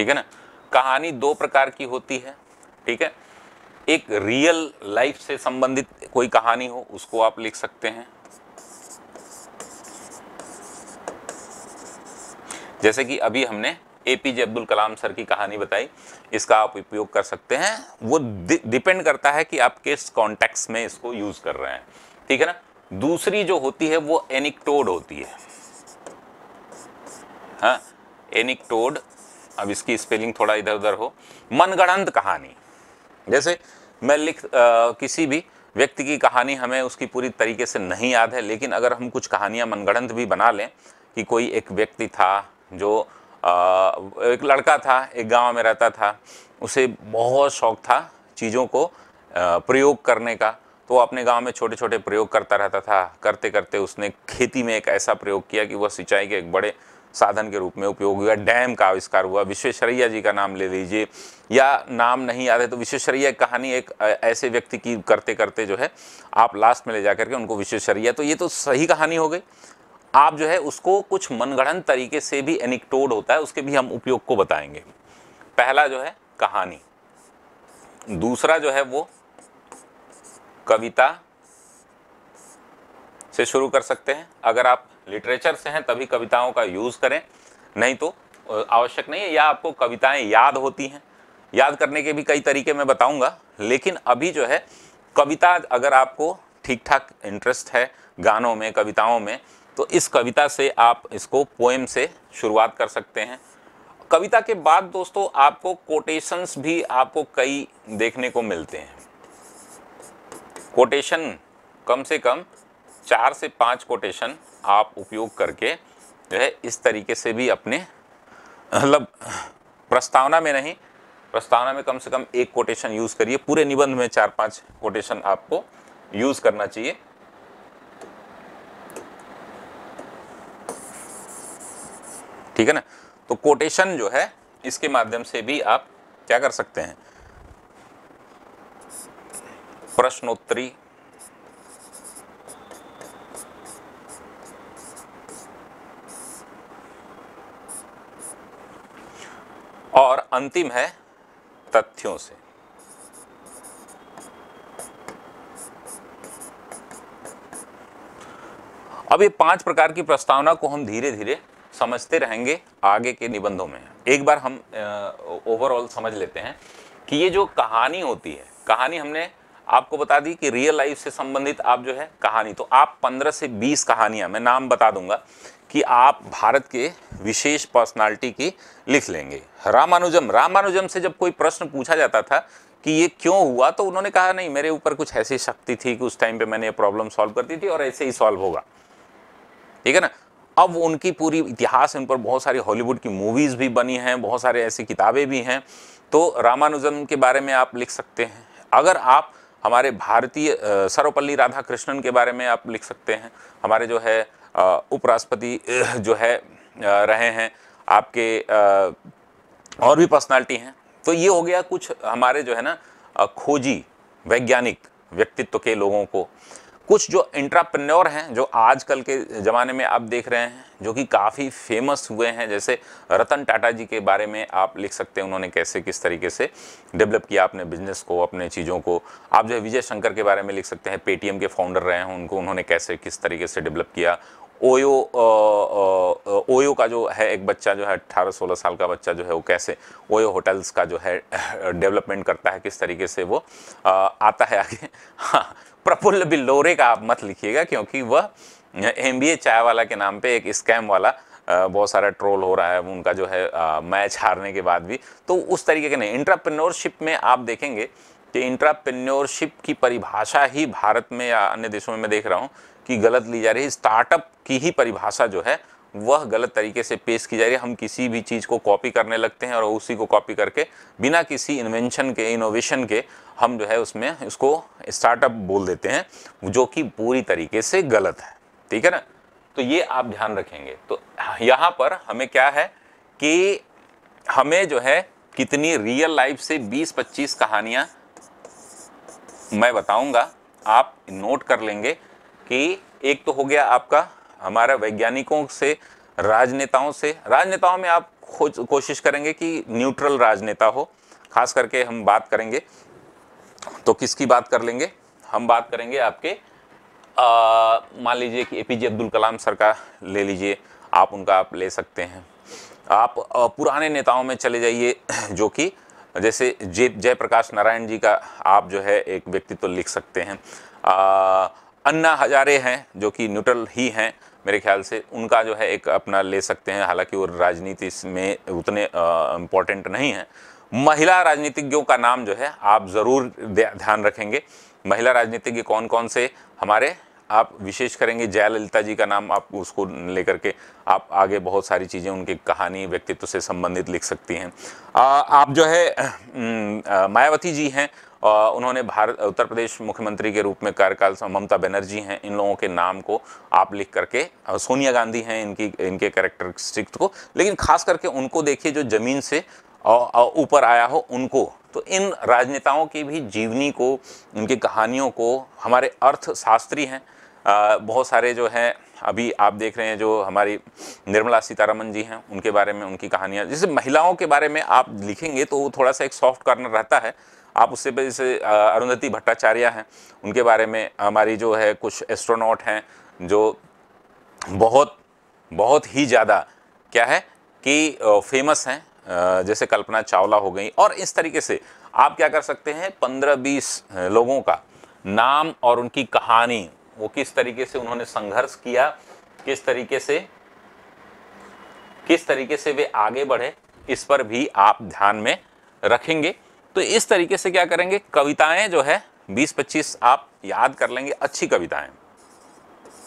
[SPEAKER 1] ठीक है ना कहानी दो प्रकार की होती है ठीक है एक रियल लाइफ से संबंधित कोई कहानी हो उसको आप लिख सकते हैं जैसे कि अभी हमने ए अब्दुल कलाम सर की कहानी बताई इसका आप उपयोग कर सकते हैं वो डिपेंड करता है कि आप किस कॉन्टेक्स में इसको यूज कर रहे हैं ठीक है ना दूसरी जो होती है वो एनिकटोड होती है हाँ एनिकटोड अब इसकी स्पेलिंग थोड़ा इधर उधर हो मनगणंत कहानी जैसे मैं लिख आ, किसी भी व्यक्ति की कहानी हमें उसकी पूरी तरीके से नहीं याद है लेकिन अगर हम कुछ कहानियाँ मनगणंत भी बना लें कि कोई एक व्यक्ति था जो आ, एक लड़का था एक गांव में रहता था उसे बहुत शौक था चीज़ों को प्रयोग करने का तो वो अपने गांव में छोटे छोटे प्रयोग करता रहता था करते करते उसने खेती में एक ऐसा प्रयोग किया कि वह सिंचाई के एक बड़े साधन के रूप में उपयोग हुआ डैम का आविष्कार हुआ विश्वेश्वरैया जी का नाम ले लीजिए या नाम नहीं याद है तो विश्वेश्वरैया कहानी एक ऐसे व्यक्ति की करते करते जो है आप लास्ट में ले जा करके उनको विश्वेश्वरैया तो ये तो सही कहानी हो गई आप जो है उसको कुछ मनगढ़ंत तरीके से भी एनिक्टोड होता है उसके भी हम उपयोग को बताएंगे पहला जो है कहानी दूसरा जो है वो कविता से शुरू कर सकते हैं अगर आप लिटरेचर से हैं तभी कविताओं का यूज़ करें नहीं तो आवश्यक नहीं है या आपको कविताएं याद होती हैं याद करने के भी कई तरीके मैं बताऊंगा लेकिन अभी जो है कविता अगर आपको ठीक ठाक इंटरेस्ट है गानों में कविताओं में तो इस कविता से आप इसको पोएम से शुरुआत कर सकते हैं कविता के बाद दोस्तों आपको कोटेशंस भी आपको कई देखने को मिलते हैं कोटेशन कम से कम चार से पांच कोटेशन आप उपयोग करके जो है इस तरीके से भी अपने मतलब प्रस्तावना में नहीं प्रस्तावना में कम से कम एक कोटेशन यूज़ करिए पूरे निबंध में चार पांच कोटेशन आपको यूज़ करना चाहिए ठीक है ना तो कोटेशन जो है इसके माध्यम से भी आप क्या कर सकते हैं प्रश्नोत्तरी और अंतिम है तथ्यों से अब ये पांच प्रकार की प्रस्तावना को हम धीरे धीरे समझते रहेंगे आगे के निबंधों में एक बार हम ओवरऑल समझ लेते हैं कि ये जो कहानी होती है कहानी हमने आपको बता दी कि रियल लाइफ से संबंधित आप जो है कहानी तो आप 15 से 20 कहानियां मैं नाम बता दूंगा कि आप भारत के विशेष पर्सनालिटी की लिख लेंगे रामानुजम रामानुजम से जब कोई प्रश्न पूछा जाता था कि ये क्यों हुआ तो उन्होंने कहा नहीं मेरे ऊपर कुछ ऐसी शक्ति थी कि उस टाइम पे मैंने ये प्रॉब्लम सॉल्व करती थी और ऐसे ही सॉल्व होगा ठीक है ना अब उनकी पूरी इतिहास उन पर बहुत सारी हॉलीवुड की मूवीज़ भी बनी हैं बहुत सारे ऐसी किताबें भी हैं तो रामानुजम के बारे में आप लिख सकते हैं अगर आप हमारे भारतीय सर्वपल्ली राधाकृष्णन के बारे में आप लिख सकते हैं हमारे जो है उपराष्ट्रपति जो है रहे हैं आपके और भी पर्सनालिटी हैं तो ये हो गया कुछ हमारे जो है ना खोजी वैज्ञानिक व्यक्तित्व के लोगों को कुछ जो इंट्राप्रन्योर हैं जो आजकल के ज़माने में आप देख रहे हैं जो कि काफ़ी फेमस हुए हैं जैसे रतन टाटा जी के बारे में आप लिख सकते हैं उन्होंने कैसे किस तरीके से डेवलप किया अपने बिजनेस को अपने चीज़ों को आप जो है विजय शंकर के बारे में लिख सकते हैं पेटीएम के फाउंडर रहे हैं उनको उन्होंने कैसे किस तरीके से डेवलप किया ओयो ओयो का जो है एक बच्चा जो है अट्ठारह सोलह साल का बच्चा जो है वो कैसे ओयो होटल्स का जो है डेवलपमेंट करता है किस तरीके से वो आ, आता है आगे [LAUGHS] हाँ प्रफुल्ल बिल्लोरे का आप मत लिखिएगा क्योंकि वह एम बी चाय वाला के नाम पे एक स्कैम वाला बहुत सारा ट्रोल हो रहा है उनका जो है मैच हारने के बाद भी तो उस तरीके के नहीं इंटरप्रेन्योरशिप में आप देखेंगे कि इंटरप्रेन्योरशिप की परिभाषा ही भारत में या अन्य देशों में मैं देख रहा हूँ की गलत ली जा रही है स्टार्टअप की ही परिभाषा जो है वह गलत तरीके से पेश की जा रही है हम किसी भी चीज़ को कॉपी करने लगते हैं और उसी को कॉपी करके बिना किसी इन्वेंशन के इनोवेशन के हम जो है उसमें उसको स्टार्टअप बोल देते हैं जो कि पूरी तरीके से गलत है ठीक है ना तो ये आप ध्यान रखेंगे तो यहाँ पर हमें क्या है कि हमें जो है कितनी रियल लाइफ से 20-25 कहानियाँ मैं बताऊंगा आप नोट कर लेंगे कि एक तो हो गया आपका हमारा वैज्ञानिकों से राजनेताओं से राजनेताओं में आप खोज कोशिश करेंगे कि न्यूट्रल राजनेता हो खास करके हम बात करेंगे तो किसकी बात कर लेंगे हम बात करेंगे आपके मान लीजिए कि एपीजे अब्दुल कलाम सर का ले लीजिए आप उनका आप ले सकते हैं आप आ, पुराने नेताओं में चले जाइए [CLEARS THROAT] जो कि जैसे जय जयप्रकाश नारायण जी का आप जो है एक व्यक्तित्व तो लिख सकते हैं आ, अन्ना हजारे हैं जो कि न्यूट्रल ही हैं मेरे ख्याल से उनका जो है एक अपना ले सकते हैं हालांकि वो राजनीति में उतने इम्पोर्टेंट नहीं हैं महिला राजनीतिज्ञों का नाम जो है आप ज़रूर ध्यान रखेंगे महिला राजनीतिज्ञ कौन कौन से हमारे आप विशेष करेंगे जयललिता जी का नाम आप उसको लेकर के आप आगे बहुत सारी चीज़ें उनकी कहानी व्यक्तित्व से संबंधित लिख सकती हैं आप जो है मायावती जी हैं उन्होंने भारत उत्तर प्रदेश मुख्यमंत्री के रूप में कार्यकाल ममता बनर्जी हैं इन लोगों के नाम को आप लिख करके सोनिया गांधी हैं इनकी इनके कैरेक्टरिस्टिक्स को लेकिन खास करके उनको देखिए जो ज़मीन से ऊपर आया हो उनको तो इन राजनेताओं की भी जीवनी को उनकी कहानियों को हमारे अर्थशास्त्री हैं बहुत सारे जो हैं अभी आप देख रहे हैं जो हमारी निर्मला सीतारमन जी हैं उनके बारे में उनकी कहानियाँ जैसे महिलाओं के बारे में आप लिखेंगे तो वो थोड़ा सा एक सॉफ्ट कॉर्नर रहता है आप उससे जैसे अरुंधति भट्टाचार्य हैं उनके बारे में हमारी जो है कुछ एस्ट्रोनॉट हैं जो बहुत बहुत ही ज़्यादा क्या है कि फेमस हैं जैसे कल्पना चावला हो गई और इस तरीके से आप क्या कर सकते हैं पंद्रह बीस लोगों का नाम और उनकी कहानी वो किस तरीके से उन्होंने संघर्ष किया किस तरीके से किस तरीके से वे आगे बढ़े इस पर भी आप ध्यान में रखेंगे तो इस तरीके से क्या करेंगे कविताएं जो है 20-25 आप याद कर लेंगे अच्छी कविताएं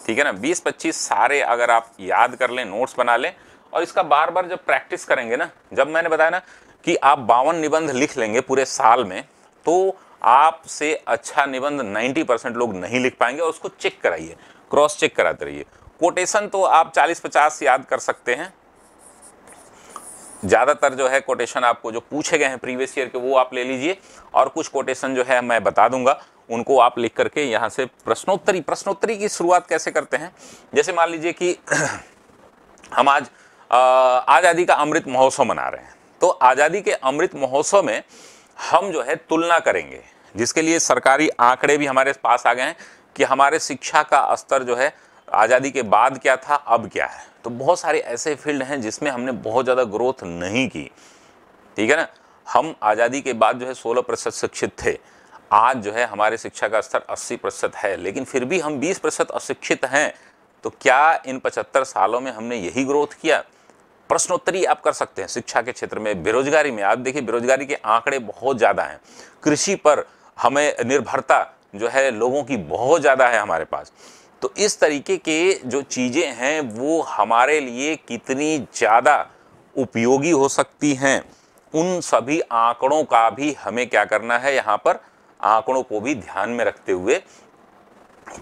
[SPEAKER 1] ठीक है ना 20-25 सारे अगर आप याद कर लें नोट्स बना लें और इसका बार बार जब प्रैक्टिस करेंगे ना जब मैंने बताया ना कि आप बावन निबंध लिख लेंगे पूरे साल में तो आपसे अच्छा निबंध 90 परसेंट लोग नहीं लिख पाएंगे और उसको चेक कराइए क्रॉस चेक कराते रहिए कोटेशन तो आप 40-50 याद कर सकते हैं ज़्यादातर जो है कोटेशन आपको जो पूछे गए हैं प्रीवियस ईयर के वो आप ले लीजिए और कुछ कोटेशन जो है मैं बता दूंगा उनको आप लिख करके यहाँ से प्रश्नोत्तरी प्रश्नोत्तरी की शुरुआत कैसे करते हैं जैसे मान लीजिए कि [CLEARS THROAT] हम आज आज़ादी का अमृत महोत्सव मना रहे हैं तो आज़ादी के अमृत महोत्सव में हम जो है तुलना करेंगे जिसके लिए सरकारी आंकड़े भी हमारे पास आ गए हैं कि हमारे शिक्षा का स्तर जो है आज़ादी के बाद क्या था अब क्या है तो बहुत सारे ऐसे फील्ड हैं जिसमें हमने बहुत ज़्यादा ग्रोथ नहीं की ठीक है ना हम आज़ादी के बाद जो है सोलह प्रतिशत शिक्षित थे आज जो है हमारे शिक्षा का स्तर अस्सी प्रतिशत है लेकिन फिर भी हम बीस प्रतिशत अशिक्षित हैं तो क्या इन पचहत्तर सालों में हमने यही ग्रोथ किया प्रश्नोत्तरी आप कर सकते हैं शिक्षा के क्षेत्र में बेरोजगारी में आप देखिए बेरोजगारी के आंकड़े बहुत ज़्यादा हैं कृषि पर हमें निर्भरता जो है लोगों की बहुत ज़्यादा है हमारे पास तो इस तरीके के जो चीज़ें हैं वो हमारे लिए कितनी ज़्यादा उपयोगी हो सकती हैं उन सभी आंकड़ों का भी हमें क्या करना है यहाँ पर आंकड़ों को भी ध्यान में रखते हुए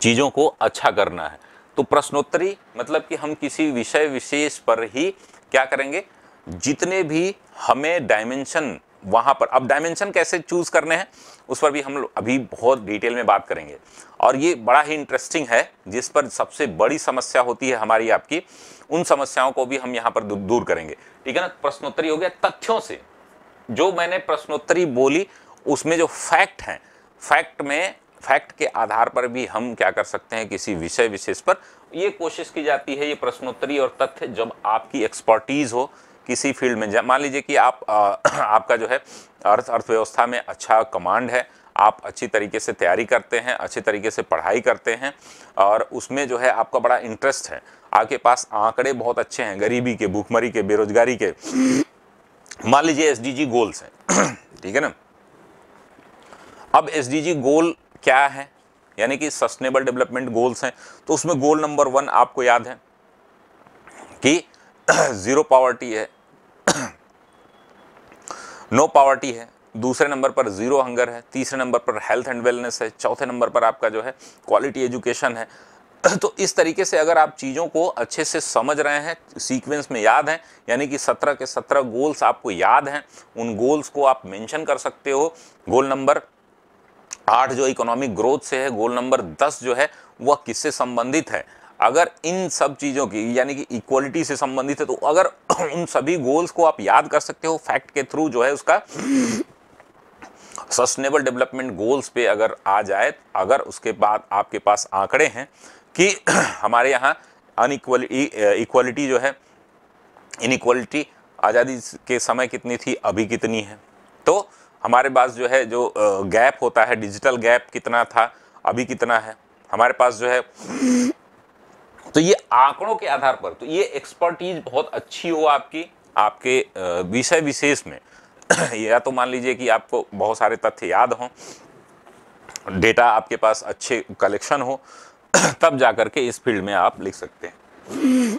[SPEAKER 1] चीज़ों को अच्छा करना है तो प्रश्नोत्तरी मतलब कि हम किसी विषय विशेष पर ही क्या करेंगे जितने भी हमें डायमेंशन वहाँ पर अब डायमेंशन कैसे चूज़ करने हैं उस पर भी हम अभी बहुत डिटेल में बात करेंगे और ये बड़ा ही इंटरेस्टिंग है जिस पर सबसे बड़ी समस्या होती है हमारी आपकी उन समस्याओं को भी हम यहाँ पर दूर करेंगे ठीक है ना प्रश्नोत्तरी हो गया तथ्यों से जो मैंने प्रश्नोत्तरी बोली उसमें जो फैक्ट हैं फैक्ट में फैक्ट के आधार पर भी हम क्या कर सकते हैं किसी विषय विशेष पर ये कोशिश की जाती है ये प्रश्नोत्तरी और तथ्य जब आपकी एक्सपर्टीज़ हो किसी फील्ड में मान लीजिए कि आप आ, [CLEARS THROAT] आपका जो है अर्थ अर्थव्यवस्था में अच्छा कमांड है आप अच्छी तरीके से तैयारी करते हैं अच्छे तरीके से पढ़ाई करते हैं और उसमें जो है आपका बड़ा इंटरेस्ट है आपके पास आंकड़े बहुत अच्छे हैं गरीबी के भूखमरी के बेरोजगारी के मान लीजिए जी गोल्स हैं [CLEARS THROAT] ठीक है ना अब जी गोल क्या है यानी कि सस्टेनेबल डेवलपमेंट गोल्स हैं तो उसमें गोल नंबर वन आपको याद है कि ज़ीरो [CLEARS THROAT] पावर्टी है [CLEARS THROAT] नो पावर्टी है दूसरे नंबर पर ज़ीरो हंगर है तीसरे नंबर पर हेल्थ एंड वेलनेस है चौथे नंबर पर आपका जो है क्वालिटी एजुकेशन है [CLEARS THROAT] तो इस तरीके से अगर आप चीज़ों को अच्छे से समझ रहे हैं सीक्वेंस में याद हैं यानी कि सत्रह के सत्रह गोल्स आपको याद हैं उन गोल्स को आप मेंशन कर सकते हो गोल नंबर आठ जो इकोनॉमिक ग्रोथ से है गोल नंबर दस जो है वह किससे संबंधित है अगर इन सब चीज़ों की यानी कि इक्वलिटी से संबंधित है तो अगर [CLEARS THROAT] उन सभी गोल्स को आप याद कर सकते हो फैक्ट के थ्रू जो है उसका सस्टेनेबल डेवलपमेंट गोल्स पे अगर आ जाए अगर उसके बाद आपके पास आंकड़े हैं कि [CLEARS THROAT] हमारे यहाँ अनइक्वल इक्वलिटी e, जो है इनइक्वलिटी आज़ादी के समय कितनी थी अभी कितनी है तो हमारे पास जो है जो गैप होता है डिजिटल गैप कितना था अभी कितना है हमारे पास जो है तो ये आंकड़ों के आधार पर तो ये एक्सपर्टीज बहुत अच्छी हो आपकी आपके विषय विशेष में [CLEARS THROAT] या तो मान लीजिए कि आपको बहुत सारे तथ्य याद हों डेटा आपके पास अच्छे कलेक्शन हो [CLEARS THROAT] तब जाकर के इस फील्ड में आप लिख सकते हैं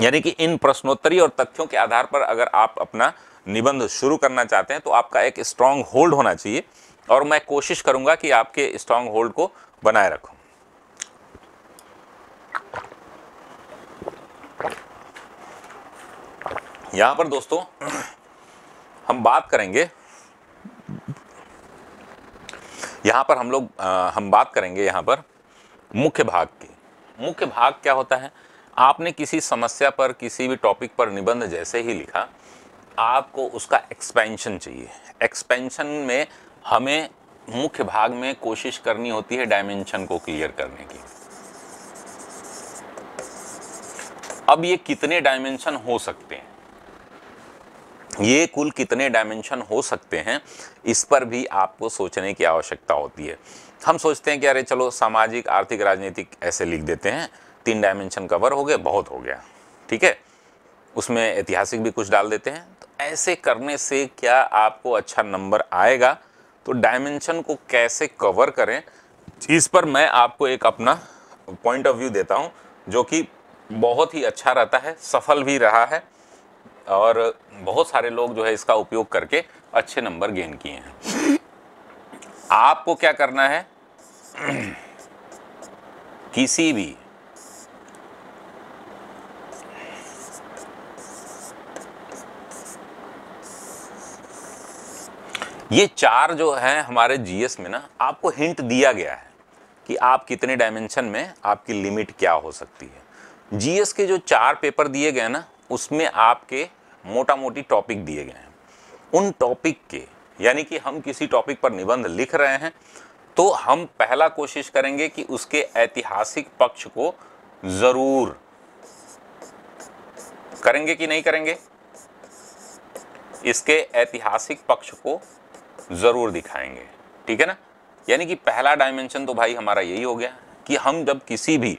[SPEAKER 1] यानी कि इन प्रश्नोत्तरी और तथ्यों के आधार पर अगर आप अपना निबंध शुरू करना चाहते हैं तो आपका एक स्ट्रांग होल्ड होना चाहिए और मैं कोशिश करूंगा कि आपके स्ट्रांग होल्ड को बनाए रखूं यहां पर दोस्तों हम बात करेंगे यहां पर हम लोग आ, हम बात करेंगे यहां पर मुख्य भाग की मुख्य भाग क्या होता है आपने किसी समस्या पर किसी भी टॉपिक पर निबंध जैसे ही लिखा आपको उसका एक्सपेंशन चाहिए एक्सपेंशन में हमें मुख्य भाग में कोशिश करनी होती है डायमेंशन को क्लियर करने की अब ये कितने डायमेंशन हो सकते हैं ये कुल कितने डायमेंशन हो सकते हैं इस पर भी आपको सोचने की आवश्यकता होती है हम सोचते हैं कि अरे चलो सामाजिक आर्थिक राजनीतिक ऐसे लिख देते हैं तीन डायमेंशन कवर हो गए बहुत हो गया ठीक है उसमें ऐतिहासिक भी कुछ डाल देते हैं तो ऐसे करने से क्या आपको अच्छा नंबर आएगा तो डायमेंशन को कैसे कवर करें इस पर मैं आपको एक अपना पॉइंट ऑफ व्यू देता हूँ जो कि बहुत ही अच्छा रहता है सफल भी रहा है और बहुत सारे लोग जो है इसका उपयोग करके अच्छे नंबर गेन किए हैं आपको क्या करना है किसी भी ये चार जो हैं हमारे जीएस में ना आपको हिंट दिया गया है कि आप कितने डायमेंशन में आपकी लिमिट क्या हो सकती है जीएस के जो चार पेपर दिए गए ना उसमें आपके मोटा मोटी टॉपिक दिए गए हैं उन टॉपिक के यानी कि हम किसी टॉपिक पर निबंध लिख रहे हैं तो हम पहला कोशिश करेंगे कि उसके ऐतिहासिक पक्ष को ज़रूर करेंगे कि नहीं करेंगे इसके ऐतिहासिक पक्ष को ज़रूर दिखाएंगे ठीक है ना यानी कि पहला डायमेंशन तो भाई हमारा यही हो गया कि हम जब किसी भी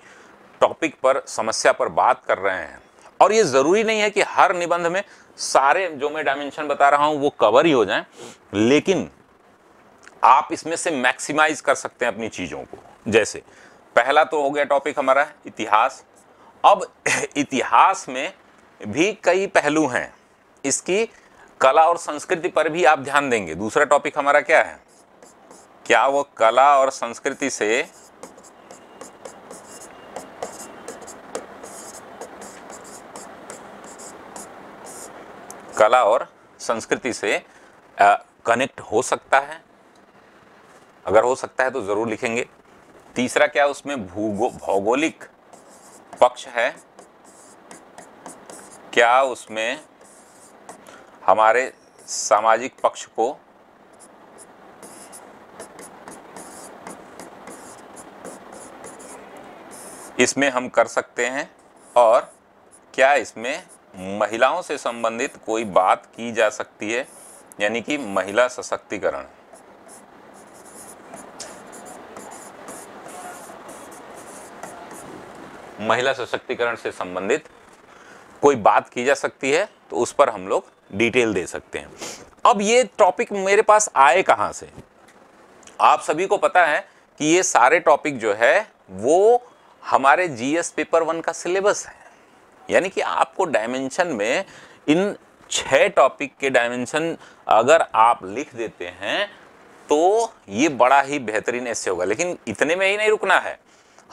[SPEAKER 1] टॉपिक पर समस्या पर बात कर रहे हैं और ये ज़रूरी नहीं है कि हर निबंध में सारे जो मैं डायमेंशन बता रहा हूं वो कवर ही हो जाएं लेकिन आप इसमें से मैक्सिमाइज कर सकते हैं अपनी चीज़ों को जैसे पहला तो हो गया टॉपिक हमारा इतिहास अब [LAUGHS] इतिहास में भी कई पहलू हैं इसकी कला और संस्कृति पर भी आप ध्यान देंगे दूसरा टॉपिक हमारा क्या है क्या वो कला और संस्कृति से कला और संस्कृति से कनेक्ट हो सकता है अगर हो सकता है तो ज़रूर लिखेंगे तीसरा क्या उसमें भूगो भौगोलिक पक्ष है क्या उसमें हमारे सामाजिक पक्ष को इसमें हम कर सकते हैं और क्या इसमें महिलाओं से संबंधित कोई बात की जा सकती है यानी कि महिला सशक्तिकरण महिला सशक्तिकरण से संबंधित कोई बात की जा सकती है तो उस पर हम लोग डिटेल दे सकते हैं अब ये टॉपिक मेरे पास आए कहां से आप सभी को पता है कि ये सारे टॉपिक जो है वो हमारे जीएस पेपर वन का सिलेबस है यानी कि आपको डायमेंशन में इन छह टॉपिक के डायमेंशन अगर आप लिख देते हैं तो ये बड़ा ही बेहतरीन ऐसे होगा लेकिन इतने में ही नहीं रुकना है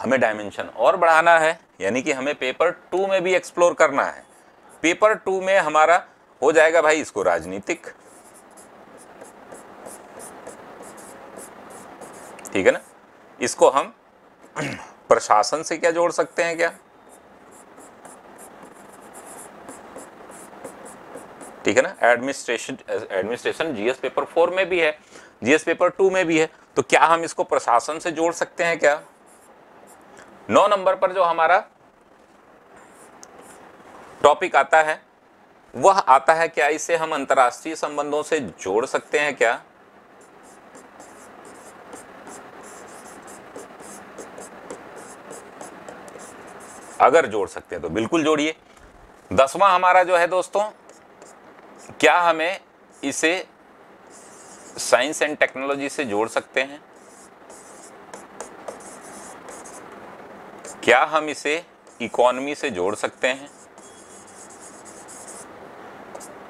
[SPEAKER 1] हमें डायमेंशन और बढ़ाना है यानी कि हमें पेपर टू में भी एक्सप्लोर करना है पेपर टू में हमारा हो जाएगा भाई इसको राजनीतिक ठीक है ना इसको हम [CLEARS THROAT] प्रशासन से क्या जोड़ सकते हैं क्या ठीक है ना administration administration GS paper four में भी है जीएस पेपर टू में भी है तो क्या हम इसको प्रशासन से जोड़ सकते हैं क्या नौ नंबर पर जो हमारा टॉपिक आता है वह आता है क्या इसे हम अंतर्राष्ट्रीय संबंधों से जोड़ सकते हैं क्या अगर जोड़ सकते हैं तो बिल्कुल जोड़िए दसवां हमारा जो है दोस्तों क्या हमें इसे साइंस एंड टेक्नोलॉजी से जोड़ सकते हैं क्या हम इसे इकोनॉमी से जोड़ सकते हैं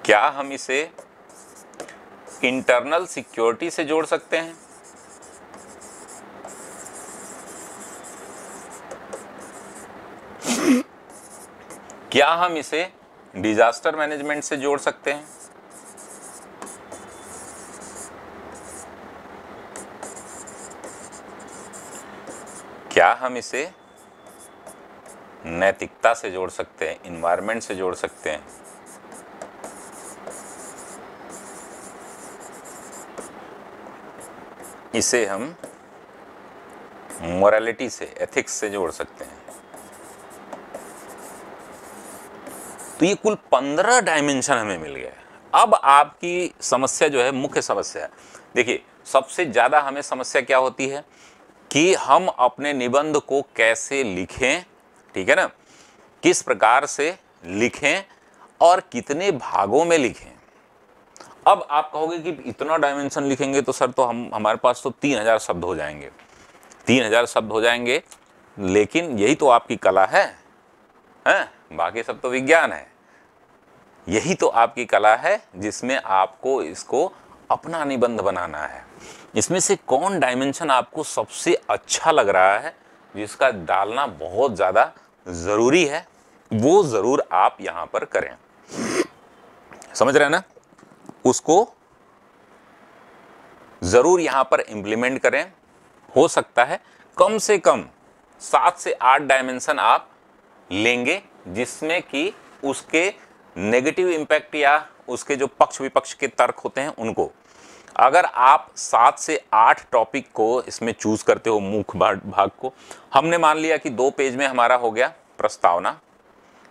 [SPEAKER 1] क्या हम इसे इंटरनल सिक्योरिटी से जोड़ सकते हैं क्या हम इसे डिज़ास्टर मैनेजमेंट से जोड़ सकते हैं क्या हम इसे नैतिकता से जोड़ सकते हैं इन्वायरमेंट से जोड़ सकते हैं इसे हम मोरालिटी से एथिक्स से जोड़ सकते हैं तो ये कुल पंद्रह डायमेंशन हमें मिल गए अब आपकी समस्या जो है मुख्य समस्या है देखिए सबसे ज़्यादा हमें समस्या क्या होती है कि हम अपने निबंध को कैसे लिखें ठीक है ना किस प्रकार से लिखें और कितने भागों में लिखें अब आप कहोगे कि इतना डायमेंशन लिखेंगे तो सर तो हम हमारे पास तो तीन हज़ार शब्द हो जाएंगे तीन हज़ार शब्द हो जाएंगे लेकिन यही तो आपकी कला है है? बाकी सब तो विज्ञान है यही तो आपकी कला है जिसमें आपको इसको अपना निबंध बनाना है इसमें से कौन डायमेंशन आपको सबसे अच्छा लग रहा है जिसका डालना बहुत ज़्यादा ज़रूरी है वो ज़रूर आप यहाँ पर करें समझ रहे हैं ना उसको ज़रूर यहाँ पर इम्प्लीमेंट करें हो सकता है कम से कम सात से आठ डायमेंशन आप लेंगे जिसमें कि उसके नेगेटिव इम्पैक्ट या उसके जो पक्ष विपक्ष के तर्क होते हैं उनको अगर आप सात से आठ टॉपिक को इसमें चूज़ करते हो मुख्य भाग को हमने मान लिया कि दो पेज में हमारा हो गया प्रस्तावना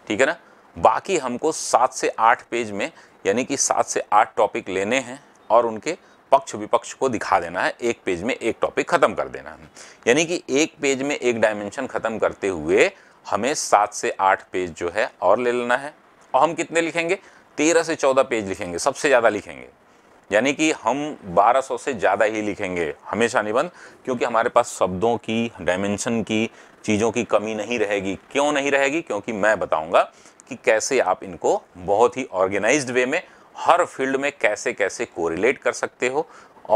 [SPEAKER 1] ठीक है ना बाकी हमको सात से आठ पेज में यानी कि सात से आठ टॉपिक लेने हैं और उनके पक्ष विपक्ष को दिखा देना है एक पेज में एक टॉपिक ख़त्म कर देना है यानी कि एक पेज में एक डायमेंशन ख़त्म करते हुए हमें सात से आठ पेज जो है और ले लेना है और तो हम कितने लिखेंगे तेरह से चौदह पेज लिखेंगे सबसे ज़्यादा लिखेंगे यानी कि हम 1200 से ज़्यादा ही लिखेंगे हमेशा निबंध क्योंकि हमारे पास शब्दों की डायमेंशन की चीज़ों की कमी नहीं रहेगी क्यों नहीं रहेगी क्योंकि मैं बताऊंगा कि कैसे आप इनको बहुत ही ऑर्गेनाइज्ड वे में हर फील्ड में कैसे कैसे कोरिलेट कर सकते हो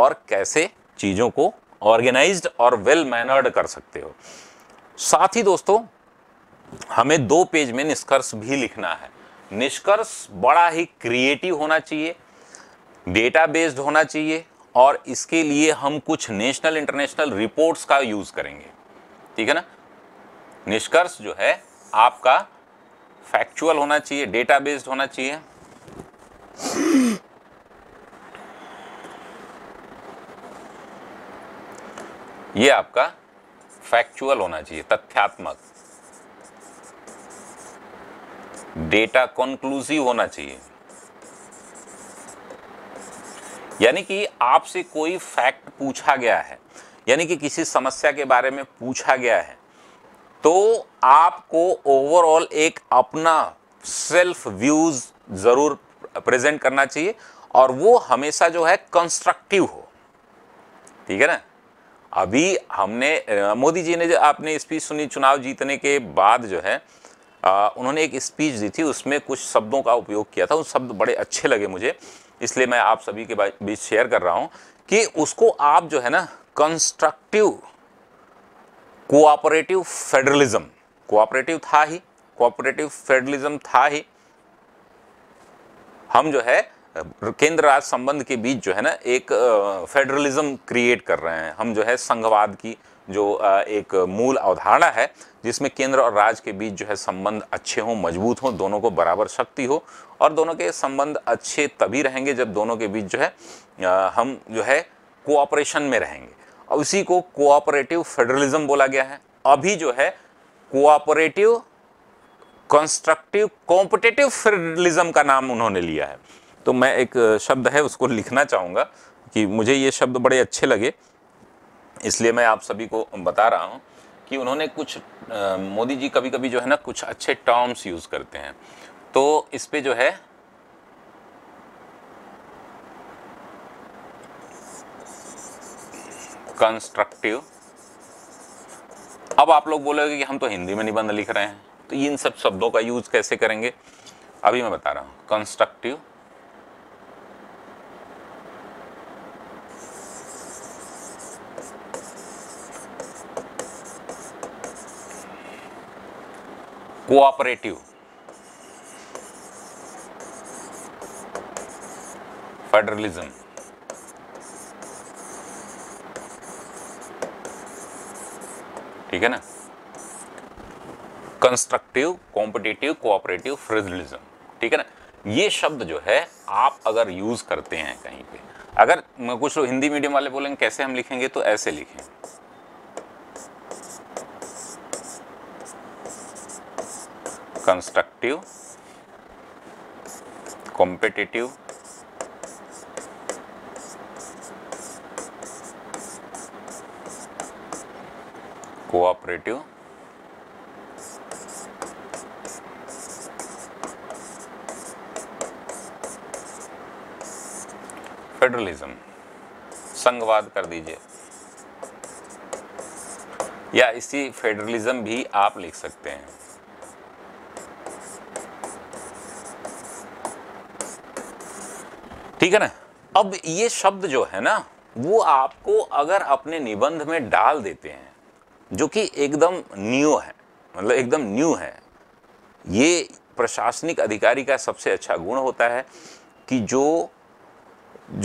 [SPEAKER 1] और कैसे चीज़ों को ऑर्गेनाइज्ड और वेल मैनर्ड कर सकते हो साथ ही दोस्तों हमें दो पेज में निष्कर्ष भी लिखना है निष्कर्ष बड़ा ही क्रिएटिव होना चाहिए डेटा बेस्ड होना चाहिए और इसके लिए हम कुछ नेशनल इंटरनेशनल रिपोर्ट्स का यूज़ करेंगे ठीक है ना निष्कर्ष जो है आपका फैक्चुअल होना चाहिए डेटा बेस्ड होना चाहिए ये आपका फैक्चुअल होना चाहिए तथ्यात्मक डेटा कंक्लूसिव होना चाहिए यानी कि आपसे कोई फैक्ट पूछा गया है यानी कि किसी समस्या के बारे में पूछा गया है तो आपको ओवरऑल एक अपना सेल्फ व्यूज जरूर प्रेजेंट करना चाहिए और वो हमेशा जो है कंस्ट्रक्टिव हो ठीक है ना अभी हमने मोदी जी ने जो आपने स्पीच सुनी चुनाव जीतने के बाद जो है आ, उन्होंने एक स्पीच दी थी उसमें कुछ शब्दों का उपयोग किया था उन शब्द बड़े अच्छे लगे मुझे इसलिए मैं आप सभी के बीच शेयर कर रहा हूँ कि उसको आप जो है ना कंस्ट्रक्टिव कोऑपरेटिव फेडरलिज्म कोऑपरेटिव था ही कोऑपरेटिव फेडरलिज्म था ही हम जो है केंद्र राज्य संबंध के बीच जो है ना एक फेडरलिज्म क्रिएट कर रहे हैं हम जो है संघवाद की जो एक मूल अवधारणा है जिसमें केंद्र और राज्य के बीच जो है संबंध अच्छे हों मजबूत हों दोनों को बराबर शक्ति हो और दोनों के संबंध अच्छे तभी रहेंगे जब दोनों के बीच जो है हम जो है कोऑपरेशन में रहेंगे और उसी को कोऑपरेटिव फेडरलिज्म बोला गया है अभी जो है कोऑपरेटिव कंस्ट्रक्टिव कॉम्पिटेटिव फेडरलिज्म का नाम उन्होंने लिया है तो मैं एक शब्द है उसको लिखना चाहूँगा कि मुझे ये शब्द बड़े अच्छे लगे इसलिए मैं आप सभी को बता रहा हूँ कि उन्होंने कुछ मोदी जी कभी कभी जो है ना कुछ अच्छे टर्म्स यूज़ करते हैं तो इस पर जो है कंस्ट्रक्टिव अब आप लोग बोलोगे कि हम तो हिंदी में निबंध लिख रहे हैं तो इन सब शब्दों का यूज़ कैसे करेंगे अभी मैं बता रहा हूँ कंस्ट्रक्टिव कोऑपरेटिव फेडरलिज्म ठीक है ना कंस्ट्रक्टिव कॉम्पिटेटिव कोऑपरेटिव फेडरलिज्म ठीक है ना ये शब्द जो है आप अगर यूज करते हैं कहीं पे अगर कुछ लोग हिंदी मीडियम वाले बोलेंगे कैसे हम लिखेंगे तो ऐसे लिखें constructive, competitive, cooperative, फेडरलिज्म संघवाद कर दीजिए या इसी फेडरलिज्म भी आप लिख सकते हैं ठीक है ना अब ये शब्द जो है ना वो आपको अगर अपने निबंध में डाल देते हैं जो कि एकदम न्यू है मतलब एकदम न्यू है ये प्रशासनिक अधिकारी का सबसे अच्छा गुण होता है कि जो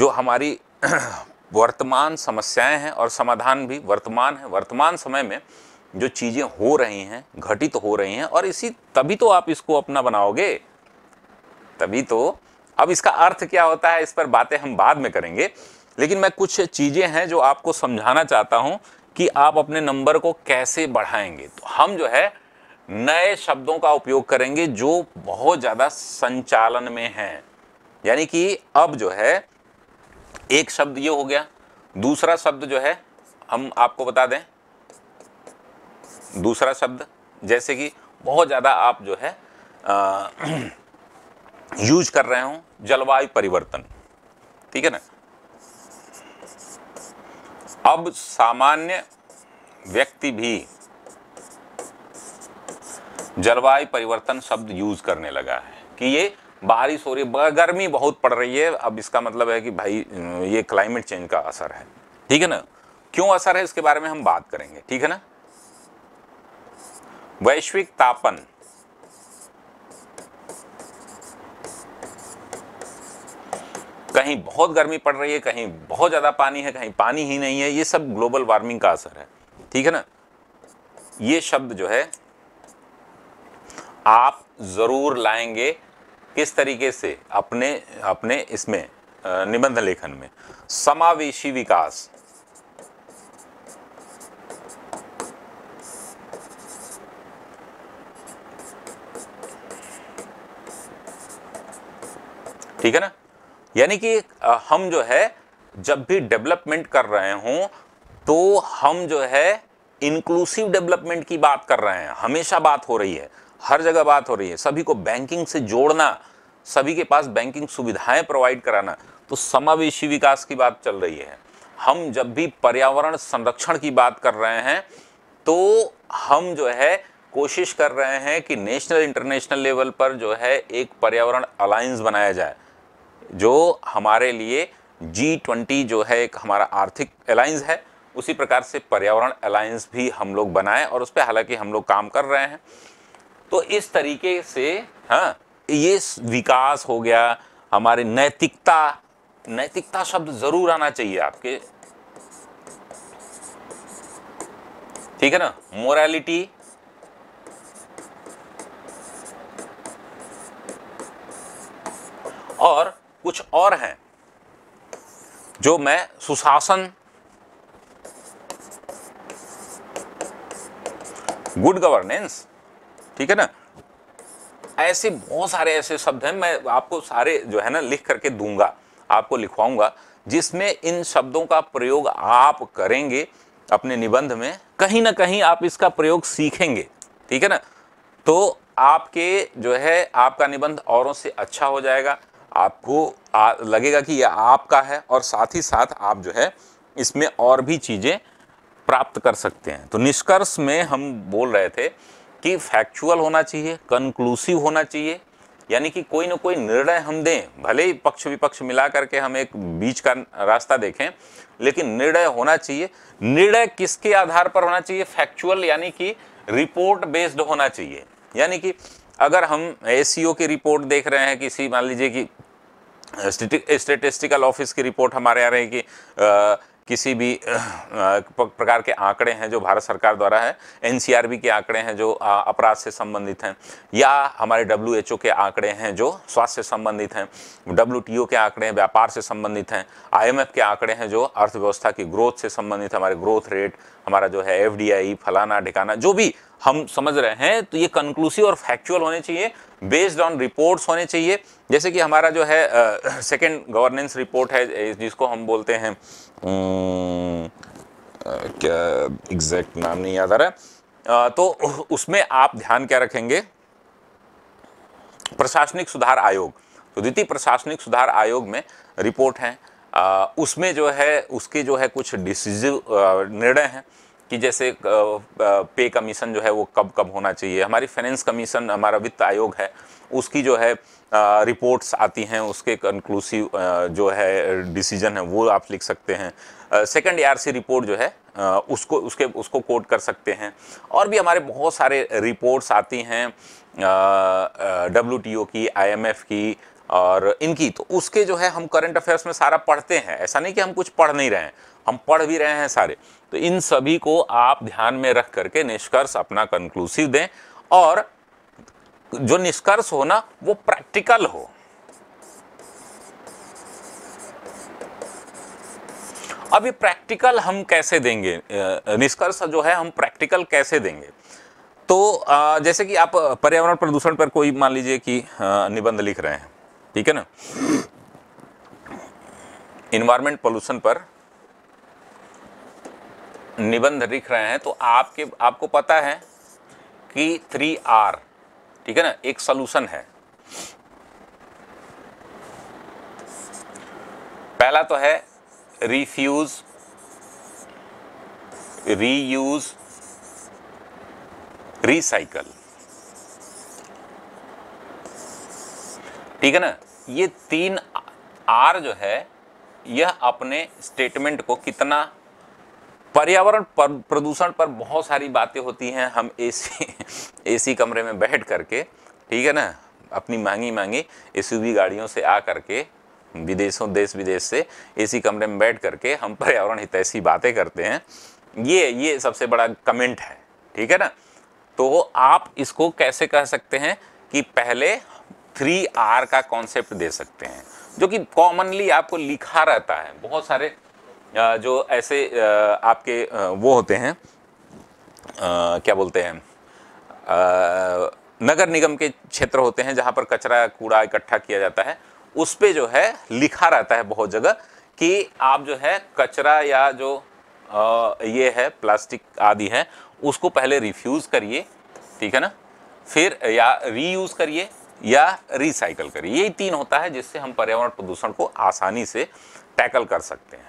[SPEAKER 1] जो हमारी [CLEARS THROAT] वर्तमान समस्याएं हैं और समाधान भी वर्तमान है वर्तमान समय में जो चीज़ें हो रही हैं घटित तो हो रही हैं और इसी तभी तो आप इसको अपना बनाओगे तभी तो अब इसका अर्थ क्या होता है इस पर बातें हम बाद में करेंगे लेकिन मैं कुछ चीज़ें हैं जो आपको समझाना चाहता हूँ कि आप अपने नंबर को कैसे बढ़ाएंगे तो हम जो है नए शब्दों का उपयोग करेंगे जो बहुत ज़्यादा संचालन में हैं यानी कि अब जो है एक शब्द ये हो गया दूसरा शब्द जो है हम आपको बता दें दूसरा शब्द जैसे कि बहुत ज़्यादा आप जो है आ, [CLEARS THROAT] यूज कर रहे हूं जलवायु परिवर्तन ठीक है ना अब सामान्य व्यक्ति भी जलवायु परिवर्तन शब्द यूज करने लगा है कि ये बारिश हो रही है गर्मी बहुत पड़ रही है अब इसका मतलब है कि भाई ये क्लाइमेट चेंज का असर है ठीक है ना क्यों असर है इसके बारे में हम बात करेंगे ठीक है ना वैश्विक तापन कहीं बहुत गर्मी पड़ रही है कहीं बहुत ज़्यादा पानी है कहीं पानी ही नहीं है ये सब ग्लोबल वार्मिंग का असर है ठीक है ना ये शब्द जो है आप ज़रूर लाएंगे किस तरीके से अपने अपने इसमें निबंध लेखन में समावेशी विकास ठीक है ना यानी कि हम जो है जब भी डेवलपमेंट कर रहे हों तो हम जो है इंक्लूसिव डेवलपमेंट की बात कर रहे हैं हमेशा बात हो रही है हर जगह बात हो रही है सभी को बैंकिंग से जोड़ना सभी के पास बैंकिंग सुविधाएं प्रोवाइड कराना तो समावेशी विकास की बात चल रही है हम जब भी पर्यावरण संरक्षण की बात कर रहे हैं तो हम जो है कोशिश कर रहे हैं कि नेशनल इंटरनेशनल लेवल पर जो है एक पर्यावरण अलायंस बनाया जाए जो हमारे लिए जी ट्वेंटी जो है एक हमारा आर्थिक अलायंस है उसी प्रकार से पर्यावरण अलायंस भी हम लोग बनाए और उस पर हालांकि हम लोग काम कर रहे हैं तो इस तरीके से हाँ ये विकास हो गया हमारे नैतिकता नैतिकता शब्द ज़रूर आना चाहिए आपके ठीक है ना मोरालिटी और कुछ और हैं जो मैं सुशासन गुड गवर्नेंस ठीक है ना ऐसे बहुत सारे ऐसे शब्द हैं मैं आपको सारे जो है ना लिख करके दूंगा आपको लिखवाऊंगा जिसमें इन शब्दों का प्रयोग आप करेंगे अपने निबंध में कहीं ना कहीं आप इसका प्रयोग सीखेंगे ठीक है ना तो आपके जो है आपका निबंध औरों से अच्छा हो जाएगा आपको आ, लगेगा कि यह आपका है और साथ ही साथ आप जो है इसमें और भी चीज़ें प्राप्त कर सकते हैं तो निष्कर्ष में हम बोल रहे थे कि फैक्चुअल होना चाहिए कंक्लूसिव होना चाहिए यानी कि कोई ना कोई निर्णय हम दें भले ही पक्ष विपक्ष मिला करके हम एक बीच का रास्ता देखें लेकिन निर्णय होना चाहिए निर्णय किसके आधार पर होना चाहिए फैक्चुअल यानी कि रिपोर्ट बेस्ड होना चाहिए यानी कि अगर हम एस की रिपोर्ट देख रहे हैं किसी मान लीजिए कि स्टेटिस्टिकल ऑफिस की रिपोर्ट हमारे आ रहे हैं कि आ, किसी भी प्रकार के आंकड़े हैं जो भारत सरकार द्वारा है एनसीआरबी के आंकड़े हैं जो अपराध से संबंधित हैं या हमारे डब्ल्यूएचओ के आंकड़े हैं जो स्वास्थ्य से संबंधित हैं डब्ल्यूटीओ के आंकड़े हैं व्यापार से संबंधित हैं आईएमएफ के आंकड़े हैं जो अर्थव्यवस्था की ग्रोथ से संबंधित हमारे ग्रोथ रेट हमारा जो है एफ फलाना ढिकाना जो भी हम समझ रहे हैं तो ये कंक्लूसिव और फैक्चुअल होने चाहिए बेस्ड ऑन रिपोर्ट्स होने चाहिए जैसे कि हमारा जो है सेकंड गवर्नेंस रिपोर्ट है जिसको हम बोलते हैं क्या एग्जैक्ट नाम नहीं याद आ रहा है तो उसमें आप ध्यान क्या रखेंगे प्रशासनिक सुधार आयोग तो द्वितीय प्रशासनिक सुधार आयोग में रिपोर्ट है आ, उसमें जो है उसके जो है कुछ डिसीजिव निर्णय हैं कि जैसे पे कमीशन जो है वो कब कब होना चाहिए हमारी फाइनेंस कमीशन हमारा वित्त आयोग है उसकी जो है रिपोर्ट्स आती हैं उसके कंक्लूसिव जो है डिसीजन है वो आप लिख सकते हैं सेकंड एआरसी रिपोर्ट जो है उसको उसके उसको कोट कर सकते हैं और भी हमारे बहुत सारे रिपोर्ट्स आती हैं डब्ल्यू की एफ की और इनकी तो उसके जो है हम करंट अफेयर्स में सारा पढ़ते हैं ऐसा नहीं कि हम कुछ पढ़ नहीं रहे हैं हम पढ़ भी रहे हैं सारे तो इन सभी को आप ध्यान में रख करके निष्कर्ष अपना कंक्लूसिव दें और जो निष्कर्ष हो ना वो प्रैक्टिकल हो अब ये प्रैक्टिकल हम कैसे देंगे निष्कर्ष जो है हम प्रैक्टिकल कैसे देंगे तो जैसे कि आप पर्यावरण प्रदूषण पर कोई मान लीजिए कि निबंध लिख रहे हैं ठीक है ना इन्वायरमेंट पोल्यूशन पर निबंध लिख रहे हैं तो आपके आपको पता है कि थ्री आर ठीक है ना एक सोलूशन है पहला तो है रिफ्यूज रीयूज रिसाइकल ठीक है ना ये तीन आर जो है यह अपने स्टेटमेंट को कितना पर्यावरण पर, प्रदूषण पर बहुत सारी बातें होती हैं हम एसी एसी [LAUGHS] कमरे में बैठ करके ठीक है ना अपनी मांगी मांगी एसयूवी गाड़ियों से आ करके विदेशों देश विदेश से एसी कमरे में बैठ करके हम पर्यावरण हितैषी बातें करते हैं ये ये सबसे बड़ा कमेंट है ठीक है ना तो आप इसको कैसे कह सकते हैं कि पहले थ्री आर का कॉन्सेप्ट दे सकते हैं जो कि कॉमनली आपको लिखा रहता है बहुत सारे जो ऐसे आपके वो होते हैं क्या बोलते हैं नगर निगम के क्षेत्र होते हैं जहाँ पर कचरा कूड़ा इकट्ठा किया जाता है उस पर जो है लिखा रहता है बहुत जगह कि आप जो है कचरा या जो आ, ये है प्लास्टिक आदि है उसको पहले रिफ्यूज़ करिए ठीक है ना फिर या रीयूज़ करिए या रिसाइकल करिए यही तीन होता है जिससे हम पर्यावरण प्रदूषण को आसानी से टैकल कर सकते हैं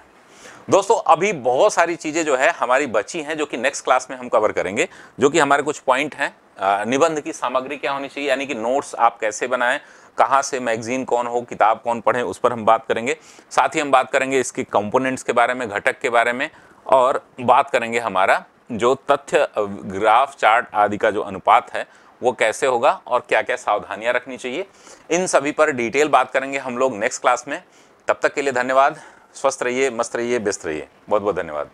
[SPEAKER 1] दोस्तों अभी बहुत सारी चीज़ें जो है हमारी बची हैं जो कि नेक्स्ट क्लास में हम कवर करेंगे जो कि हमारे कुछ पॉइंट हैं निबंध की सामग्री क्या होनी चाहिए यानी कि नोट्स आप कैसे बनाएं कहाँ से मैगजीन कौन हो किताब कौन पढ़ें उस पर हम बात करेंगे साथ ही हम बात करेंगे इसके कंपोनेंट्स के बारे में घटक के बारे में और बात करेंगे हमारा जो तथ्य ग्राफ चार्ट आदि का जो अनुपात है वो कैसे होगा और क्या क्या सावधानियां रखनी चाहिए इन सभी पर डिटेल बात करेंगे हम लोग नेक्स्ट क्लास में तब तक के लिए धन्यवाद स्वस्थ रहिए मस्त रहिए व्यस्त रहिए बहुत बहुत धन्यवाद